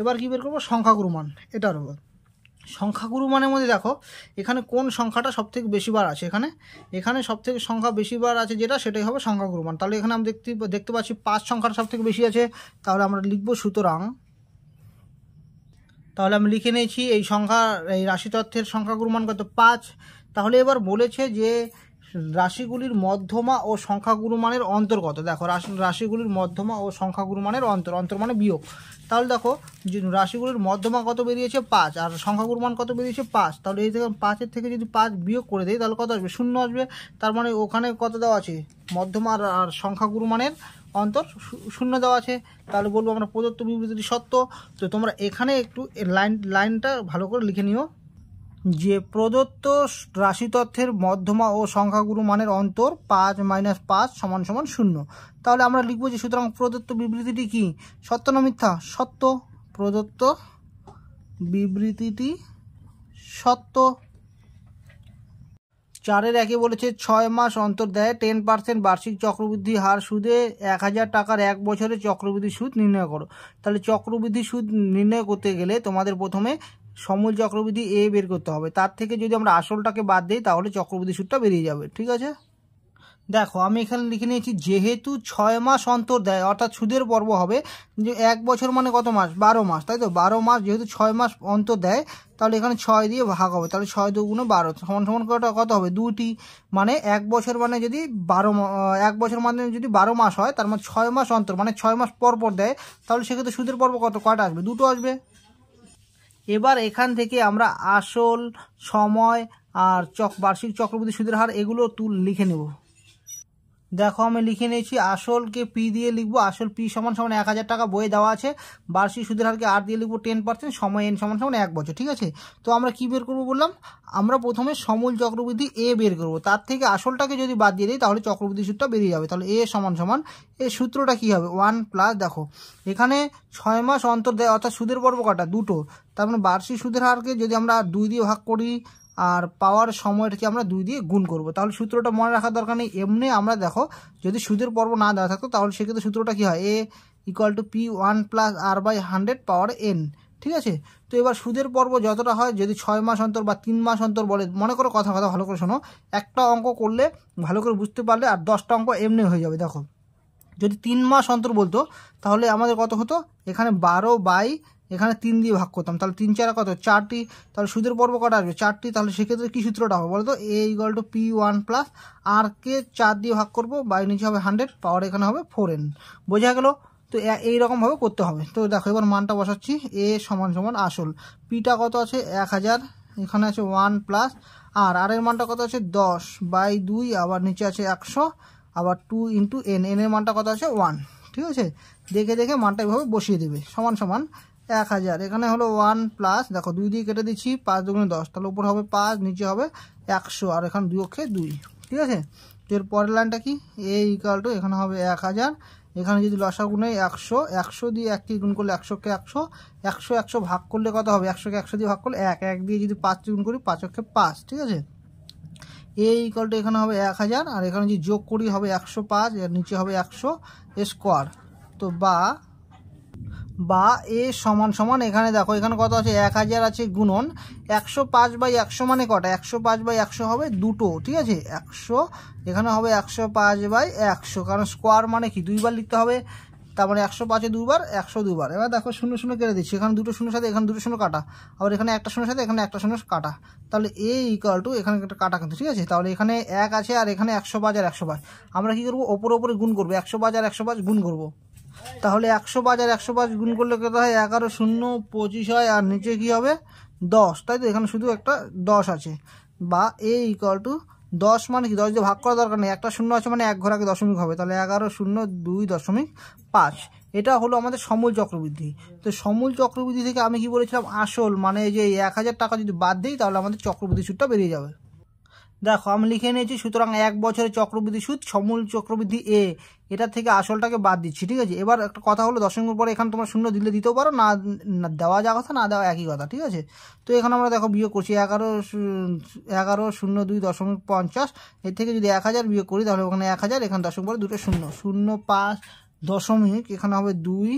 এবার কী বের করবো সংখ্যাগুরু মান এটার উপর সংখ্যাগুরু মানের মধ্যে দেখো এখানে কোন সংখ্যাটা সবথেকে বেশিবার আছে এখানে এখানে সবথেকে সংখ্যা বেশিবার আছে যেটা সেটাই হবে সংখ্যাগুরু মান তাহলে এখানে আমি দেখতে দেখতে পাচ্ছি পাঁচ সংখ্যাটা সবথেকে বেশি আছে তাহলে আমরা লিখব সুতরাং তাহলে আমি লিখে নিয়েছি এই সংখ্যা এই রাশি তথ্যের সংখ্যাগুরু মান কত পাঁচ তাহলে এবার বলেছে যে রাশিগুলির মধ্যমা ও গুরুমানের অন্তর্গত দেখো রাশিগুলির মধ্যমা ও সংখ্যাগুরুমানের অন্তর অন্তর মানে বিয়োগ তাহলে দেখো রাশিগুলির মধ্যমা কত বেরিয়েছে পাঁচ আর গুরুমান কত বেরিয়েছে পাঁচ তাহলে এই থেকে পাঁচের থেকে যদি পাঁচ বিয়োগ করে দেয় তাহলে কত আসবে শূন্য আসবে তার মানে ওখানে কত দেওয়া আছে মধ্যমা আর গুরুমানের অন্তর শূন্য দেওয়া আছে তাহলে বলবো আমরা প্রদত্ত বিবৃতিটি সত্য তো তোমরা এখানে একটু লাইন লাইনটা ভালো করে লিখে নিও যে প্রদত্ত রাশিতত্ত্বের মধ্যমা ও সংখ্যাগুরু মানের অন্তর পাঁচ মাইনাস পাঁচ সমান সমান শূন্য তাহলে আমরা লিখব যে সুতরাং প্রদত্ত বিবৃতিটি কি সত্য না মিথ্যা সত্য প্রদত্ত বিবৃতিটি সত্য চারের একে বলেছে ছয় মাস অন্তর দেয় টেন পার্সেন্ট বার্ষিক চক্রবৃদ্ধি হার সুদে এক হাজার টাকার এক বছরে চক্রবৃদ্ধি সুদ নির্ণয় করো তাহলে চক্রবৃদ্ধি সুদ নির্ণয় করতে গেলে তোমাদের প্রথমে সমূল চক্রবৃদ্ধি এ বের করতে হবে তার থেকে যদি আমরা আসলটাকে বাদ দিই তাহলে চক্রবৃদ্ধি সুদটা বেরিয়ে যাবে ঠিক আছে দেখো আমি এখানে লিখে নিয়েছি যেহেতু ছয় মাস অন্তর দেয় অর্থাৎ সুদের পর্ব হবে যে এক বছর মানে কত মাস বারো মাস তাই তো বারো মাস যেহেতু ছয় মাস অন্তর দেয় তাহলে এখানে ছয় দিয়ে ভাগ হবে তাহলে ছয় দুগুণে বারো সমান সমান কটা কত হবে দুটি মানে এক বছর মানে যদি বারো এক বছর মানে যদি বারো মাস হয় তার মানে ছয় মাস অন্তর মানে ছয় মাস পর পর দেয় তাহলে সেক্ষেত্রে সুদের পর্ব কত কটা আসবে দুটো আসবে এবার এখান থেকে আমরা আসল সময় আর চক বার্ষিক চক্রবৃদ্ধি সুদের হার এগুলো তুল লিখে নেব দেখো আমি লিখে নিয়েছি আসলকে পি দিয়ে লিখবো আসল পি সমান সমান এক হাজার টাকা বয়ে দেওয়া আছে বার্ষিক সুদের হারকে আর দিয়ে লিখবো টেন পার্সেন্ট সময় এন সমান সমান এক বছর ঠিক আছে তো আমরা কি বের করবো বললাম আমরা প্রথমে সমূল চক্রবৃদ্ধি এ বের করব তার থেকে আসলটাকে যদি বাদ দিয়ে দিই তাহলে চক্রবৃদ্ধি সুদটা বেরিয়ে যাবে তাহলে এ সমান সমান এ সূত্রটা কি হবে ওয়ান প্লাস দেখো এখানে ছয় মাস অন্তর দেয় অর্থাৎ সুদের পর্ব কাটা দুটো তার মানে বার্ষিক সুদের হারকে যদি আমরা দুই দিয়ে ভাগ করি আর পাওয়ার সময়টাকে আমরা দুই দিয়ে গুণ করব তাহলে সূত্রটা মনে রাখার দরকার নেই এমনি আমরা দেখো যদি সুদের পর্ব না দেওয়া থাকতো তাহলে সেক্ষেত্রে সূত্রটা কী হয় A equal to P one plus r by hundred power n ঠিক আছে তো এবার সুদের পর্ব যতটা হয় যদি ছয় মাস অন্তর বা তিন মাস অন্তর বলে মনে করো কথা কথা ভালো করে শোনো একটা অঙ্ক করলে ভালো করে বুঝতে পারলে আর দশটা অঙ্ক এমনি হয়ে যাবে দেখো যদি তিন মাস অন্তর বলতো তাহলে আমাদের কত হতো এখানে বারো বাই এখানে তিন দিয়ে ভাগ করতাম তাহলে তিন চারা কত চারটি তাহলে সুদের পর্ব কটা আসবে চারটি তাহলে সেক্ষেত্রে কী সূত্রটা হবে বলতো A equal to P one plus r কে চার দিয়ে ভাগ করবো বাই নিচে হবে হান্ড্রেড পাওয়ার এখানে হবে ফোর এন বোঝা গেল তো এইরকমভাবে করতে হবে তো দেখো এবার মানটা বসাচ্ছি এ সমান সমান আসল পিটা কত আছে এক হাজার এখানে আছে ওয়ান প্লাস আর আর এর মানটা কত আছে দশ বাই দুই আবার নিচে আছে একশো আবার টু ইন্টু এন এন এর মানটা কত আছে ওয়ান ঠিক আছে দেখে দেখে মানটা এভাবে বসিয়ে দেবে সমান সমান এক হাজার এখানে হলো ওয়ান প্লাস দেখো দুই দিয়ে কেটে দিচ্ছি পাঁচ দুগুণে দশ তাহলে উপরে হবে পাঁচ নিচে হবে একশো আর এখানে দুই অক্ষে দুই ঠিক আছে এর পরের লাইনটা কি এ ইকাল টু এখানে হবে এক হাজার এখানে যদি লসা গুণে একশো একশো দিয়ে একটি গুণ করলে একশোকে একশো একশো একশো ভাগ করলে কত হবে একশোকে একশো দিয়ে ভাগ করলে এক এক দিয়ে যদি পাঁচ গুণ করি পাঁচকে পাঁচ ঠিক আছে এ ইকালটা এখানে হবে এক হাজার আর এখানে যদি যোগ করি হবে একশো পাঁচ এর নিচে হবে একশো স্কোয়ার তো বা বা এ সমান সমান এখানে দেখো এখানে কত আছে এক হাজার আছে গুণন একশো পাঁচ বাই একশো মানে কটা একশো পাঁচ বাই একশো হবে দুটো ঠিক আছে একশো এখানে হবে একশো পাঁচ বাই একশো কারণ স্কোয়ার মানে কি দুইবার লিখতে হবে তার মানে একশো পাঁচে দুবার একশো দুবার এবার দেখো শূন্য শূন্য কেটে দিচ্ছি এখানে দুটো শূন্য সাথে এখানে দুটো শূন্য কাটা আবার এখানে একটা শূন্য সাথে এখানে একটা শূন্য কাটা তাহলে এ ইকুয়াল টু এখানে একটা কাটা কিন্তু ঠিক আছে তাহলে এখানে এক আছে আর এখানে একশো পাঁচ আর একশো পাঁচ আমরা কী করবো ওপরে ওপরে গুণ করবো একশো পাঁচ আর একশো পাঁচ গুণ করবো তাহলে একশো পাঁচ আর একশো পাঁচ গুণ করলে কত হয় এগারো শূন্য পঁচিশ হয় আর নিচে কি হবে দশ তাই তো এখানে শুধু একটা দশ আছে বা এ ইকাল টু দশ মানে কি দশ দিয়ে ভাগ করা দরকার নেই একটা শূন্য আছে মানে এক ঘর আগে দশমিক হবে তাহলে এগারো শূন্য দুই দশমিক পাঁচ এটা হলো আমাদের সমূল চক্রবৃদ্ধি তো সমূল চক্রবৃদ্ধি থেকে আমি কি বলেছিলাম আসল মানে যে এক হাজার টাকা যদি বাদ দিই তাহলে আমাদের চক্রবৃদ্ধি সুদটা বেরিয়ে যাবে দেখো আমি লিখে নিয়েছি সুতরাং এক বছরে চক্রবৃদ্ধি সুদ সমূল চক্রবৃদ্ধি এ এটা থেকে আসলটাকে বাদ দিচ্ছি ঠিক আছে এবার একটা কথা হলো দশমিকের পরে এখানে তোমরা শূন্য দিলে দিতেও পারো না দেওয়া যা কথা না দেওয়া একই কথা ঠিক আছে তো এখানে আমরা দেখো বিয়োগ করছি এগারো এগারো শূন্য দুই দশমিক পঞ্চাশ এর থেকে যদি এক হাজার বিয়োগ করি তাহলে ওখানে এক হাজার এখানে দশমিক পরে দুটো শূন্য শূন্য পাঁচ দশমিক এখানে হবে দুই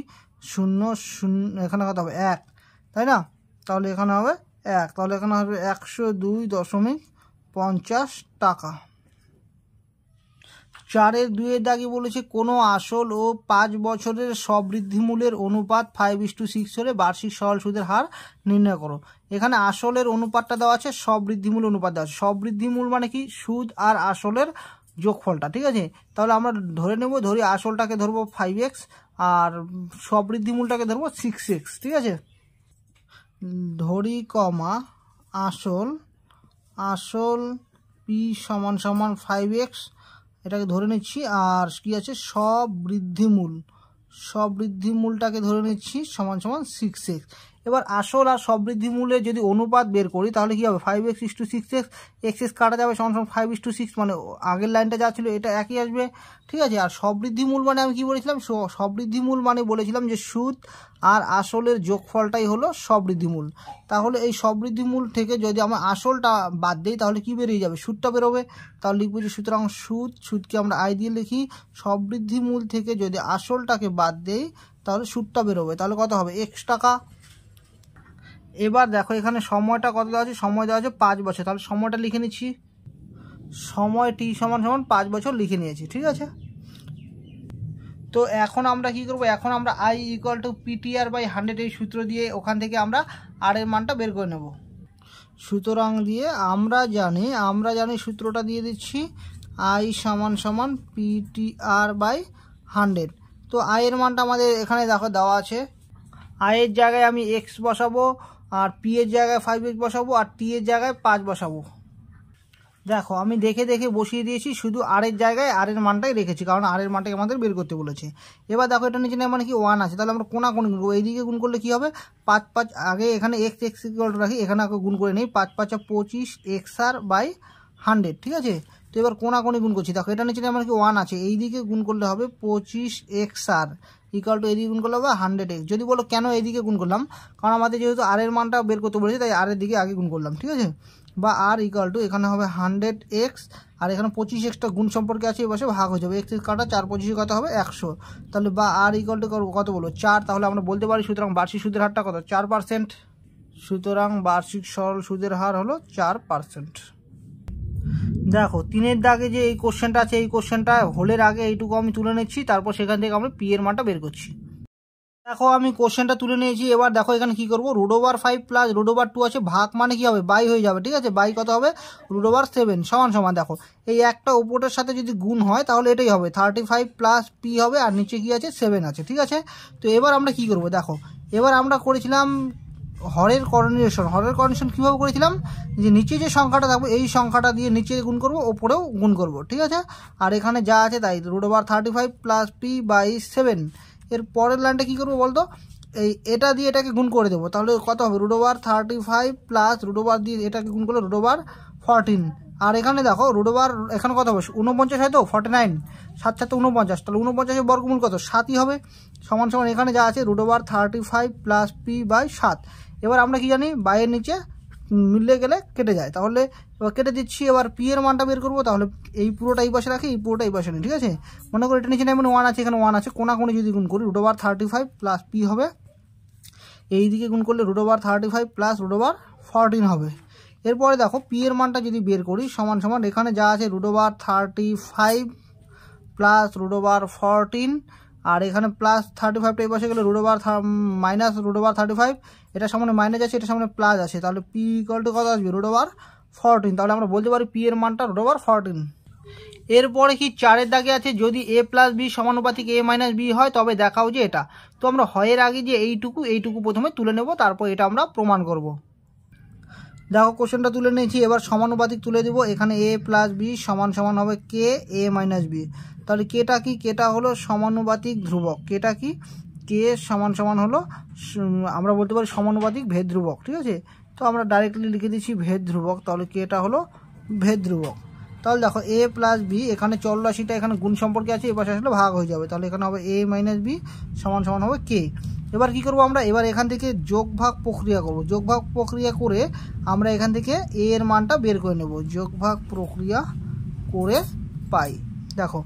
শূন্য শূন্য এখানে কথা হবে এক তাই না তাহলে এখানে হবে এক তাহলে এখানে হবে একশো দুই দশমিক পঞ্চাশ টাকা চারের দুয়ের দাগে বলেছে কোনো আসল ও পাঁচ বছরের সবৃদ্ধিমূলের অনুপাত ফাইভ ইস টু সিক্স হলে বার্ষিক সরল সুদের হার নির্ণয় করো এখানে আসলের অনুপাতটা দেওয়া আছে সবৃদ্ধিমূল অনুপাত দেওয়া আছে সবৃদ্ধিমূল মানে কি সুদ আর আসলের যোগফলটা ঠিক আছে তাহলে আমরা ধরে নেব ধরি আসলটাকে ধরবো ফাইভ এক্স আর সবৃদ্ধিমূলটাকে ধরবো সিক্স এক্স ঠিক আছে ধরি কমা আসল আসল পি সমান সমান ফাইভ এক্স এটাকে ধরে নিচ্ছি আর কি আছে সব বৃদ্ধিমূল সবৃদ্ধিমূল সবৃদ্ধিমূলটাকে ধরে নিচ্ছি সমান সমান সিক্স এক্স এবার আসল আর সমৃদ্ধি মূল্যে যদি অনুপাত বের করি তাহলে কী হবে five x is two six x x's কাটা যাবে সমান সমান ফাইভ ইস টু সিক্স মানে আগের লাইনটা যা ছিল এটা একই আসবে ঠিক আছে আর সমৃদ্ধি মূল মানে আমি কি বলেছিলাম সমৃদ্ধি মূল মানে বলেছিলাম যে সুদ আর আসলের যোগফলটাই হলো সমৃদ্ধি মূল তাহলে এই সমৃদ্ধি মূল থেকে যদি আমার আসলটা বাদ দিই তাহলে কি বেরিয়ে যাবে সুদটা বেরোবে তাহলে লিখবো যে সুতরাং সুদ সুদকে আমরা আয় দিয়ে লিখি সমৃদ্ধি মূল থেকে যদি আসলটাকে বাদ দেই তাহলে সুদটা বেরোবে তাহলে কত হবে এক্স টাকা এবার দেখো এখানে সময়টা কত দেওয়া আছে সময় দেওয়া আছে পাঁচ বছর তাহলে সময়টা লিখে নিচ্ছি সময় টি সমান সমান পাঁচ বছর লিখে নিয়েছি ঠিক আছে তো এখন আমরা কি করব এখন আমরা I equal to PTR by hundred এই সূত্র দিয়ে ওখান থেকে আমরা আর এর মানটা বের করে নেব সুতরাং দিয়ে আমরা জানি আমরা জানি সূত্রটা দিয়ে দিচ্ছি আই সমান সমান পিটিআর বাই হান্ড্রেড তো আয়ের মানটা আমাদের এখানে দেখো দেওয়া আছে আয়ের জায়গায় আমি এক্স বসাবো আর পি এর জায়গায় ফাইভ এইচ বসাবো আর টি এর জায়গায় পাঁচ বসাবো দেখো আমি দেখে দেখে বসিয়ে দিয়েছি শুধু আরের জায়গায় আরের মানটাই রেখেছি কারণ আরের মানটাকে আমাদের বের করতে বলেছে এবার দেখো এটা নিচে মানে কি ওয়ান আছে তাহলে আমরা কোনা কোন গুণ করবো এইদিকে গুণ করলে কী হবে পাঁচ পাঁচ আগে এখানে এক্স এক্স রাখি এখানে গুণ করে নিই পাঁচ পাঁচ পঁচিশ এক্স আর বাই হান্ড্রেড ঠিক আছে তো এবার কোনা কোনি গুণ করছি দেখো এটা নিচে মানে কি ওয়ান আছে এইদিকে গুণ করলে হবে পঁচিশ এক্স আর ইকাল টু এদিকে গুণ করলে হবে হান্ড্রেড এক্স যদি বলো কেন এদিকে গুণ করলাম কারণ আমাদের যেহেতু আর এর মানটা বের করতে বলেছে তাই আর এর দিকে আগে গুণ করলাম ঠিক আছে বা আর ইকাল টু এখানে হবে হান্ড্রেড এক্স আর এখানে পঁচিশ এক্সটা গুণ সম্পর্কে আছে এবার ভাগ হয়ে যাবে এক্স কাটা চার পঁচিশে কত হবে একশো তাহলে বা আর ইকাল টু কত বলবো চার তাহলে আমরা বলতে পারি সুতরাং বার্ষিক সুদের হারটা কত চার পার্সেন্ট সুতরাং বার্ষিক সরল সুদের হার হলো চার পার্সেন্ট দেখো তিনের দাগে যে এই কোশ্চেনটা আছে এই কোশ্চেনটা হোলের আগে এইটুকু আমি তুলে নিচ্ছি তারপর সেখান থেকে আমরা পি এর মানটা বের করছি দেখো আমি কোশ্চেনটা তুলে নিয়েছি এবার দেখো এখানে কি করব root over five plus root over two আছে ভাগ মানে কি হবে বাই হয়ে যাবে ঠিক আছে বাই কত হবে রুট ওভার সেভেন সমান সমান দেখো এই একটা ওপরের সাথে যদি গুণ হয় তাহলে এটাই হবে থার্টি ফাইভ প্লাস পি হবে আর নিচে কি আছে সেভেন আছে ঠিক আছে তো এবার আমরা কি করব দেখো এবার আমরা করেছিলাম হরের করনিরেশন হরের কর্ডিনেশন কীভাবে করেছিলাম যে নিচে যে সংখ্যাটা থাকবে এই সংখ্যাটা দিয়ে নিচে গুণ করব ওপরেও গুণ করব ঠিক আছে আর এখানে যা আছে তাই root over thirty five plus p by seven এর পরের লাইনটা কী করবো বলতো এই এটা দিয়ে এটাকে গুণ করে দেবো তাহলে কত হবে root over thirty five plus root over দিয়ে এটাকে গুণ করলে রুট ওভার ফর্টিন আর এখানে দেখো রুট ওভার এখানে কত হবে উনপঞ্চাশ হয়তো ফর্টি নাইন সাত সাত উনপঞ্চাশ তাহলে উনপঞ্চাশের বর্গমূল কত সাতই হবে সমান সমান এখানে যা আছে root over thirty five plus p by সাত এবার আমরা কি জানি বাইয়ের নিচে মিলে গেলে কেটে যায় তাহলে এবার কেটে দিচ্ছি এবার পি এর মানটা বের করবো তাহলে এই পুরোটা এই পাশে রাখি এই পুরোটা এই পাশে নিই ঠিক আছে মনে করি এটা নিচে নেই মানে ওয়ান আছে এখানে ওয়ান আছে কোনাকোনি যদি গুণ করি root over thirty five plus p হবে এই দিকে গুণ করলে root over thirty five plus root over fourteen হবে এরপরে দেখো পি এর মানটা যদি বের করি সমান সমান এখানে যা আছে root over thirty five plus root over fourteen আর এখানে প্লাস থার্টি ফাইভটা এই পাশে গেলে root over minus root over thirty five এটা সামনে মাইনাস আছে এটা সামনে প্লাস আছে তাহলে পি ইকাল টু কত আসবে রুট ওভার ফরটিন তাহলে আমরা বলতে পারি পি এর মানটা রুট ওভার ফরটিন এরপরে কি চারের দাগে আছে যদি এ প্লাস বি সমানুপাতিক এ মাইনাস বি হয় তবে দেখাও যে এটা তো আমরা হয়ের আগে যে এইটুকু এইটুকু প্রথমে তুলে নেব তারপর এটা আমরা প্রমাণ করব দেখো কোশ্চেনটা তুলে নিয়েছি এবার সমানুপাতিক তুলে দেব এখানে এ প্লাস বি সমান সমান হবে কে এ মাইনাস বি তাহলে কেটা কি কেটা হলো সমানুপাতিক ধ্রুবক কেটা কি কে সমান সমান হলো আমরা বলতে পারি সমানুপাতিক ভেদ ধ্রুবক ঠিক আছে তো আমরা ডাইরেক্টলি লিখে দিচ্ছি ভেদ ধ্রুবক তাহলে কেটা হলো ভেদ ধ্রুবক তাহলে দেখো এ প্লাস বি এখানে চল রাশিটা এখানে গুণ সম্পর্কে আছে এবার আসলে ভাগ হয়ে যাবে তাহলে এখানে হবে এ মাইনাস বি সমান সমান হবে কে এবার কি করব আমরা এবার এখান থেকে যোগ ভাগ প্রক্রিয়া করব যোগ ভাগ প্রক্রিয়া করে আমরা এখান থেকে এ এর মানটা বের করে নেব যোগ ভাগ প্রক্রিয়া করে পাই দেখো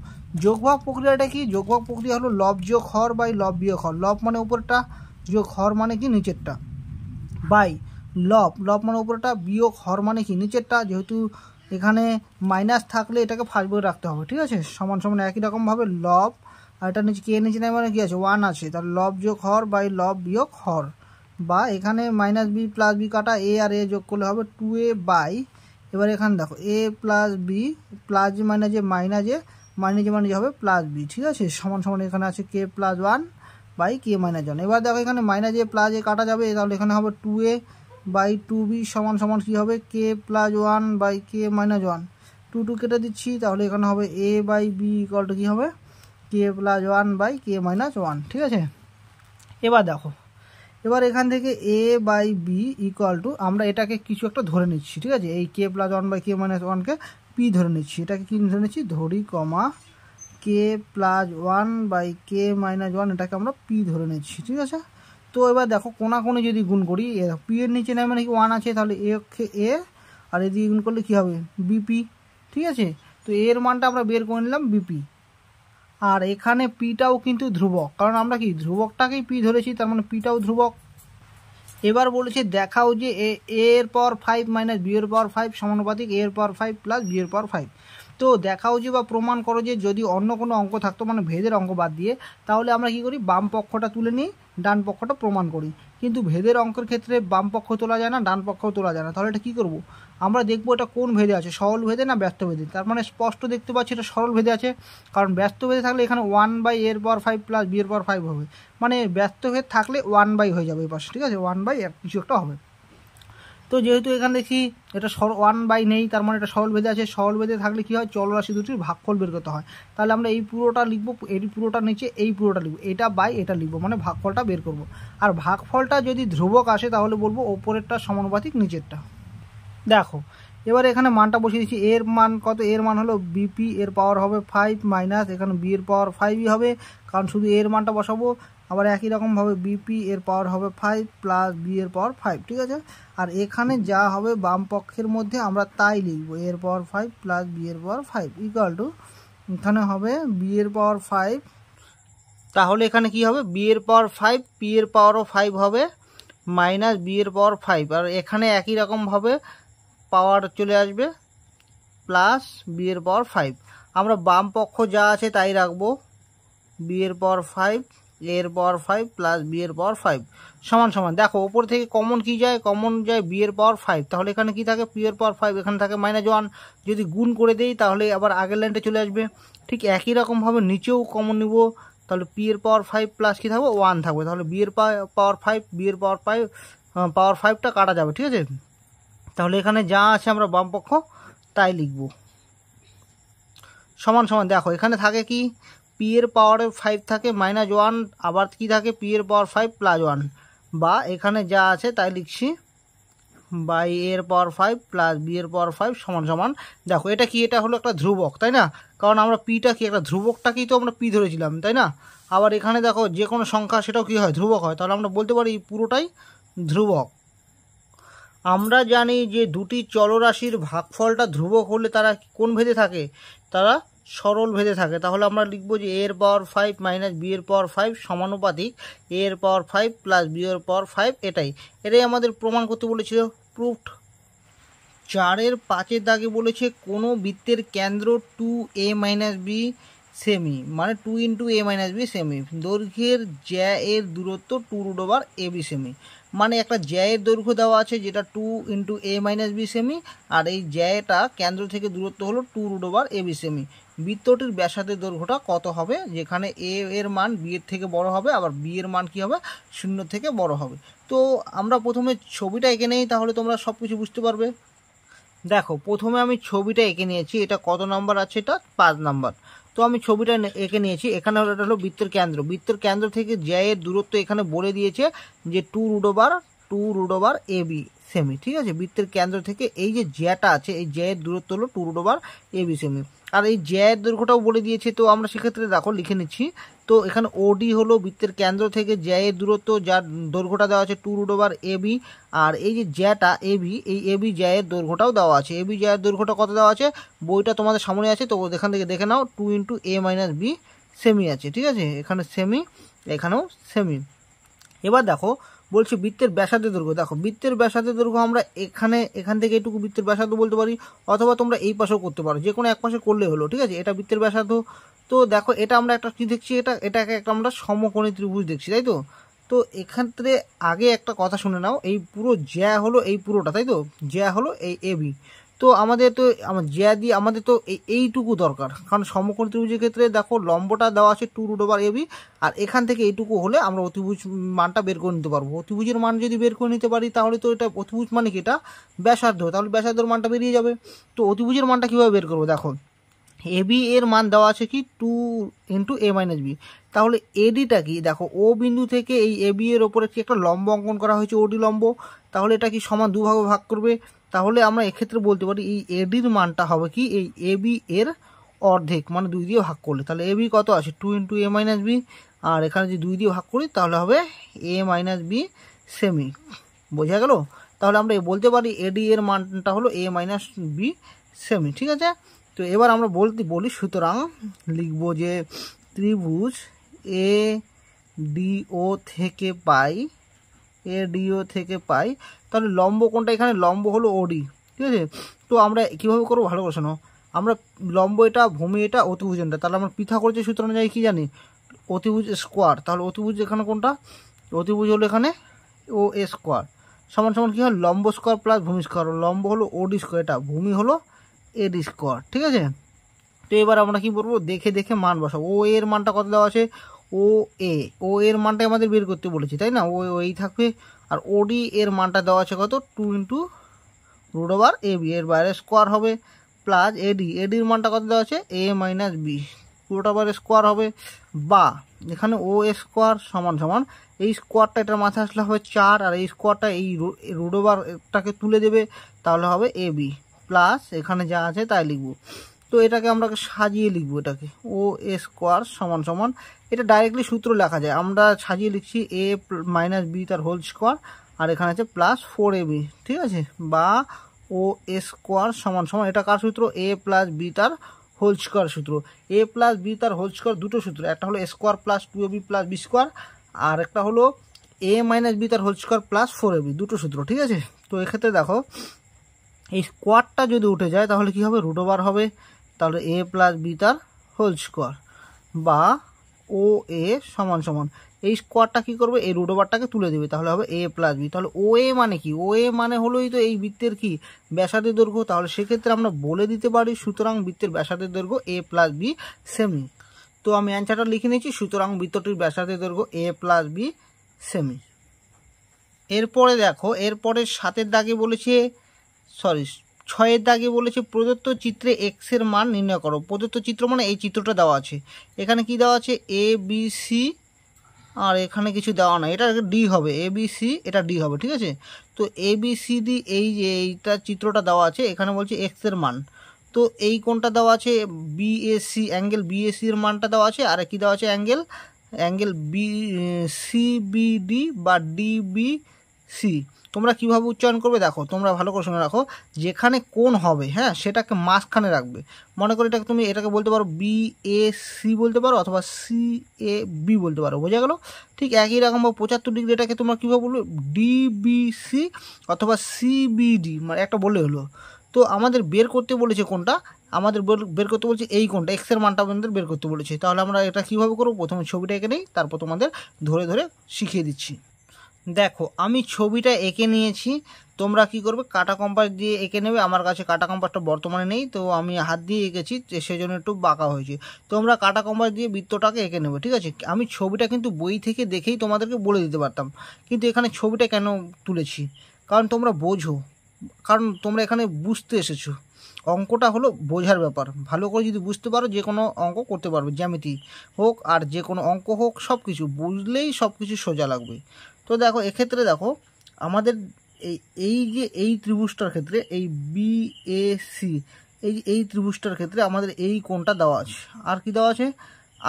যোগভাগ প্রক্রিয়াটা কি যোগভাগ প্রক্রিয়া হলো লব যোগ হর বাই লব বিয়োগ হর লব মানে উপরটা যোগ হর মানে কি নিচেরটা বাই লব লব মানে উপরটা বিয়োগ হর মানে কি নিচেরটা যেহেতু এখানে মাইনাস থাকলে এটাকে ফার্স্ট রাখতে হবে ঠিক আছে সমান সমান একই রকমভাবে লব আর এটা নিচে কে নিচে নেই মানে কী আছে ওয়ান আছে তার লব যোগ হর বাই লব বিয়োগ হর বা এখানে মাইনাস বি প্লাস বি কাটা এ আর এ যোগ করলে হবে টু এ বাই এবার এখানে দেখো A plus B plus minus A minus A মান নিজে মানে হবে প্লাস বি ঠিক আছে সমান সমান এখানে আছে k plus one by K minus one এবার দেখো এখানে মাইনাস এ প্লাস এ কাটা যাবে তাহলে এখানে হবে two A by two B সমান সমান কী হবে কে plus one by K minus one two two কেটে দিচ্ছি তাহলে এখানে হবে এ বাই বি ইকলটা কী হবে কে plus one by K minus one ঠিক আছে এবার দেখো এবার এখান থেকে A by B equal to আমরা এটাকে কিছু একটা ধরে নিচ্ছি ঠিক আছে এই K plus one by K minus ওয়ানকে পি ধরে নিচ্ছি এটাকে কী ধরে নিচ্ছি ধরি comma K plus one by K minus one এটাকে আমরা পি ধরে নিচ্ছি ঠিক আছে তো এবার দেখো কোনা কোণে যদি গুণ করি পি এর নিচে নেই মানে কি ওয়ান আছে তাহলে এ এ আর এদিকে গুণ করলে কী হবে বিপি ঠিক আছে তো এর মানটা আমরা বের করে নিলাম বিপি আর এখানে পিটাও কিন্তু ধ্রুবক কারণ আমরা কি ধ্রুবকটাকেই পি ধরেছি তার মানে পিটাও ধ্রুবক এবার বলেছে দেখাও যে এ এর পাওয়ার ফাইভ মাইনাস বিয়ের পাওয়ার ফাইভ সমানুপাতিক এ এর পাওয়ার ফাইভ প্লাস বিয়ের পাওয়ার ফাইভ তো দেখাও যে বা প্রমাণ করো যে যদি অন্য কোনো অঙ্ক থাকতো মানে ভেদের অঙ্ক বাদ দিয়ে তাহলে আমরা কি করি বাম পক্ষটা তুলে নিই ডান পক্ষটা প্রমাণ করি কিন্তু ভেদের অঙ্কের ক্ষেত্রে বাম পক্ষ তোলা যায় না ডান পক্ষ তোলা যায় না তাহলে এটা কী করবো আমরা দেখব এটা কোন ভেদে আছে সরল ভেদে না ব্যস্ত ভেদে তার মানে স্পষ্ট দেখতে পাচ্ছি এটা সরল ভেদে আছে কারণ ব্যস্ত ভেদে থাকলে এখানে ওয়ান বাই এর পর ফাইভ প্লাস বি এর পর ফাইভ হবে মানে ব্যস্ত ভেদ থাকলে ওয়ান বাই হয়ে যাবে এই পাশে ঠিক আছে ওয়ান বাই কিছু একটা হবে তো যেহেতু এখানে দেখি এটা সর ওয়ান বাই নেই তার মানে এটা সরল ভেদে আছে সরল ভেদে থাকলে কী হয় চলরাশি দুটির ভাগফল বের করতে হয় তাহলে আমরা এই পুরোটা লিখবো এই পুরোটা নিচে এই পুরোটা লিখবো এটা বাই এটা লিখবো মানে ভাগফলটা বের করব আর ভাগফলটা যদি ধ্রুবক আসে তাহলে বলবো ওপরেরটা সমানুপাতিক নিচেরটা দেখো এবার এখানে মানটা বসিয়ে দিচ্ছি এর মান কত এর মান হলো বিপি এর পাওয়ার হবে ফাইভ মাইনাস এখানে বি এর পাওয়ার ফাইভই হবে কারণ শুধু এর মানটা বসাবো আবার একই রকমভাবে বিপি এর পাওয়ার হবে ফাইভ প্লাস বি এর পাওয়ার ফাইভ ঠিক আছে আর এখানে যা হবে বাম পক্ষের মধ্যে আমরা তাই লিখবো এর পাওয়ার ফাইভ প্লাস বি এর পাওয়ার ফাইভ ইকুয়াল টু এখানে হবে বি এর পাওয়ার ফাইভ তাহলে এখানে কি হবে বি এর পাওয়ার ফাইভ পি এর পাওয়ারও ফাইভ হবে মাইনাস বি এর পাওয়ার ফাইভ আর এখানে একই রকমভাবে পাওয়ার চলে আসবে প্লাস বিয়ের এর পাওয়ার ফাইভ আমরা বাম পক্ষ যা আছে তাই রাখবো বিয়ের এর পাওয়ার ফাইভ এর পাওয়ার ফাইভ প্লাস বিয়ের এর পাওয়ার ফাইভ সমান সমান দেখো ওপর থেকে কমন কি যায় কমন যায় বিয়ের পাওয়ার ফাইভ তাহলে এখানে কি থাকে পি পাওয়ার ফাইভ এখানে থাকে মাইনাস ওয়ান যদি গুণ করে দেই তাহলে আবার আগের লাইনটা চলে আসবে ঠিক একই রকমভাবে নিচেও কমন নিব তাহলে পি এর পাওয়ার ফাইভ প্লাস কী থাকবে ওয়ান থাকবে তাহলে বিয়ের এর পাওয়ার ফাইভ বিয়ের পাওয়ার ফাইভ পাওয়ার ফাইভটা কাটা যাবে ঠিক আছে তাহলে এখানে যা আছে আমরা বামপক্ষ তাই লিখব সমান সমান দেখো এখানে থাকে কি পি এর পাওয়ারে ফাইভ থাকে মাইনাস ওয়ান আবার কি থাকে পি এর পাওয়ার ফাইভ প্লাস ওয়ান বা এখানে যা আছে তাই লিখছি বাই এর পাওয়ার ফাইভ প্লাস বি এর পাওয়ার ফাইভ সমান সমান দেখো এটা কি এটা হলো একটা ধ্রুবক তাই না কারণ আমরা পিটা কি একটা ধ্রুবকটাকেই তো আমরা পি ধরেছিলাম তাই না আবার এখানে দেখো যে কোনো সংখ্যা সেটাও কি হয় ধ্রুবক হয় তাহলে আমরা বলতে পারি পুরোটাই ধ্রুবক আমরা জানি যে দুটি চলরাশির ভাগফলটা ধ্রুবক হলে তারা কোন ভেদে থাকে তারা সরল ভেদে থাকে তাহলে আমরা লিখবো যে এর পাওয়ার ফাইভ মাইনাস বি এর পাওয়ার ফাইভ সমানুপাতিক এর পাওয়ার ফাইভ প্লাস বি এর পাওয়ার ফাইভ এটাই এটাই আমাদের প্রমাণ করতে বলেছিল প্রুফড চারের পাঁচের দাগে বলেছে কোনো বৃত্তের কেন্দ্র টু এ মাইনাস বি সেমি মানে two into A minus B সেমি দৈর্ঘ্যের জ্যা এর দূরত্ব two root over A B সেমি মানে একটা জ্যায়ের দৈর্ঘ্য দেওয়া আছে যেটা two into A minus B সেমি আর এই জ্যায়টা কেন্দ্র থেকে দূরত্ব হলো two root over A B সেমি বৃত্তটির ব্যাসাদের দৈর্ঘ্যটা কত হবে যেখানে এ এর মান বি এর থেকে বড় হবে আবার বি এর মান কী হবে শূন্য থেকে বড় হবে তো আমরা প্রথমে ছবিটা এঁকে নেই তাহলে তোমরা সব কিছু বুঝতে পারবে দেখো প্রথমে আমি ছবিটা এঁকে নিয়েছি এটা কত নাম্বার আছে এটা পাঁচ নাম্বার তো আমি ছবিটা এঁকে নিয়েছি এখানে এটা হলো বৃত্তের কেন্দ্র বৃত্তের কেন্দ্র থেকে জয়ের দূরত্ব এখানে বলে দিয়েছে যে two root over two root over A B সেমি ঠিক আছে বৃত্তের কেন্দ্র থেকে এই যে জ্যাটা আছে এই জ্যায়ের দূরত্ব হলো টু রুডোবার এ বি সেমি আর এই জ্যায়ের দৈর্ঘ্যটাও বলে দিয়েছে তো আমরা সেক্ষেত্রে দেখো লিখে নিচ্ছি তো এখানে ওডি হলো বৃত্তের কেন্দ্র থেকে জ্যায়ের দূরত্ব যার দৈর্ঘ্যটা দেওয়া আছে two root over A B আর এই যে জ্যাটা এ বি এই এ বি জ্যায়ের দৈর্ঘ্যটাও দেওয়া আছে এ বি জ্যায়ের দৈর্ঘ্যটা কত দেওয়া আছে বইটা তোমাদের সামনে আছে তো এখান থেকে দেখে নাও two into A minus B সেমি আছে ঠিক আছে এখানে সেমি এখানেও সেমি এবার দেখো বলছি বৃত্তের ব্যাসার্ধের দৈর্ঘ্য দেখো বৃত্তের ব্যাসার্ধের দৈর্ঘ্য আমরা এখানে এখান থেকে এটুকু বৃত্তের ব্যাসার্ধ বলতে পারি অথবা তোমরা এই পাশেও করতে পারো যে কোনো এক পাশে করলে হলো ঠিক আছে এটা বৃত্তের ব্যাসার্ধ তো দেখো এটা আমরা একটা কি দেখছি এটা এটাকে একটা আমরা সমকোণী ত্রিভুজ দেখছি তাই তো তো এখানে আগে একটা কথা শুনে নাও এই পুরো জ্যা হলো এই পুরোটা তাই তো জ্যা হলো এই এবি তো আমাদের তো আমার জ্যা দিয়ে আমাদের তো এইটুকু দরকার কারণ সমকোণী ত্রিভুজের ক্ষেত্রে দেখো লম্বটা দেওয়া আছে টু রুট ওভার এবি আর এখান থেকে এইটুকু হলে আমরা অতিভুজ মানটা বের করে নিতে পারবো অতিভুজের মান যদি বের করে নিতে পারি তাহলে তো এটা অতিভুজ মানে কি এটা ব্যাসার্ধ তাহলে ব্যাসার্ধর মানটা বেরিয়ে যাবে তো অতিভুজের মানটা কীভাবে বের করবো দেখো এ বি এর মান দেওয়া আছে কি two into A minus B তাহলে এডিটা কি দেখো ও বিন্দু থেকে এই এ বি এর ওপরে কি একটা লম্ব অঙ্কন করা হয়েছে ওডি লম্ব তাহলে এটা কি সমান দুভাগে ভাগ করবে তাহলে আমরা এক্ষেত্রে বলতে পারি এই এডির মানটা হবে কি এই এ বি এর অর্ধেক মানে দুই দিয়ে ভাগ করলে তাহলে এ বি কত আছে two into A minus B আর এখানে যদি দুই দিয়ে ভাগ করি তাহলে হবে এ মাইনাস বি সেমি বোঝা গেল তাহলে আমরা বলতে পারি এডি এর মানটা হলো এ মাইনাস বি সেমি ঠিক আছে তো এবার আমরা বলতে বলি সুতরাং লিখব যে ত্রিভুজ এ ডিও থেকে পাই এ ডিও থেকে পাই তাহলে লম্ব কোনটা এখানে লম্ব হলো ওডি ঠিক আছে তো আমরা কীভাবে করবো ভালো করে শোনো আমরা লম্ব এটা ভূমি এটা অতিভুজনটা তাহলে আমরা পৃথা করেছি সুতরাং অনুযায়ী কী জানি অতিভুজ স্কোয়ার তাহলে অতিভুজ এখানে কোনটা অতিভুজ হলো এখানে ও এ স্কোয়ার সমান সমান কী হয় লম্ব স্কোয়ার প্লাস ভূমি স্কোয়ার লম্ব হলো ওডি স্কোয়ার এটা ভূমি হলো এর স্কোয়ার ঠিক আছে তো এবার আমরা কি বলবো দেখে দেখে মান বসাবো ও এর মানটা কত দেওয়া আছে ও এ ও এর মানটা আমাদের বের করতে বলেছে তাই না ও এই থাকবে আর ওডি এর মানটা দেওয়া আছে কত two into root over A B এর বাইরে স্কোয়ার হবে প্লাস এডি এডির মানটা কত দেওয়া আছে A minus B root over square হবে বা এখানে ও এ স্কোয়ার সমান সমান এই স্কোয়ারটা এটার মাথায় আসলে হবে চার আর এই স্কোয়ারটা এই রুট ওভারটাকে তুলে দেবে তাহলে হবে এ বি প্লাস এখানে যা আছে তাই লিখবো তো এটাকে আমরা সাজিয়ে লিখবো এটাকে ও এ স্কোয়ার সমান সমান এটা ডাইরেক্টলি সূত্র লেখা যায় আমরা সাজিয়ে লিখছি এ মাইনাস বি তার হোল স্কোয়ার আর এখানে আছে প্লাস ফোর এ বি ঠিক আছে বা ও এ স্কোয়ার সমান সমান এটা কার সূত্র এ প্লাস বি তার হোল স্কোয়ার সূত্র এ প্লাস বি তার হোল স্কোয়ার দুটো সূত্র একটা হলো square plus two A B plus B square আর একটা হলো এ মাইনাস বি তার whole square plus four A B দুটো সূত্র ঠিক আছে তো এক্ষেত্রে দেখো এই স্কোয়ারটা যদি উঠে যায় তাহলে কি হবে রুট ওভার হবে তাহলে এ প্লাস বি তার হোল স্কোয়ার বা ও এ সমান সমান এই স্কোয়ারটা কী করবে এই রুট ওভারটাকে তুলে দেবে তাহলে হবে এ প্লাস বি তাহলে ও এ মানে কি ও এ মানে হলোই তো এই বৃত্তের কি ব্যাসার্ধের দৈর্ঘ্য তাহলে সেক্ষেত্রে আমরা বলে দিতে পারি সুতরাং বৃত্তের ব্যাসার্ধের দৈর্ঘ্য এ প্লাস বি সেমি তো আমি অ্যান্সারটা লিখে নিয়েছি সুতরাং বৃত্তটির ব্যাসার্ধের দৈর্ঘ্য এ প্লাস বি সেমি এরপরে দেখো এরপরে সাতের দাগে বলেছে সরি ছয়ের দাগে বলেছে প্রদত্ত চিত্রে এক্সের মান নির্ণয় করো প্রদত্ত চিত্র মানে এই চিত্রটা দেওয়া আছে এখানে কি দেওয়া আছে এ বি সি আর এখানে কিছু দেওয়া নাই এটা ডি হবে এ বি সি এটা ডি হবে ঠিক আছে তো এ বি সি ডি এই যে এইটা চিত্রটা দেওয়া আছে এখানে বলছে এক্সের মান তো এই কোনটা দেওয়া আছে বি সি অ্যাঙ্গেল বি সির মানটা দেওয়া আছে আর কি দেওয়া আছে অ্যাঙ্গেল অ্যাঙ্গেল বি সিবিডি বা সি তোমরা কিভাবে উচ্চারণ করবে দেখো তোমরা ভালো করে শুনে রাখো যেখানে কোন হবে হ্যাঁ সেটাকে মাঝখানে রাখবে মনে করো এটাকে তুমি এটাকে বলতে পারো বি এ সি বলতে পারো অথবা সি এ বি বলতে পারো বোঝা গেল ঠিক একই রকম বা পঁচাত্তর ডিগ্রি এটাকে তোমরা কীভাবে বলবে ডি বি সি অথবা সি বি ডি মানে একটা বলে হলো তো আমাদের বের করতে বলেছে কোনটা আমাদের বের করতে বলছে এই কোনটা এক্সের মানটা আমাদের বের করতে বলেছে তাহলে আমরা এটা কীভাবে করবো প্রথমে ছবিটা এঁকে নেই তারপর তোমাদের ধরে ধরে শিখিয়ে দিচ্ছি দেখো আমি ছবিটা এঁকে নিয়েছি তোমরা কি করবে কাটা কম্পাস দিয়ে এঁকে নেবে আমার কাছে কাটা কম্পাসটা বর্তমানে নেই তো আমি হাত দিয়ে এঁকেছি সেজন্য একটু বাঁকা হয়েছে তোমরা কাটা কম্পাস দিয়ে বৃত্তটাকে এঁকে নেবে ঠিক আছে আমি ছবিটা কিন্তু বই থেকে দেখেই তোমাদেরকে বলে দিতে পারতাম কিন্তু এখানে ছবিটা কেন তুলেছি কারণ তোমরা বোঝো কারণ তোমরা এখানে বুঝতে এসেছো অঙ্কটা হলো বোঝার ব্যাপার ভালো করে যদি বুঝতে পারো যে কোনো অঙ্ক করতে পারবে জ্যামিতি হোক আর যে কোনো অঙ্ক হোক সব কিছু বুঝলেই সব কিছু সোজা লাগবে তো দেখো এক্ষেত্রে দেখো আমাদের এই এই যে এই ত্রিভুজটার ক্ষেত্রে এই বি এ সি এই এই ত্রিভুজটার ক্ষেত্রে আমাদের এই কোনটা দেওয়া আছে আর কি দেওয়া আছে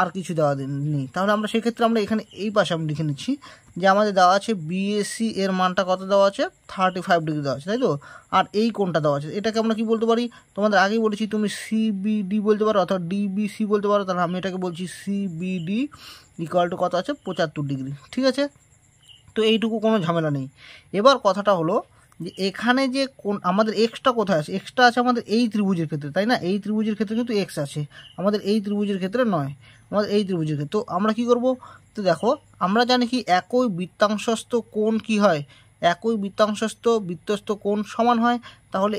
আর কিছু দেওয়া নেই তাহলে আমরা সেক্ষেত্রে আমরা এখানে এই পাশে আমি লিখে নিচ্ছি যে আমাদের দেওয়া আছে বিএসসি এর মানটা কত দেওয়া আছে থার্টি ফাইভ ডিগ্রি দেওয়া আছে তাই তো আর এই কোনটা দেওয়া আছে এটাকে আমরা কি বলতে পারি তোমাদের আগেই বলেছি তুমি সিবিডি বলতে পারো অথবা ডিবিসি বলতে পারো তাহলে আমি এটাকে বলছি সিবিডি ইকুয়াল টু কত আছে পঁচাত্তর ডিগ্রি ঠিক আছে তো এইটুকু কোনো ঝামেলা নেই এবার কথাটা হলো যে এখানে যে কোন আমাদের এক্সটা কোথায় আছে এক্সটা আছে আমাদের এই ত্রিভুজের ক্ষেত্রে তাই না এই ত্রিভুজের ক্ষেত্রে কিন্তু এক্স আছে আমাদের এই ত্রিভুজের ক্ষেত্রে নয় আমাদের এই ত্রিভুজের ক্ষেত্রে তো আমরা কি করব তো দেখো আমরা জানি কি একই বৃত্তাংশস্থ কোন কি হয় একই বৃত্তাংশস্থ বৃত্তস্থ কোন সমান হয় তাহলে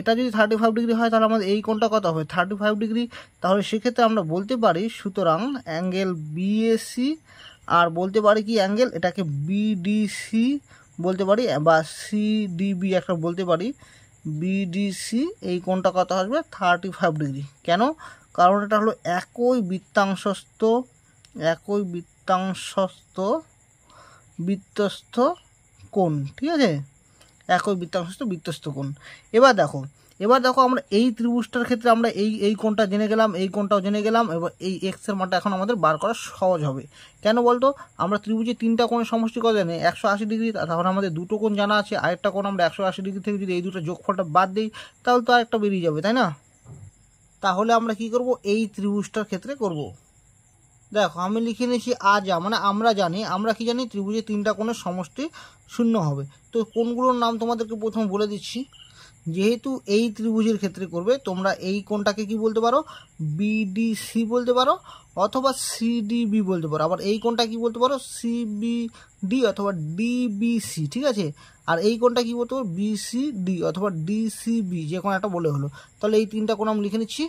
এটা যদি থার্টি ফাইভ ডিগ্রি হয় তাহলে আমাদের এই কোনটা কত হবে থার্টি ফাইভ ডিগ্রি তাহলে সেক্ষেত্রে আমরা বলতে পারি সুতরাং অ্যাঙ্গেল বিএসি আর বলতে পারি কি অ্যাঙ্গেল এটাকে বিডিসি বলতে পারি বা সিডিবি একটা বলতে পারি বিডিসি এই কোনটা কত আসবে থার্টি ফাইভ ডিগ্রি কেন কারণ এটা হলো একই বৃত্তাংশস্থ একই বৃত্তাংশস্থ বৃত্তস্থ কোণ ঠিক আছে একই বৃত্তাংশস্থ বৃত্তস্থ কোণ এবার দেখো এবার দেখো আমরা এই ত্রিভুজটার ক্ষেত্রে আমরা এই এই কোনটা জেনে গেলাম এই কোনটাও জেনে গেলাম এবার এই এক্সের মানটা এখন আমাদের বার করা সহজ হবে কেন বলতো আমরা ত্রিভুজে তিনটা কোণের সমষ্টি কত জানি একশো আশি ডিগ্রি তাহলে আমাদের দুটো কোণ জানা আছে আরেকটা কোণ আমরা একশো আশি ডিগ্রি থেকে যদি এই দুটো যোগফলটা বাদ দিই তাহলে তো আরেকটা বেরিয়ে যাবে তাই না তাহলে আমরা কি করব এই ত্রিভুজটার ক্ষেত্রে করব। দেখো আমি লিখে নিয়েছি যা মানে আমরা জানি আমরা কি জানি ত্রিভুজে তিনটা কোণের সমষ্টি শূন্য হবে তো কোনগুলোর নাম তোমাদেরকে প্রথম বলে দিচ্ছি যেহেতু এই ত্রিভুজের ক্ষেত্রে করবে তোমরা এই কোণটাকে কি বলতে পারো বিডিসি বলতে পারো অথবা সিডিবি বলতে পারো আবার এই কোণটা কি বলতে পারো সিবিডি অথবা ডিবিসি ঠিক আছে আর এই কোণটা কি বলতে পারো বিসিডি অথবা ডিসিবি যে কোনো একটা বলে হলো তাহলে এই তিনটা কোণ আমি লিখে নিচ্ছি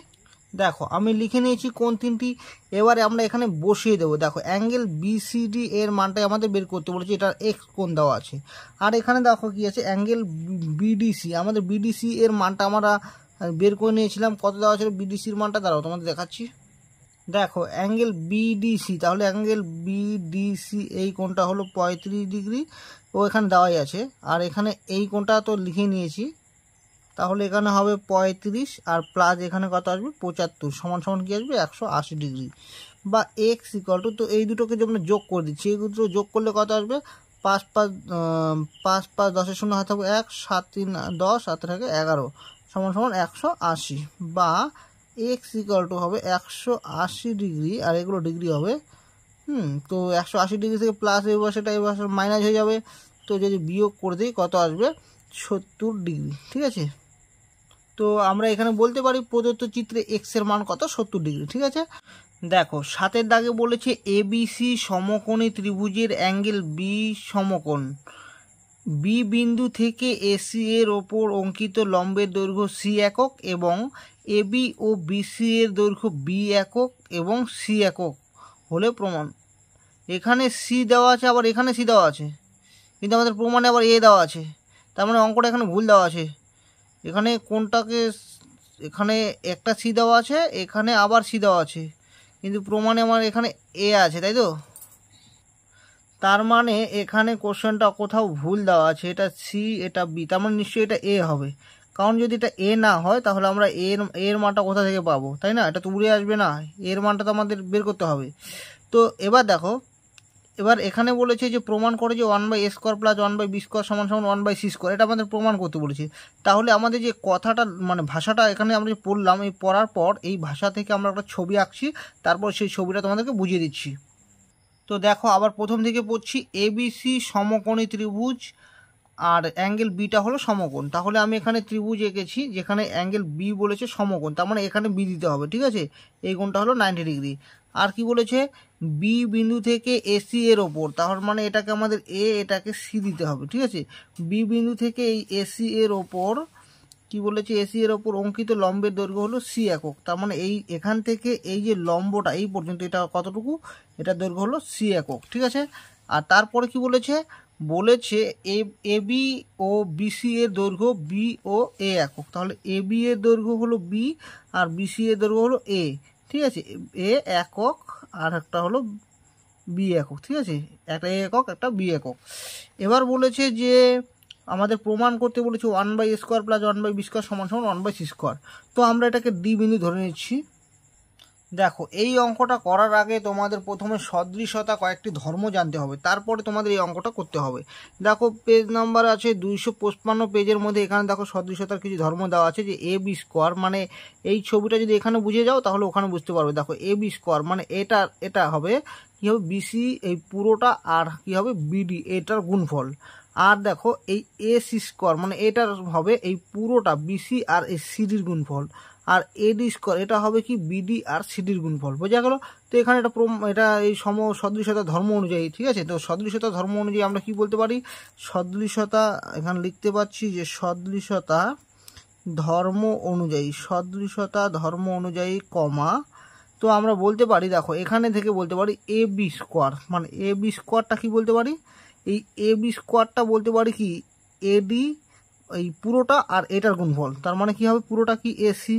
দেখো আমি লিখে নিয়েছি কোন তিনটি এবারে আমরা এখানে বসিয়ে দেবো দেখো অ্যাঙ্গেল বিসিডি এর মানটাই আমাদের বের করতে বলেছে এটার এক্স কোন দেওয়া আছে আর এখানে দেখো কি আছে অ্যাঙ্গেল বিডিসি আমাদের বিডিসি এর মানটা আমরা বের করে নিয়েছিলাম কত দেওয়া ছিল বিডিসির মানটা দাঁড়াও তোমাদের দেখাচ্ছি দেখো অ্যাঙ্গেল বিডিসি তাহলে অ্যাঙ্গেল বিডিসি এই কোনটা হলো পঁয়ত্রিশ ডিগ্রি ও এখানে দেওয়াই আছে আর এখানে এই কোনটা তো লিখে নিয়েছি তাহলে এখানে হবে পঁয়ত্রিশ আর প্লাস এখানে কত আসবে পঁচাত্তর সমান সমান কী আসবে একশো আশি ডিগ্রি বা এক্স ইকাল টু তো এই দুটোকে যে আমরা যোগ করে দিচ্ছি এই দুটো যোগ করলে কত আসবে পাঁচ পাঁচ পাঁচ পাঁচ দশের শূন্য হাতে থাকবে এক সাত তিন দশ হাতে থাকে এগারো সমান সমান একশো আশি বা এক্স ইকাল টু হবে একশো আশি ডিগ্রি আর এগুলো ডিগ্রি হবে হুম তো একশো আশি ডিগ্রি থেকে প্লাস এই বছরটা এই বছর মাইনাস হয়ে যাবে তো যদি বিয়োগ করে দিই কত আসবে সত্তর ডিগ্রি ঠিক আছে তো আমরা এখানে বলতে পারি প্রদত্ত চিত্রে এক্সের মান কত সত্তর ডিগ্রি ঠিক আছে দেখো সাতের দাগে বলেছে সি সমকোণী ত্রিভুজের অ্যাঙ্গেল বি সমকোণ বি বিন্দু থেকে এ সি এর ওপর অঙ্কিত লম্বের দৈর্ঘ্য সি একক এবং এবি ও বিসি এর দৈর্ঘ্য বি একক এবং সি একক হলে প্রমাণ এখানে সি দেওয়া আছে আবার এখানে সি দেওয়া আছে কিন্তু আমাদের প্রমাণে আবার এ দেওয়া আছে তার মানে অঙ্কটা এখানে ভুল দেওয়া আছে এখানে কোনটাকে এখানে একটা সি দেওয়া আছে এখানে আবার সি দেওয়া আছে কিন্তু প্রমাণে আমার এখানে এ আছে তাই তো তার মানে এখানে কোশ্চেনটা কোথাও ভুল দেওয়া আছে এটা সি এটা বি তার মানে নিশ্চয়ই এটা এ হবে কারণ যদি এটা এ না হয় তাহলে আমরা এর এর মানটা কোথা থেকে পাবো তাই না এটা তো উড়ে আসবে না এর মানটা তো আমাদের বের করতে হবে তো এবার দেখো এবার এখানে বলেছে যে প্রমাণ করে যে one by A square plus one by B square সমান সমান ওয়ান বাই সি স্কোয়ার এটা আমাদের প্রমাণ করতে বলেছে তাহলে আমাদের যে কথাটা মানে ভাষাটা এখানে আমরা যে পড়লাম এই পড়ার পর এই ভাষা থেকে আমরা একটা ছবি আঁকছি তারপর সেই ছবিটা তোমাদেরকে বুঝিয়ে দিচ্ছি তো দেখো আবার প্রথম থেকে পড়ছি এবিসি সমকোণী ত্রিভুজ আর অ্যাঙ্গেল বিটা হলো সমকোণ তাহলে আমি এখানে ত্রিভুজ এঁকেছি যেখানে অ্যাঙ্গেল বি বলেছে সমকোণ তার মানে এখানে বি দিতে হবে ঠিক আছে এই কোণটা হলো নাইনটি ডিগ্রি আর কি বলেছে বি বিন্দু থেকে এসি এর ওপর তার মানে এটাকে আমাদের এ এটাকে সি দিতে হবে ঠিক আছে বি বিন্দু থেকে এই এসি এর ওপর কি বলেছে এসি এর ওপর অঙ্কিত লম্বের দৈর্ঘ্য হলো সি একক তার মানে এই এখান থেকে এই যে লম্বটা এই পর্যন্ত এটা কতটুকু এটা দৈর্ঘ্য হলো সি একক ঠিক আছে আর তারপরে কি বলেছে বলেছে এ বি ও বিসি এর দৈর্ঘ্য বি ও এ একক তাহলে এ বি এর দৈর্ঘ্য হলো বি আর বিসি এর দৈর্ঘ্য হলো এ ঠিক আছে এ একক আর একটা হলো বি একক ঠিক আছে একটা এ একক একটা বি একক এবার বলেছে যে আমাদের প্রমাণ করতে বলেছে one by square plus one by B square সমান সমান ওয়ান বাই সি স্কোয়ার তো আমরা এটাকে ডি বিন্দু ধরে নিচ্ছি দেখো এই অঙ্কটা করার আগে তোমাদের প্রথমে সদৃশতা কয়েকটি ধর্ম জানতে হবে তারপরে তোমাদের এই অঙ্কটা করতে হবে দেখো পেজ নাম্বার আছে দুইশো পঁচপান্ন পেজের মধ্যে এখানে দেখো সদৃশতার কিছু ধর্ম দেওয়া আছে যে এ বি স্কোয়ার মানে এই ছবিটা যদি এখানে বুঝে যাও তাহলে ওখানে বুঝতে পারবে দেখো এ বি স্কোয়ার মানে এটা এটা হবে কী হবে বিসি এই পুরোটা আর কী হবে বিডি এটার গুণফল আর দেখো এই এ সি স্কোয়ার মানে এটার হবে এই পুরোটা বিসি আর এই সিডির গুণফল আর এডি স্কোয়ার এটা হবে কি বিডি আর সিডির গুণফল বোঝা গেল তো এখানে এটা প্রম এটা এই সম সদৃশতা ধর্ম অনুযায়ী ঠিক আছে তো সদৃশতা ধর্ম অনুযায়ী আমরা কি বলতে পারি সদৃশতা এখানে লিখতে পাচ্ছি যে সদৃশতা ধর্ম অনুযায়ী সদৃশতা ধর্ম অনুযায়ী কমা তো আমরা বলতে পারি দেখো এখানে থেকে বলতে পারি এ বি স্কোয়ার মানে এ বি স্কোয়ারটা কি বলতে পারি এই এ বি স্কোয়ারটা বলতে পারি কি এডি এই পুরোটা আর এটার গুণফল তার মানে কি হবে পুরোটা কি এসি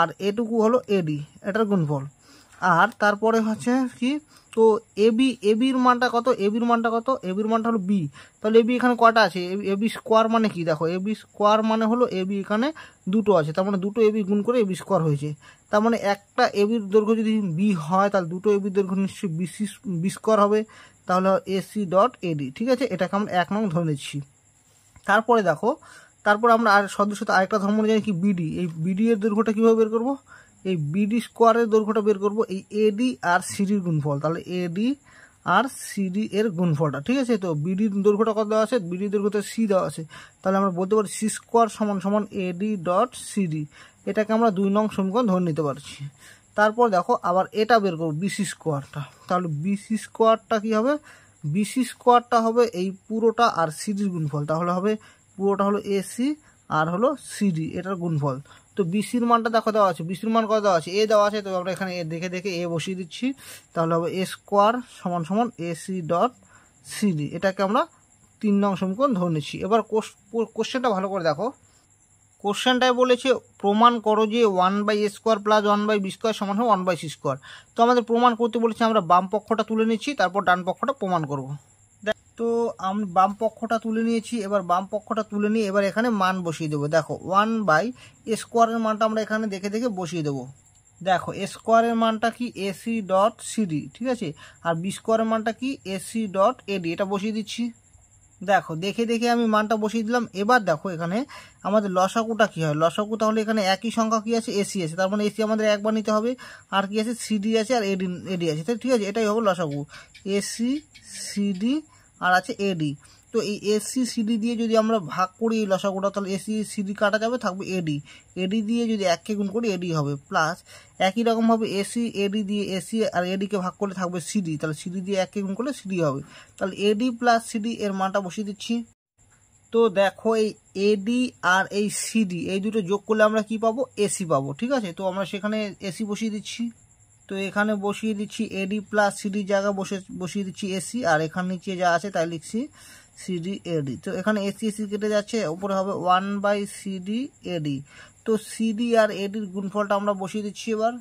আর এটুকু হলো এডি এটার গুণফল আর তারপরে হচ্ছে কি তো এবি এবির মানটা কত এবির মানটা কত এবির মানটা হলো বি তাহলে এবি এখানে কটা আছে এবি স্কোয়ার মানে কি দেখো এবি স্কোয়ার মানে হলো এবি এখানে দুটো আছে তার মানে দুটো এবি গুণ করে এবি স্কোয়ার হয়েছে তার মানে একটা এবির দৈর্ঘ্য যদি বি হয় তাহলে দুটো এবির দৈর্ঘ্য নিশ্চয়ই বিসি বি স্কোয়ার হবে তাহলে এসি ডট এডি ঠিক আছে এটাকে আমরা এক নং ধরে নিচ্ছি তারপরে দেখো তারপর আমরা আর সদস্যতা আরেকটা ধর্ম জানি কি বিডি এই বিডি এর দৈর্ঘ্যটা কীভাবে বের করব এই বিডি স্কোয়ারের দৈর্ঘ্যটা বের করব এই এডি আর সিডির গুণফল তাহলে এডি আর সিডি এর গুণফলটা ঠিক আছে তো বিডির দৈর্ঘ্যটা কত দেওয়া আছে বিডির দৈর্ঘ্যতে সি দেওয়া আছে তাহলে আমরা বলতে পারি সি স্কোয়ার সমান সমান এডি ডট সিডি এটাকে আমরা দুই নং সমীকরণ ধরে নিতে পারছি তারপর দেখো আবার এটা বের করবো বিসি স্কোয়ারটা তাহলে বিসি স্কোয়ারটা কী হবে বিসি স্কোয়ারটা হবে এই পুরোটা আর সিডির গুণফল তাহলে হবে পুরোটা হলো এসি আর হলো সিডি এটার গুণফল তো বিসির মানটা দেখো দেওয়া আছে বিসির মান কত দেওয়া আছে এ দেওয়া আছে তো আমরা এখানে এ দেখে দেখে এ বসিয়ে দিচ্ছি তাহলে হবে এ স্কোয়ার সমান সমান এসি ডট সিডি এটাকে আমরা তিন নং সমীকরণ ধরে নিচ্ছি এবার কোশ্চেনটা ভালো করে দেখো কোশ্চেনটায় বলেছে প্রমাণ করো যে one by A square plus one by B square সমান হয় ওয়ান বাই সি স্কোয়ার তো আমাদের প্রমাণ করতে বলেছে আমরা বাম পক্ষটা তুলে নিচ্ছি তারপর ডান পক্ষটা প্রমাণ করবো তো আমি বাম পক্ষটা তুলে নিয়েছি এবার বাম পক্ষটা তুলে নিয়ে এবার এখানে মান বসিয়ে দেবো দেখো ওয়ান বাই এ স্কোয়ারের মানটা আমরা এখানে দেখে দেখে বসিয়ে দেবো দেখো এ স্কোয়ারের মানটা কি এসি ডট সিডি ঠিক আছে আর বি স্কোয়ারের মানটা কি এসি ডট এডি এটা বসিয়ে দিচ্ছি দেখো দেখে দেখে আমি মানটা বসিয়ে দিলাম এবার দেখো এখানে আমাদের লসাকুটা কি হয় লসাকু তাহলে এখানে একই সংখ্যা কি আছে এসি আছে তার মানে এসি আমাদের একবার নিতে হবে আর কি আছে সিডি আছে আর এডি এডি আছে ঠিক আছে এটাই হবে লসাকু এসি সিডি আর আছে এডি তো এই এসি সিডি দিয়ে যদি আমরা ভাগ করি এই লসাগুটা তাহলে এসি সিডি কাটা যাবে থাকবে এডি এডি দিয়ে যদি এককে গুণ করি এডি হবে প্লাস একই রকমভাবে এসি এডি দিয়ে এসি আর এডিকে ভাগ করলে থাকবে সিডি তাহলে সিডি দিয়ে এককে গুণ করলে সিডি হবে তাহলে এডি প্লাস সিডি এর মানটা বসিয়ে দিচ্ছি তো দেখো এই এডি আর এই সিডি এই দুটো যোগ করলে আমরা কি পাবো এসি পাবো ঠিক আছে তো আমরা সেখানে এসি বসিয়ে দিচ্ছি তো এখানে বসিয়ে দিচ্ছি এডি প্লাস সিডি জায়গা বসে বসিয়ে দিচ্ছি এসি আর এখানে নিচে যা আছে তাই লিখছি সিডি এডি তো এখানে এসি এসি কেটে যাচ্ছে উপরে হবে ওয়ান বাই সিডি এডি তো সিডি আর এডির গুণফলটা আমরা বসিয়ে দিচ্ছি এবার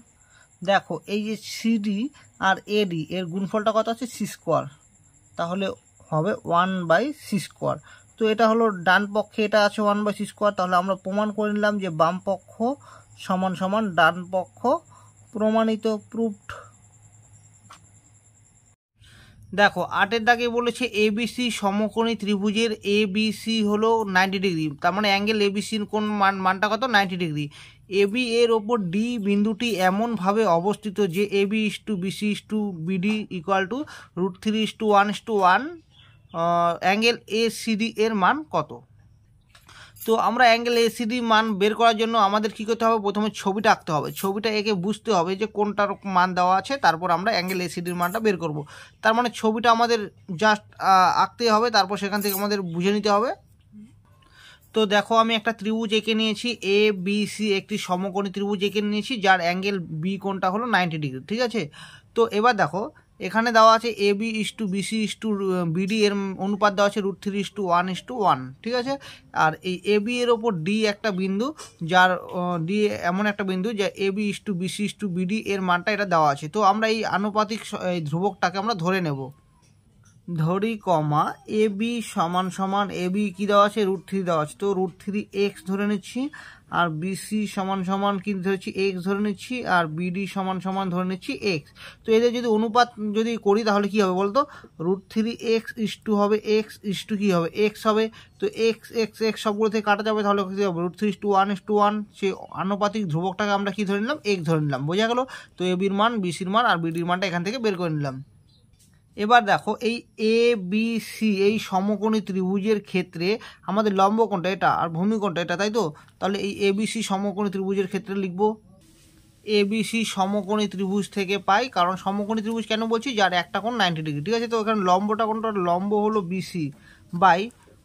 দেখো এই যে সিডি আর এডি এর গুণফলটা কত আছে সি স্কোয়ার তাহলে হবে ওয়ান বাই সি স্কোয়ার তো এটা হলো ডান পক্ষে এটা আছে ওয়ান বাই সি স্কোয়ার তাহলে আমরা প্রমাণ করে নিলাম যে বাম পক্ষ সমান সমান ডান পক্ষ প্রমাণিত প্রুফড দেখো আটের দাগে বলেছে এবিসি সমকোণী ত্রিভুজের এবিসি হলো নাইনটি ডিগ্রি তার মানে অ্যাঙ্গেল এবিসির কোন মান মানটা কত নাইনটি ডিগ্রি এবি এর ওপর ডি বিন্দুটি এমনভাবে অবস্থিত যে A B is to B C is to B D equal to root three is to one is to one angle A C D এর মান কত তো আমরা অ্যাঙ্গেল এসিডি মান বের করার জন্য আমাদের কী করতে হবে প্রথমে ছবিটা আঁকতে হবে ছবিটা একে বুঝতে হবে যে কোনটার মান দেওয়া আছে তারপর আমরা অ্যাঙ্গেল এসিডির মানটা বের করব তার মানে ছবিটা আমাদের জাস্ট আঁকতে হবে তারপর সেখান থেকে আমাদের বুঝে নিতে হবে তো দেখো আমি একটা ত্রিভুজ এঁকে নিয়েছি এ বি সি একটি সমকোণী ত্রিভুজ এঁকে নিয়েছি যার অ্যাঙ্গেল বি কোনটা হলো নাইনটি ডিগ্রি ঠিক আছে তো এবার দেখো এখানে দেওয়া আছে A B is to B C is to B D এর অনুপাত দেওয়া আছে root three is to one is to one ঠিক আছে আর এই এ বি এর ওপর ডি একটা বিন্দু যার ডি এমন একটা বিন্দু যা A B is to B C is to B D এর মানটা এটা দেওয়া আছে তো আমরা এই আনুপাতিক এই ধ্রুবকটাকে আমরা ধরে নেব ধরি কমা এ বি সমান সমান এ বি কী দেওয়া আছে রুট থ্রি দেওয়া আছে তো রুট থ্রি এক্স ধরে নিচ্ছি আর বিসি সমান সমান কিন্তু ধরেছি এক্স ধরে নিচ্ছি আর বিডি সমান সমান ধরে নিচ্ছি এক্স তো এদের যদি অনুপাত যদি করি তাহলে কি হবে বলতো root three X is to হবে এক্স ইস টু কী হবে এক্স হবে তো এক্স এক্স এক্স সবগুলো থেকে কাটা যাবে তাহলে কী হবে root three is to one is to one সেই আনুপাতিক ধ্রুবকটাকে আমরা কী ধরে নিলাম এক্স ধরে নিলাম বোঝা গেল তো এ বির মান বিসির মান আর বিডির মানটা এখান থেকে বের করে নিলাম এবার দেখো এই এ বি সি এই সমকোণী ত্রিভুজের ক্ষেত্রে আমাদের লম্বকোণটা এটা আর ভূমিকোণটা এটা তাই তো তাহলে এই এ বি সি সমকোণী ত্রিভুজের ক্ষেত্রে লিখব এ বি সি সমকোণী ত্রিভুজ থেকে পাই কারণ সমকোণী ত্রিভুজ কেন বলছি যার একটা কোণ নাইনটি ডিগ্রি ঠিক আছে তো এখানে লম্বটা কোনটা লম্ব হলো বিসি বাই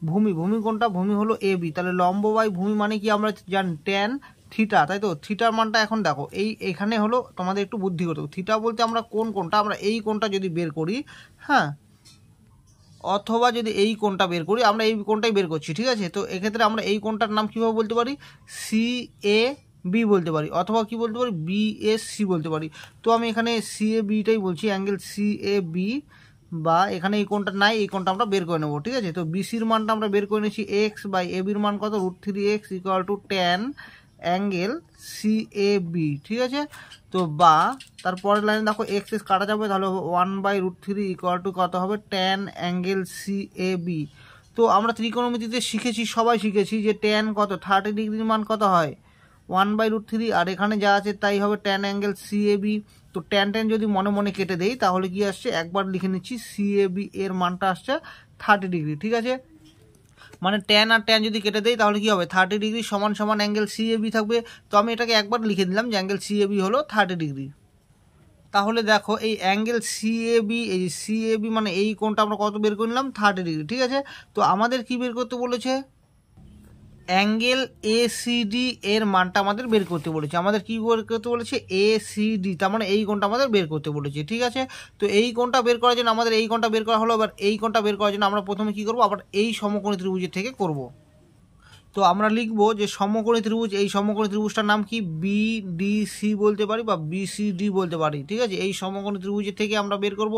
ভূমি ভূমি কোনটা ভূমি হলো এ বি তাহলে লম্ব বাই ভূমি মানে কি আমরা জানি ট্যান থিটা তাই তো থিটার মানটা এখন দেখো এই এখানে হলো তোমাদের একটু বুদ্ধিগত থিটা বলতে আমরা কোন কোনটা আমরা এই কোনটা যদি বের করি হ্যাঁ অথবা যদি এই কোনটা বের করি আমরা এই কোনটাই বের করছি ঠিক আছে তো এক্ষেত্রে আমরা এই কোনটার নাম কীভাবে বলতে পারি সি এ বি বলতে পারি অথবা কি বলতে পারি বি এ সি বলতে পারি তো আমি এখানে সি এ বিটাই বলছি অ্যাঙ্গেল সি এ বি বা এখানে এই কোনটা নাই এই কোনটা আমরা বের করে নেবো ঠিক আছে তো বিসির মানটা আমরা বের করে নিয়েছি এক্স বাই এ বির মান কত root three X equal to tan angle C A B ঠিক আছে তো বা তারপরের লাইনে দেখো এক্সেস কাটা যাবে তাহলে one by root three equal to কত হবে tan angle C A B তো আমরা ত্রিকোণমিতিতে শিখেছি সবাই শিখেছি যে ট্যান কত থার্টি ডিগ্রির মান কত হয় ওয়ান বাই রুট থ্রি আর এখানে যা আছে তাই হবে tan angle C A B তো ট্যান ট্যান যদি মনে মনে কেটে দেই তাহলে কি আসছে একবার লিখে নিচ্ছি সি এ বি এর মানটা আসছে থার্টি ডিগ্রি ঠিক আছে মানে ট্যান আর ট্যান যদি কেটে দেয় তাহলে কি হবে থার্টি ডিগ্রি সমান সমান অ্যাঙ্গেল সি এবি থাকবে তো আমি এটাকে একবার লিখে দিলাম যে অ্যাঙ্গেল সি এবি হলো থার্টি ডিগ্রি তাহলে দেখো এই অ্যাঙ্গেল সিএবি এই সিএবি মানে এই কোনটা আমরা কত বের করে নিলাম থার্টি ডিগ্রি ঠিক আছে তো আমাদের কি বের করতে বলেছে অ্যাঙ্গেল এ ডি এর মানটা আমাদের বের করতে বলেছে আমাদের কী বের করতে বলেছে এ ডি তার মানে এই কোণটা আমাদের বের করতে বলেছে ঠিক আছে তো এই কোণটা বের করার জন্য আমাদের এই কোণটা বের করা হলো আবার এই কোণটা বের করার জন্য আমরা প্রথমে কী করবো আবার এই সমকোণ ত্রিভুজের থেকে করব। তো আমরা লিখবো যে সমকোণী ত্রিভুজ এই সমকোণী ত্রিভুজটার নাম কি বিডিসি বলতে পারি বা বিসিডি বলতে পারি ঠিক আছে এই সমকোণী ত্রিভুজের থেকে আমরা বের করব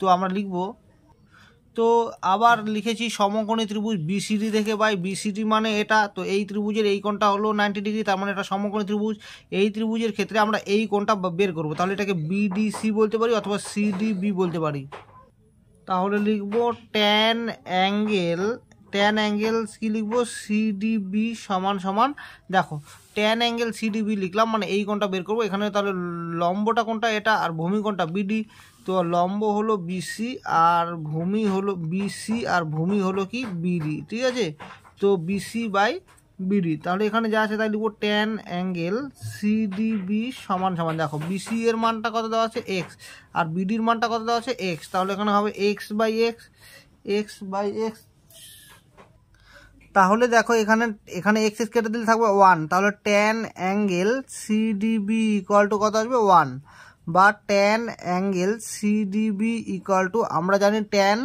তো আমরা লিখবো তো আবার লিখেছি সমকোণী ত্রিভুজ বিসিডি থেকে বাই বিসিডি মানে এটা তো এই ত্রিভুজের এই কোণটা হলো নাইনটি ডিগ্রি তার মানে এটা সমকোণী ত্রিভুজ এই ত্রিভুজের ক্ষেত্রে আমরা এই কোণটা বের করব তাহলে এটাকে বিডিসি বলতে পারি অথবা সিডিবি বলতে পারি তাহলে লিখব ট্যান অ্যাঙ্গেল ট্যান অ্যাঙ্গেলস কী লিখব সিডিবি সমান সমান দেখো ট্যান অ্যাঙ্গেল সিডিবি লিখলাম মানে এই কোণটা বের করবো এখানে তাহলে লম্বটা কোনটা এটা আর ভূমিকোণটা বিডি তো লম্ব হলো বিসি আর ভূমি হলো বিসি আর ভূমি হলো কি বিডি ঠিক আছে তো বিসি বাই বিডি তাহলে এখানে যা আছে তাই লিখবো ট্যান অ্যাঙ্গেল সিডিবি সমান সমান দেখো বিসি এর মানটা কত দেওয়া আছে এক্স আর বিডির মানটা কত দেওয়া আছে এক্স তাহলে এখানে হবে X by X X by X তাহলে দেখো এখানে এখানে এক্স এক্স কেটে দিলে থাকবে ওয়ান তাহলে tan angle C D B equal to কত আসবে ওয়ান বা tan angle C D B equal to আমরা জানি ট্যান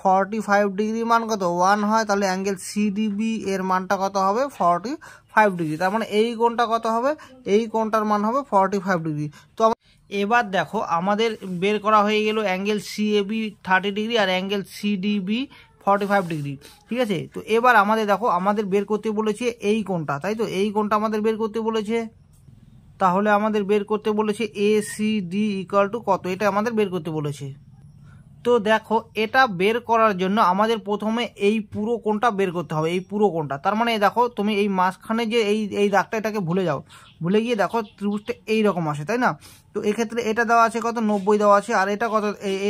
ফর্টি ফাইভ ডিগ্রি মান কত ওয়ান হয় তাহলে অ্যাঙ্গেল সিডিবি এর মানটা কত হবে ফর্টি ফাইভ ডিগ্রি তার মানে এই কোনটা কত হবে এই কোনটার মান হবে ফর্টি ফাইভ ডিগ্রি তো এবার দেখো আমাদের বের করা হয়ে গেল অ্যাঙ্গেল সিএবি থার্টি ডিগ্রি আর angle C D B forty five degree ঠিক আছে তো এবার আমাদের দেখো আমাদের বের করতে বলেছে এই কোনটা তাই তো এই কোনটা আমাদের বের করতে বলেছে তাহলে আমাদের বের করতে বলেছে A C D equal to কত এটা আমাদের বের করতে বলেছে তো দেখো এটা বের করার জন্য আমাদের প্রথমে এই পুরো কোনটা বের করতে হবে এই পুরো কোনটা তার মানে দেখো তুমি এই মাঝখানে যে এই এই দাগটা এটাকে ভুলে যাও ভুলে গিয়ে দেখো ত্রিভুজটা এই রকম আসে তাই না তো এক্ষেত্রে এটা দেওয়া আছে কত নব্বই দেওয়া আছে আর এটা কত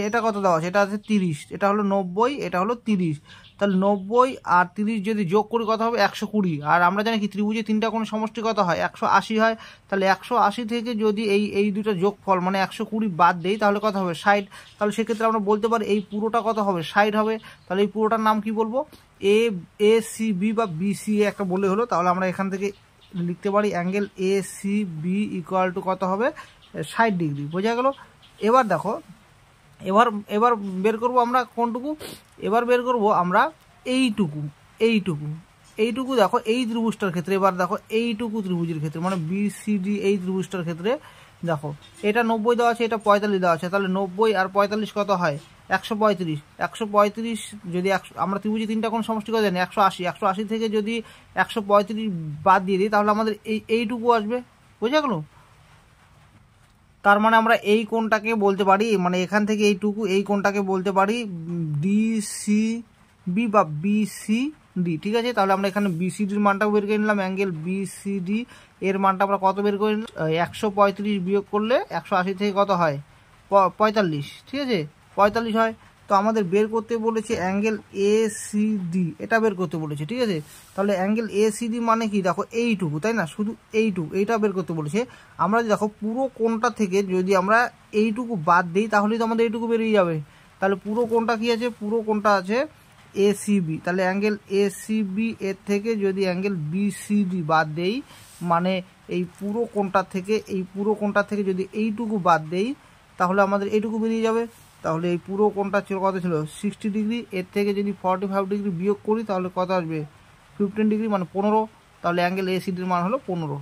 এটা কত দেওয়া আছে এটা আছে তিরিশ এটা হলো নব্বই এটা হলো তিরিশ তাহলে নব্বই আর তিরিশ যদি যোগ করে কথা হবে একশো কুড়ি আর আমরা জানি কি ত্রিভুজে তিনটা কোনো সমষ্টি কথা হয় একশো আশি হয় তাহলে একশো আশি থেকে যদি এই এই দুটো যোগফল মানে একশো কুড়ি বাদ দেই তাহলে কথা হবে ষাট তাহলে সেক্ষেত্রে আমরা বলতে পারি এই পুরোটা কত হবে ষাট হবে তাহলে এই পুরোটার নাম কি বলবো এ এ সি বি বা বি সি একটা বলে হলো তাহলে আমরা এখান থেকে লিখতে পারি angle A C B equal to কত হবে ষাট ডিগ্রি বোঝা গেল এবার দেখো এবার এবার বের করব আমরা কোনটুকু এবার বের করব আমরা এইটুকু এইটুকু এইটুকু দেখো এই ত্রিভুজটার ক্ষেত্রে এবার দেখো এইটুকু ত্রিভুজের ক্ষেত্রে মানে বিসিডি এই ত্রিভুজটার ক্ষেত্রে দেখো এটা নব্বই দেওয়া আছে এটা পঁয়তাল্লিশ দেওয়া আছে তাহলে নব্বই আর পঁয়তাল্লিশ কত হয় একশো পঁয়ত্রিশ একশো পঁয়ত্রিশ যদি একশো আমরা ত্রিভুজে তিনটা কোন সমষ্টি করে জানি একশো আশি একশো আশি থেকে যদি একশো পঁয়ত্রিশ বাদ দিয়ে দিই তাহলে আমাদের এই এইটুকু আসবে বুঝে গেলো তার মানে আমরা এই কোনটাকে বলতে পারি মানে এখান থেকে এইটুকু এই কোনটাকে বলতে পারি ডিসি বি বা বিসি ডি ঠিক আছে তাহলে আমরা এখানে বিসিডির মানটাও বের করে নিলাম অ্যাঙ্গেল বিসিডি এর মানটা আমরা কত বের করে নিলাম একশো বিয়োগ করলে একশো থেকে কত হয় পঁয়তাল্লিশ ঠিক আছে পঁয়তাল্লিশ হয় তো আমাদের বের করতে বলেছে অ্যাঙ্গেল এ সি ডি এটা বের করতে বলেছে ঠিক আছে তাহলে অ্যাঙ্গেল এ সি ডি মানে কি দেখো এইটুকু তাই না শুধু এইটুকু এইটা বের করতে বলেছে আমরা দেখো পুরো কোনটা থেকে যদি আমরা এইটুকু বাদ দিই তাহলেই তো আমাদের এইটুকু বেরিয়ে যাবে তাহলে পুরো কোনটা কি আছে পুরো কোনটা আছে এ সিবি তাহলে অ্যাঙ্গেল এ সিবি এর থেকে যদি অ্যাঙ্গেল বিসিডি বাদ দেই মানে এই পুরো কোনটা থেকে এই পুরো কোনটা থেকে যদি এইটুকু বাদ দেই তাহলে আমাদের এইটুকু বেরিয়ে যাবে তাহলে এই পুরো কোনটা ছিল কত ছিল সিক্সটি ডিগ্রি এর থেকে যদি ফর্টি ফাইভ ডিগ্রি বিয়োগ করি তাহলে কত আসবে ফিফটিন ডিগ্রি মানে পনেরো তাহলে অ্যাঙ্গেল এসিডির মান হলো পনেরো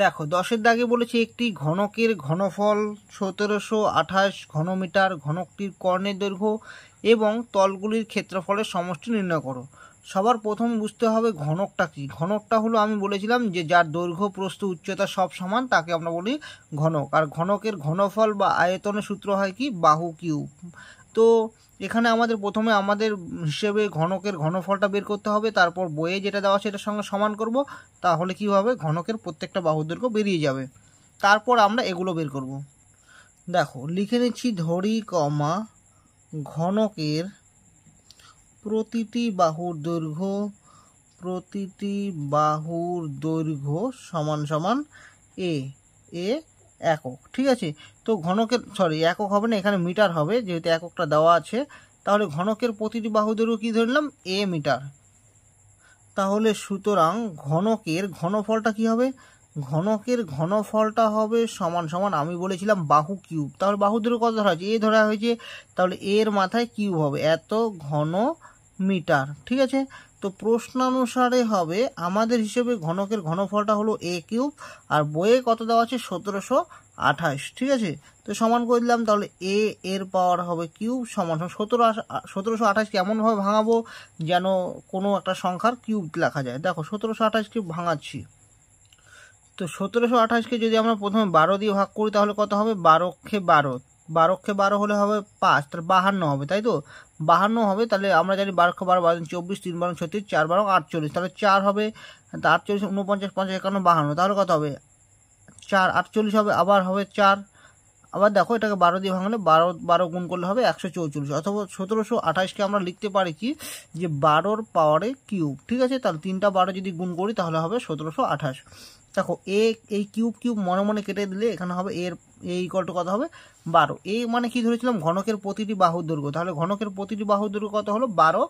দেখো দশের দাগে বলেছে একটি ঘনকের ঘনফল সতেরোশো আঠাশ ঘনমিটার ঘনকটির কর্ণের দৈর্ঘ্য এবং তলগুলির ক্ষেত্রফলের সমষ্টি নির্ণয় করো সবার প্রথম বুঝতে হবে ঘনকটা কি ঘনকটা হলো আমি বলেছিলাম যে যার দৈর্ঘ্য প্রস্থ উচ্চতা সব সমান তাকে আমরা বলি ঘনক আর ঘনকের ঘনফল বা আয়তনের সূত্র হয় কি বাহু কিউব তো এখানে আমাদের প্রথমে আমাদের হিসেবে ঘনকের ঘনফলটা বের করতে হবে তারপর বইয়ে যেটা দেওয়া সেটার সঙ্গে সমান করব তাহলে কী হবে ঘনকের প্রত্যেকটা বাহু দৈর্ঘ্য বেরিয়ে যাবে তারপর আমরা এগুলো বের করব দেখো লিখে নিচ্ছি ধরি কমা ঘনকের প্রতিটি বাহুর দৈর্ঘ্য প্রতিটি বাহুর দৈর্ঘ্য সমান সমান এ এ একক ঠিক আছে তো ঘনকের সরি একক হবে না এখানে মিটার হবে যেহেতু এককটা দেওয়া আছে তাহলে ঘনকের প্রতিটি বাহু দৈর্ঘ্য কী ধরলাম এ মিটার তাহলে সুতরাং ঘনকের ঘনফলটা কি হবে ঘনকের ঘনফলটা হবে সমান সমান আমি বলেছিলাম বাহু কিউব তাহলে বাহু দৈর্ঘ্য কত ধরা হয়েছে এ ধরা হয়েছে তাহলে এর মাথায় কিউব হবে এত ঘন মিটার ঠিক আছে তো প্রশ্নানুসারে হবে আমাদের হিসেবে ঘনকের ঘনফলটা হলো এ কিউব আর বইয়ে কত দেওয়া আছে সতেরোশো আঠাশ ঠিক আছে তো সমান করে দিলাম তাহলে এ এর পাওয়ার হবে কিউব সমান সতেরো সতেরোশো আঠাশকে এমনভাবে ভাঙাবো যেন কোনো একটা সংখ্যার কিউব লেখা যায় দেখো সতেরোশো আঠাশকে ভাঙাচ্ছি তো সতেরোশো আঠাশকে যদি আমরা প্রথমে বারো দিয়ে ভাগ করি তাহলে কত হবে বারোক্ষে বারো বারোক্ষে বারো হলে হবে পাঁচ তাহলে বাহান্ন হবে তাই তো বাহান্ন হবে তাহলে আমরা জানি বারোক্ষে বারো বারো চব্বিশ তিন বারো ছত্রিশ চার বারো আটচল্লিশ তাহলে চার হবে আটচল্লিশ উনপঞ্চাশ পঞ্চাশ একান্ন বাহান্ন তাহলে কত হবে চার আটচল্লিশ হবে আবার হবে চার আবার দেখো এটাকে বারো দিয়ে ভাঙলে বারো বারো গুণ করলে হবে একশো চৌচল্লিশ অথবা সতেরোশো আঠাশকে আমরা লিখতে পারি কি যে বারোর পাওয়ারে কিউব ঠিক আছে তাহলে তিনটা বারো যদি গুণ করি তাহলে হবে সতেরোশো আঠাশ দেখো এ এই কিউব কিউব মনে মনে কেটে দিলে এখানে হবে এর এ ইকল টু কত হবে বারো এই মানে কি ধরেছিলাম ঘনকের প্রতিটি বাহুর দৈর্ঘ্য তাহলে ঘনকের প্রতিটি বাহুর দৈর্ঘ্য কত হলো বারো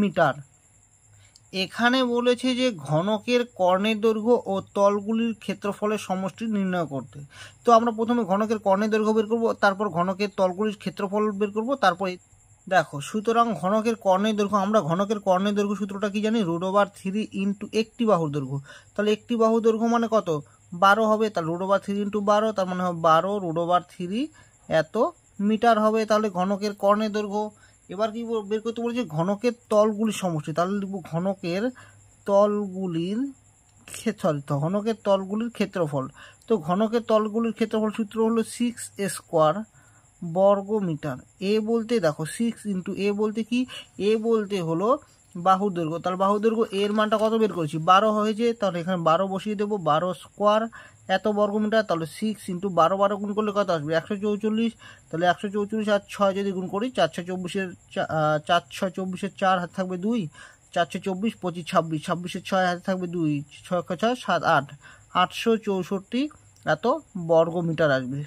মিটার এখানে বলেছে যে ঘনকের কর্ণের দৈর্ঘ্য ও তলগুলির ক্ষেত্রফলের সমষ্টি নির্ণয় করতে তো আমরা প্রথমে ঘনকের কর্ণের দৈর্ঘ্য বের করব তারপর ঘনকের তলগুলির ক্ষেত্রফল বের করবো তারপরে দেখো সুতরাং ঘনকের কর্ণের দৈর্ঘ্য আমরা ঘনকের কর্ণের দৈর্ঘ্য সূত্রটা কি জানি রোড ওভার থ্রি ইন্টু একটি বাহুর দৈর্ঘ্য তাহলে একটি বাহু দৈর্ঘ্য মানে কত বারো হবে তাহলে রুট ওভার থ্রি ইন্টু বারো তার মানে হবে বারো রুট ওভার থ্রি এত মিটার হবে তাহলে ঘনকের কর্ণের দৈর্ঘ্য এবার কি বের করতে বলেছে ঘনকের তলগুলি সমষ্টি তাহলে লিখব ঘনকের তলগুলির সরি ঘনকের তলগুলির ক্ষেত্রফল তো ঘনকের তলগুলির ক্ষেত্রফল সূত্র হলো সিক্স স্কোয়ার বর্গ মিটার এ বলতে দেখো সিক্স ইন্টু এ বলতে কি এ বলতে হলো বাহু দৈর্ঘ্য তাহলে বাহু দৈর্ঘ্য এর মানটা কত বের করেছি বারো হয়েছে তাহলে এখানে বারো বসিয়ে দেবো বারো স্কোয়ার এত বর্গমিটার তাহলে সিক্স ইন্টু বারো বারো গুণ করলে কত আসবে একশো চৌচল্লিশ তাহলে একশো চৌচল্লিশ আর ছয় যদি গুণ করি চারশো চব্বিশের চার ছয় চব্বিশের চার হাত থাকবে দুই চারশো চব্বিশ পঁচিশ ছাব্বিশ ছাব্বিশের ছয় হাতে থাকবে দুই ছয় ছয় সাত আট আটশো চৌষট্টি এত বর্গমিটার আসবে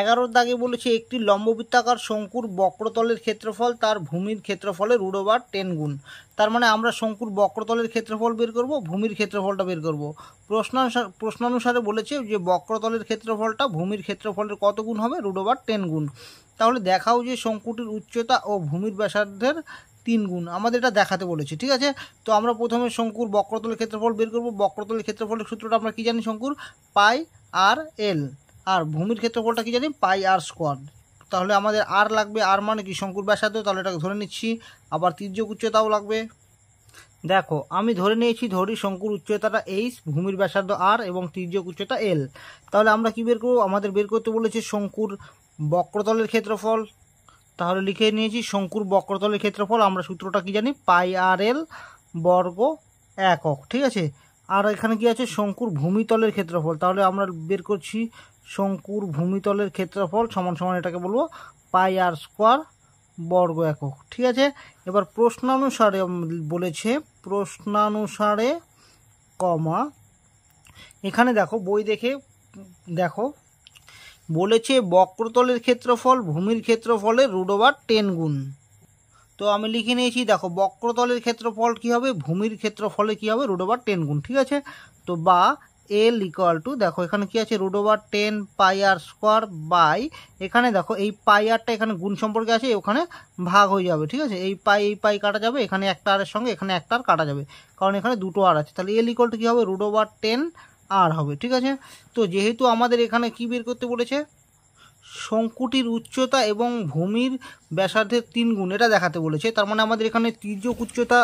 এগারো দাগে বলেছে একটি লম্ববৃত্তাকার শঙ্কুর বক্রতলের ক্ষেত্রফল তার ভূমির ক্ষেত্রফলের উড়োবার টেন গুণ তার মানে আমরা শঙ্কুর বক্রতলের ক্ষেত্রফল বের করব ভূমির ক্ষেত্রফলটা বের করব প্রশ্নানুসার প্রশ্নানুসারে বলেছে যে বক্রতলের ক্ষেত্রফলটা ভূমির ক্ষেত্রফলের কত গুণ হবে রুডোবার টেন গুণ তাহলে দেখাও যে শঙ্কুটির উচ্চতা ও ভূমির ব্যাসার্ধের তিন গুণ আমাদের এটা দেখাতে বলেছে ঠিক আছে তো আমরা প্রথমে শঙ্কুর বক্রতলের ক্ষেত্রফল বের করব বক্রতলের ক্ষেত্রফলের সূত্রটা আমরা কী জানি শঙ্কুর পাই আর এল আর ভূমির ক্ষেত্রফলটা কি জানি পাই আর স্কোয়ার তাহলে আমাদের আর লাগবে আর মানে কি শঙ্কুর ব্যাসার্ধ তাহলে এটাকে ধরে নিচ্ছি আবার তীর্যক উচ্চতাও লাগবে দেখো আমি ধরে নিয়েছি ধরি শঙ্কুর উচ্চতাটা এইচ ভূমির ব্যাসার্ধ আর এবং তীর্যক উচ্চতা এল তাহলে আমরা কি বের করবো আমাদের বের করতে বলেছে শঙ্কুর বক্রতলের ক্ষেত্রফল তাহলে লিখে নিয়েছি শঙ্কুর বক্রতলের ক্ষেত্রফল আমরা সূত্রটা কি জানি পাই আর এল বর্গ একক ঠিক আছে আর এখানে কি আছে শঙ্কুর ভূমিতলের ক্ষেত্রফল তাহলে আমরা বের করছি শঙ্কুর ভূমিতলের ক্ষেত্রফল সমান সমান এটাকে বলবো পাই আর স্কোয়ার বর্গ একক ঠিক আছে এবার প্রশ্নানুসারে বলেছে প্রশ্নানুসারে কমা এখানে দেখো বই দেখে দেখো বলেছে বক্রতলের ক্ষেত্রফল ভূমির ক্ষেত্রফলে রুট ওভার টেন গুণ তো আমি লিখে নিয়েছি দেখো বক্রতলের ক্ষেত্রফল কী হবে ভূমির ক্ষেত্রফলে কী হবে রুট ওভার টেন গুণ ঠিক আছে তো বা এল ইকুয়াল টু দেখো এখানে কি আছে root over ten pi R square by এখানে দেখো এই পাই আরটা এখানে গুণ সম্পর্কে আছে ওখানে ভাগ হয়ে যাবে ঠিক আছে এই পাই এই পাই কাটা যাবে এখানে একটা আরের সঙ্গে এখানে একটা আর কাটা যাবে কারণ এখানে দুটো আর আছে তাহলে এল ইকুয়াল টু কী হবে রুট ওভার টেন আর হবে ঠিক আছে তো যেহেতু আমাদের এখানে কি বের করতে বলেছে শঙ্কুটির উচ্চতা এবং ভূমির ব্যাসার্ধের তিন গুণ এটা দেখাতে বলেছে তার মানে আমাদের এখানে তির্যক উচ্চতা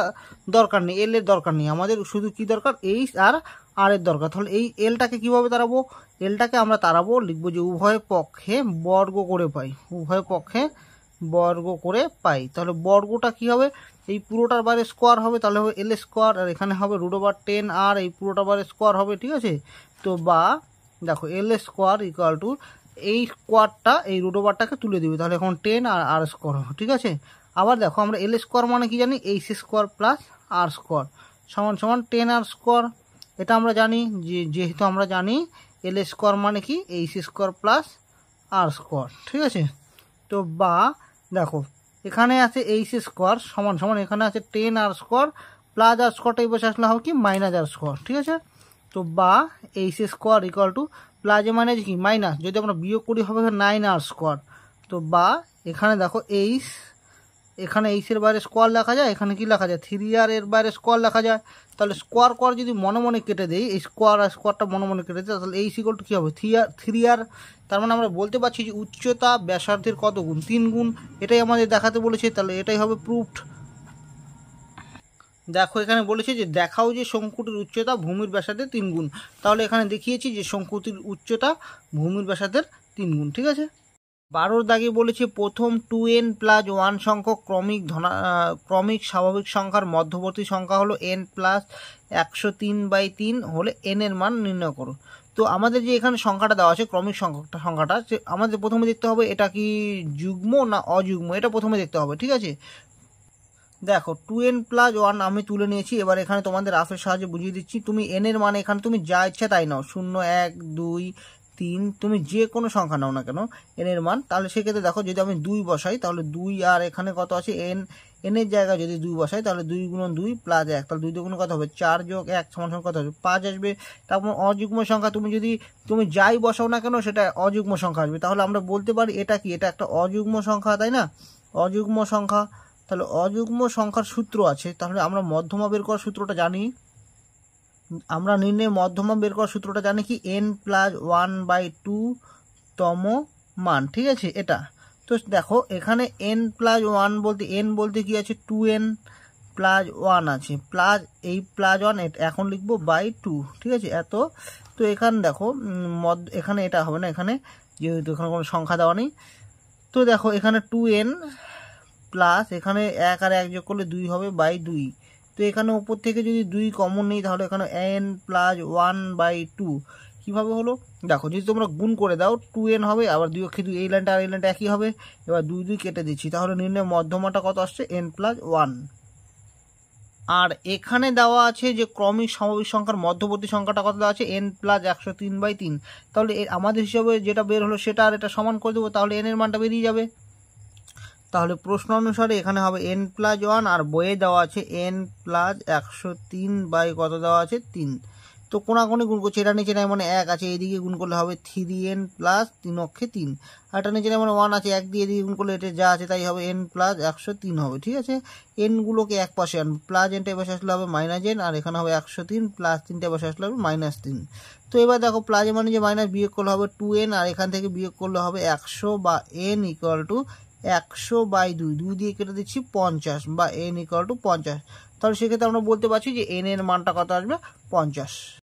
দরকার নেই এল এর দরকার নেই আমাদের শুধু কি দরকার এইচ আর আর এর দরকার তাহলে এই এলটাকে কিভাবে তাড়াবো এলটাকে আমরা তাড়াবো লিখবো যে উভয় পক্ষে বর্গ করে পাই উভয় পক্ষে বর্গ করে পাই তাহলে বর্গটা কি হবে এই পুরোটার বারে স্কোয়ার হবে তাহলে হবে এল স্কোয়ার আর এখানে হবে রুট ওভার টেন আর এই পুরোটার বারে স্কোয়ার হবে ঠিক আছে তো বা দেখো এল স্কোয়ার ইকুয়াল টু এই স্কোয়ারটা এই রুট ওভারটাকে তুলে দিবে তাহলে এখন টেন আর আর স্কোয়ার ঠিক আছে আবার দেখো আমরা এল স্কোয়ার মানে কি জানি H square plus R square সমান সমান টেন আর স্কোয়ার এটা আমরা জানি যে যেহেতু আমরা জানি এল স্কোয়ার মানে কি H square plus R square ঠিক আছে তো বা দেখো এখানে আছে এইচ স্কোয়ার সমান সমান এখানে আছে ten R square plus R স্কোয়ারটা এই বসে আসলে হবে কি মাইনাস আর স্কোয়ার ঠিক আছে তো বা H square equal to plus A মানে কি মাইনাস যদি আমরা বিয়োগ করি হবে নাইন আর স্কোয়ার তো বা এখানে দেখো এইস এখানে এইসের বাইরে স্কোয়ার লেখা যায় এখানে কি লেখা যায় থ্রি আর এর বাইরে স্কোয়ার লেখা যায় তাহলে স্কোয়ার কর যদি মনে মনে কেটে দেই এই স্কোয়ার আর স্কোয়ারটা মনে মনে কেটে দেয় তাহলে এই সিকল কী হবে থ্রি থ্রি আর তার মানে আমরা বলতে পারছি যে উচ্চতা ব্যাসার্ধের কত গুণ তিন গুণ এটাই আমাদের দেখাতে বলেছে তাহলে এটাই হবে প্রুফড দেখো এখানে বলেছে যে দেখাও যে শঙ্কুটির উচ্চতা ভূমির ব্যাসাদের তিন গুণ তাহলে এখানে দেখিয়েছি যে শঙ্কুটির উচ্চতা ভূমির ব্যাসাদের তিন গুণ ঠিক আছে বারোর দাগে বলেছে প্রথম টু এন প্লাস ওয়ান সংখ্যক ক্রমিক ধনা ক্রমিক স্বাভাবিক সংখ্যার মধ্যবর্তী সংখ্যা হলো এন প্লাস একশো তিন বাই তিন হলে এন এর মান নির্ণয় করো তো আমাদের যে এখানে সংখ্যাটা দেওয়া আছে ক্রমিক সংখ্যাটা সংখ্যাটা আমাদের প্রথমে দেখতে হবে এটা কি যুগ্ম না অযুগ্ম এটা প্রথমে দেখতে হবে ঠিক আছে দেখো টু এন প্লাস ওয়ান আমি তুলে নিয়েছি এবার এখানে তোমাদের রাফের সাহায্যে বুঝিয়ে দিচ্ছি তুমি এন এর মানে এখানে তুমি যা ইচ্ছা তাই নাও শূন্য এক দুই তিন তুমি যে কোনো সংখ্যা নাও না কেন এন এর মান তাহলে সেক্ষেত্রে দেখো যদি আমি দুই বসাই তাহলে দুই আর এখানে কত আছে এন এন এর জায়গায় যদি দুই বসাই তাহলে দুই গুণ দুই প্লাস এক তাহলে দুই দুগুণ কত হবে চার যোগ এক সমান সমান কত হবে পাঁচ আসবে তারপর অযুগ্ম সংখ্যা তুমি যদি তুমি যাই বসাও না কেন সেটা অযুগ্ম সংখ্যা আসবে তাহলে আমরা বলতে পারি এটা কি এটা একটা অযুগ্ম সংখ্যা তাই না অযুগ্ম সংখ্যা তাহলে অযুগ্ম সংখ্যার সূত্র আছে তাহলে আমরা মধ্যমা বের করার সূত্রটা জানি আমরা নির্ণয় মধ্যমা বের করার সূত্রটা জানি কি N plus one by two তম মান ঠিক আছে এটা তো দেখো এখানে এন প্লাস ওয়ান বলতে এন বলতে কি আছে টু এন প্লাস ওয়ান আছে প্লাস এই প্লাস ওয়ান এখন লিখবো বাই টু ঠিক আছে এত তো এখানে দেখো মদ এখানে এটা হবে না এখানে যেহেতু এখানে কোনো সংখ্যা দেওয়া নেই তো দেখো এখানে টু এন প্লাস এখানে এক আর এক যোগ করলে দুই হবে বাই দুই তো এখানে উপর থেকে যদি দুই কমন নেই তাহলে এখানে N plus one by two কীভাবে হলো দেখো যদি তোমরা গুণ করে দাও টু এন হবে আবার দুই অক্ষে দুই এই লাইনটা আর এই লাইনটা একই হবে এবার দুই দুই কেটে দিচ্ছি তাহলে নির্ণয় মধ্যমাটা কত আসছে এন প্লাস ওয়ান আর এখানে দেওয়া আছে যে ক্রমিক সমবিক সংখ্যার মধ্যবর্তী সংখ্যাটা কত দেওয়া আছে এন প্লাস একশো তিন বাই তিন তাহলে আমাদের হিসাবে যেটা বের হলো সেটা আর এটা সমান করে দেবো তাহলে এন এর মানটা বেরিয়ে যাবে তাহলে প্রশ্ন অনুসারে এখানে হবে এন প্লাস ওয়ান আর বইয়ে দেওয়া আছে এন প্লাস একশো তিন বাই কত দেওয়া আছে তিন তো কোনাকোনি গুণ করছে এটা নিচে নাই মানে এক আছে এদিকে গুণ করলে হবে থ্রি এন প্লাস তিন অক্ষে তিন আর এটা নিচে নাই মানে ওয়ান আছে এক দিয়ে এদিকে গুণ করলে এটা যা আছে তাই হবে এন প্লাস একশো তিন হবে ঠিক আছে এনগুলোকে এক পাশে আন প্লাস এনটা এপাশে আসলে হবে মাইনাস এন আর এখানে হবে একশো তিন প্লাস তিনটা পাশে আসলে হবে মাইনাস তিন তো এবার দেখো প্লাস মানে যে মাইনাস বিয়োগ করলে হবে টু এন আর এখান থেকে বিয়োগ করলে হবে একশো বা এন ইকুয়াল টু একশো বাই দুই দুই দিয়ে কেটে দিচ্ছি পঞ্চাশ বা এন ইকাল টু পঞ্চাশ তাহলে সেক্ষেত্রে আমরা বলতে পারছি যে এন এর মানটা কত আসবে পঞ্চাশ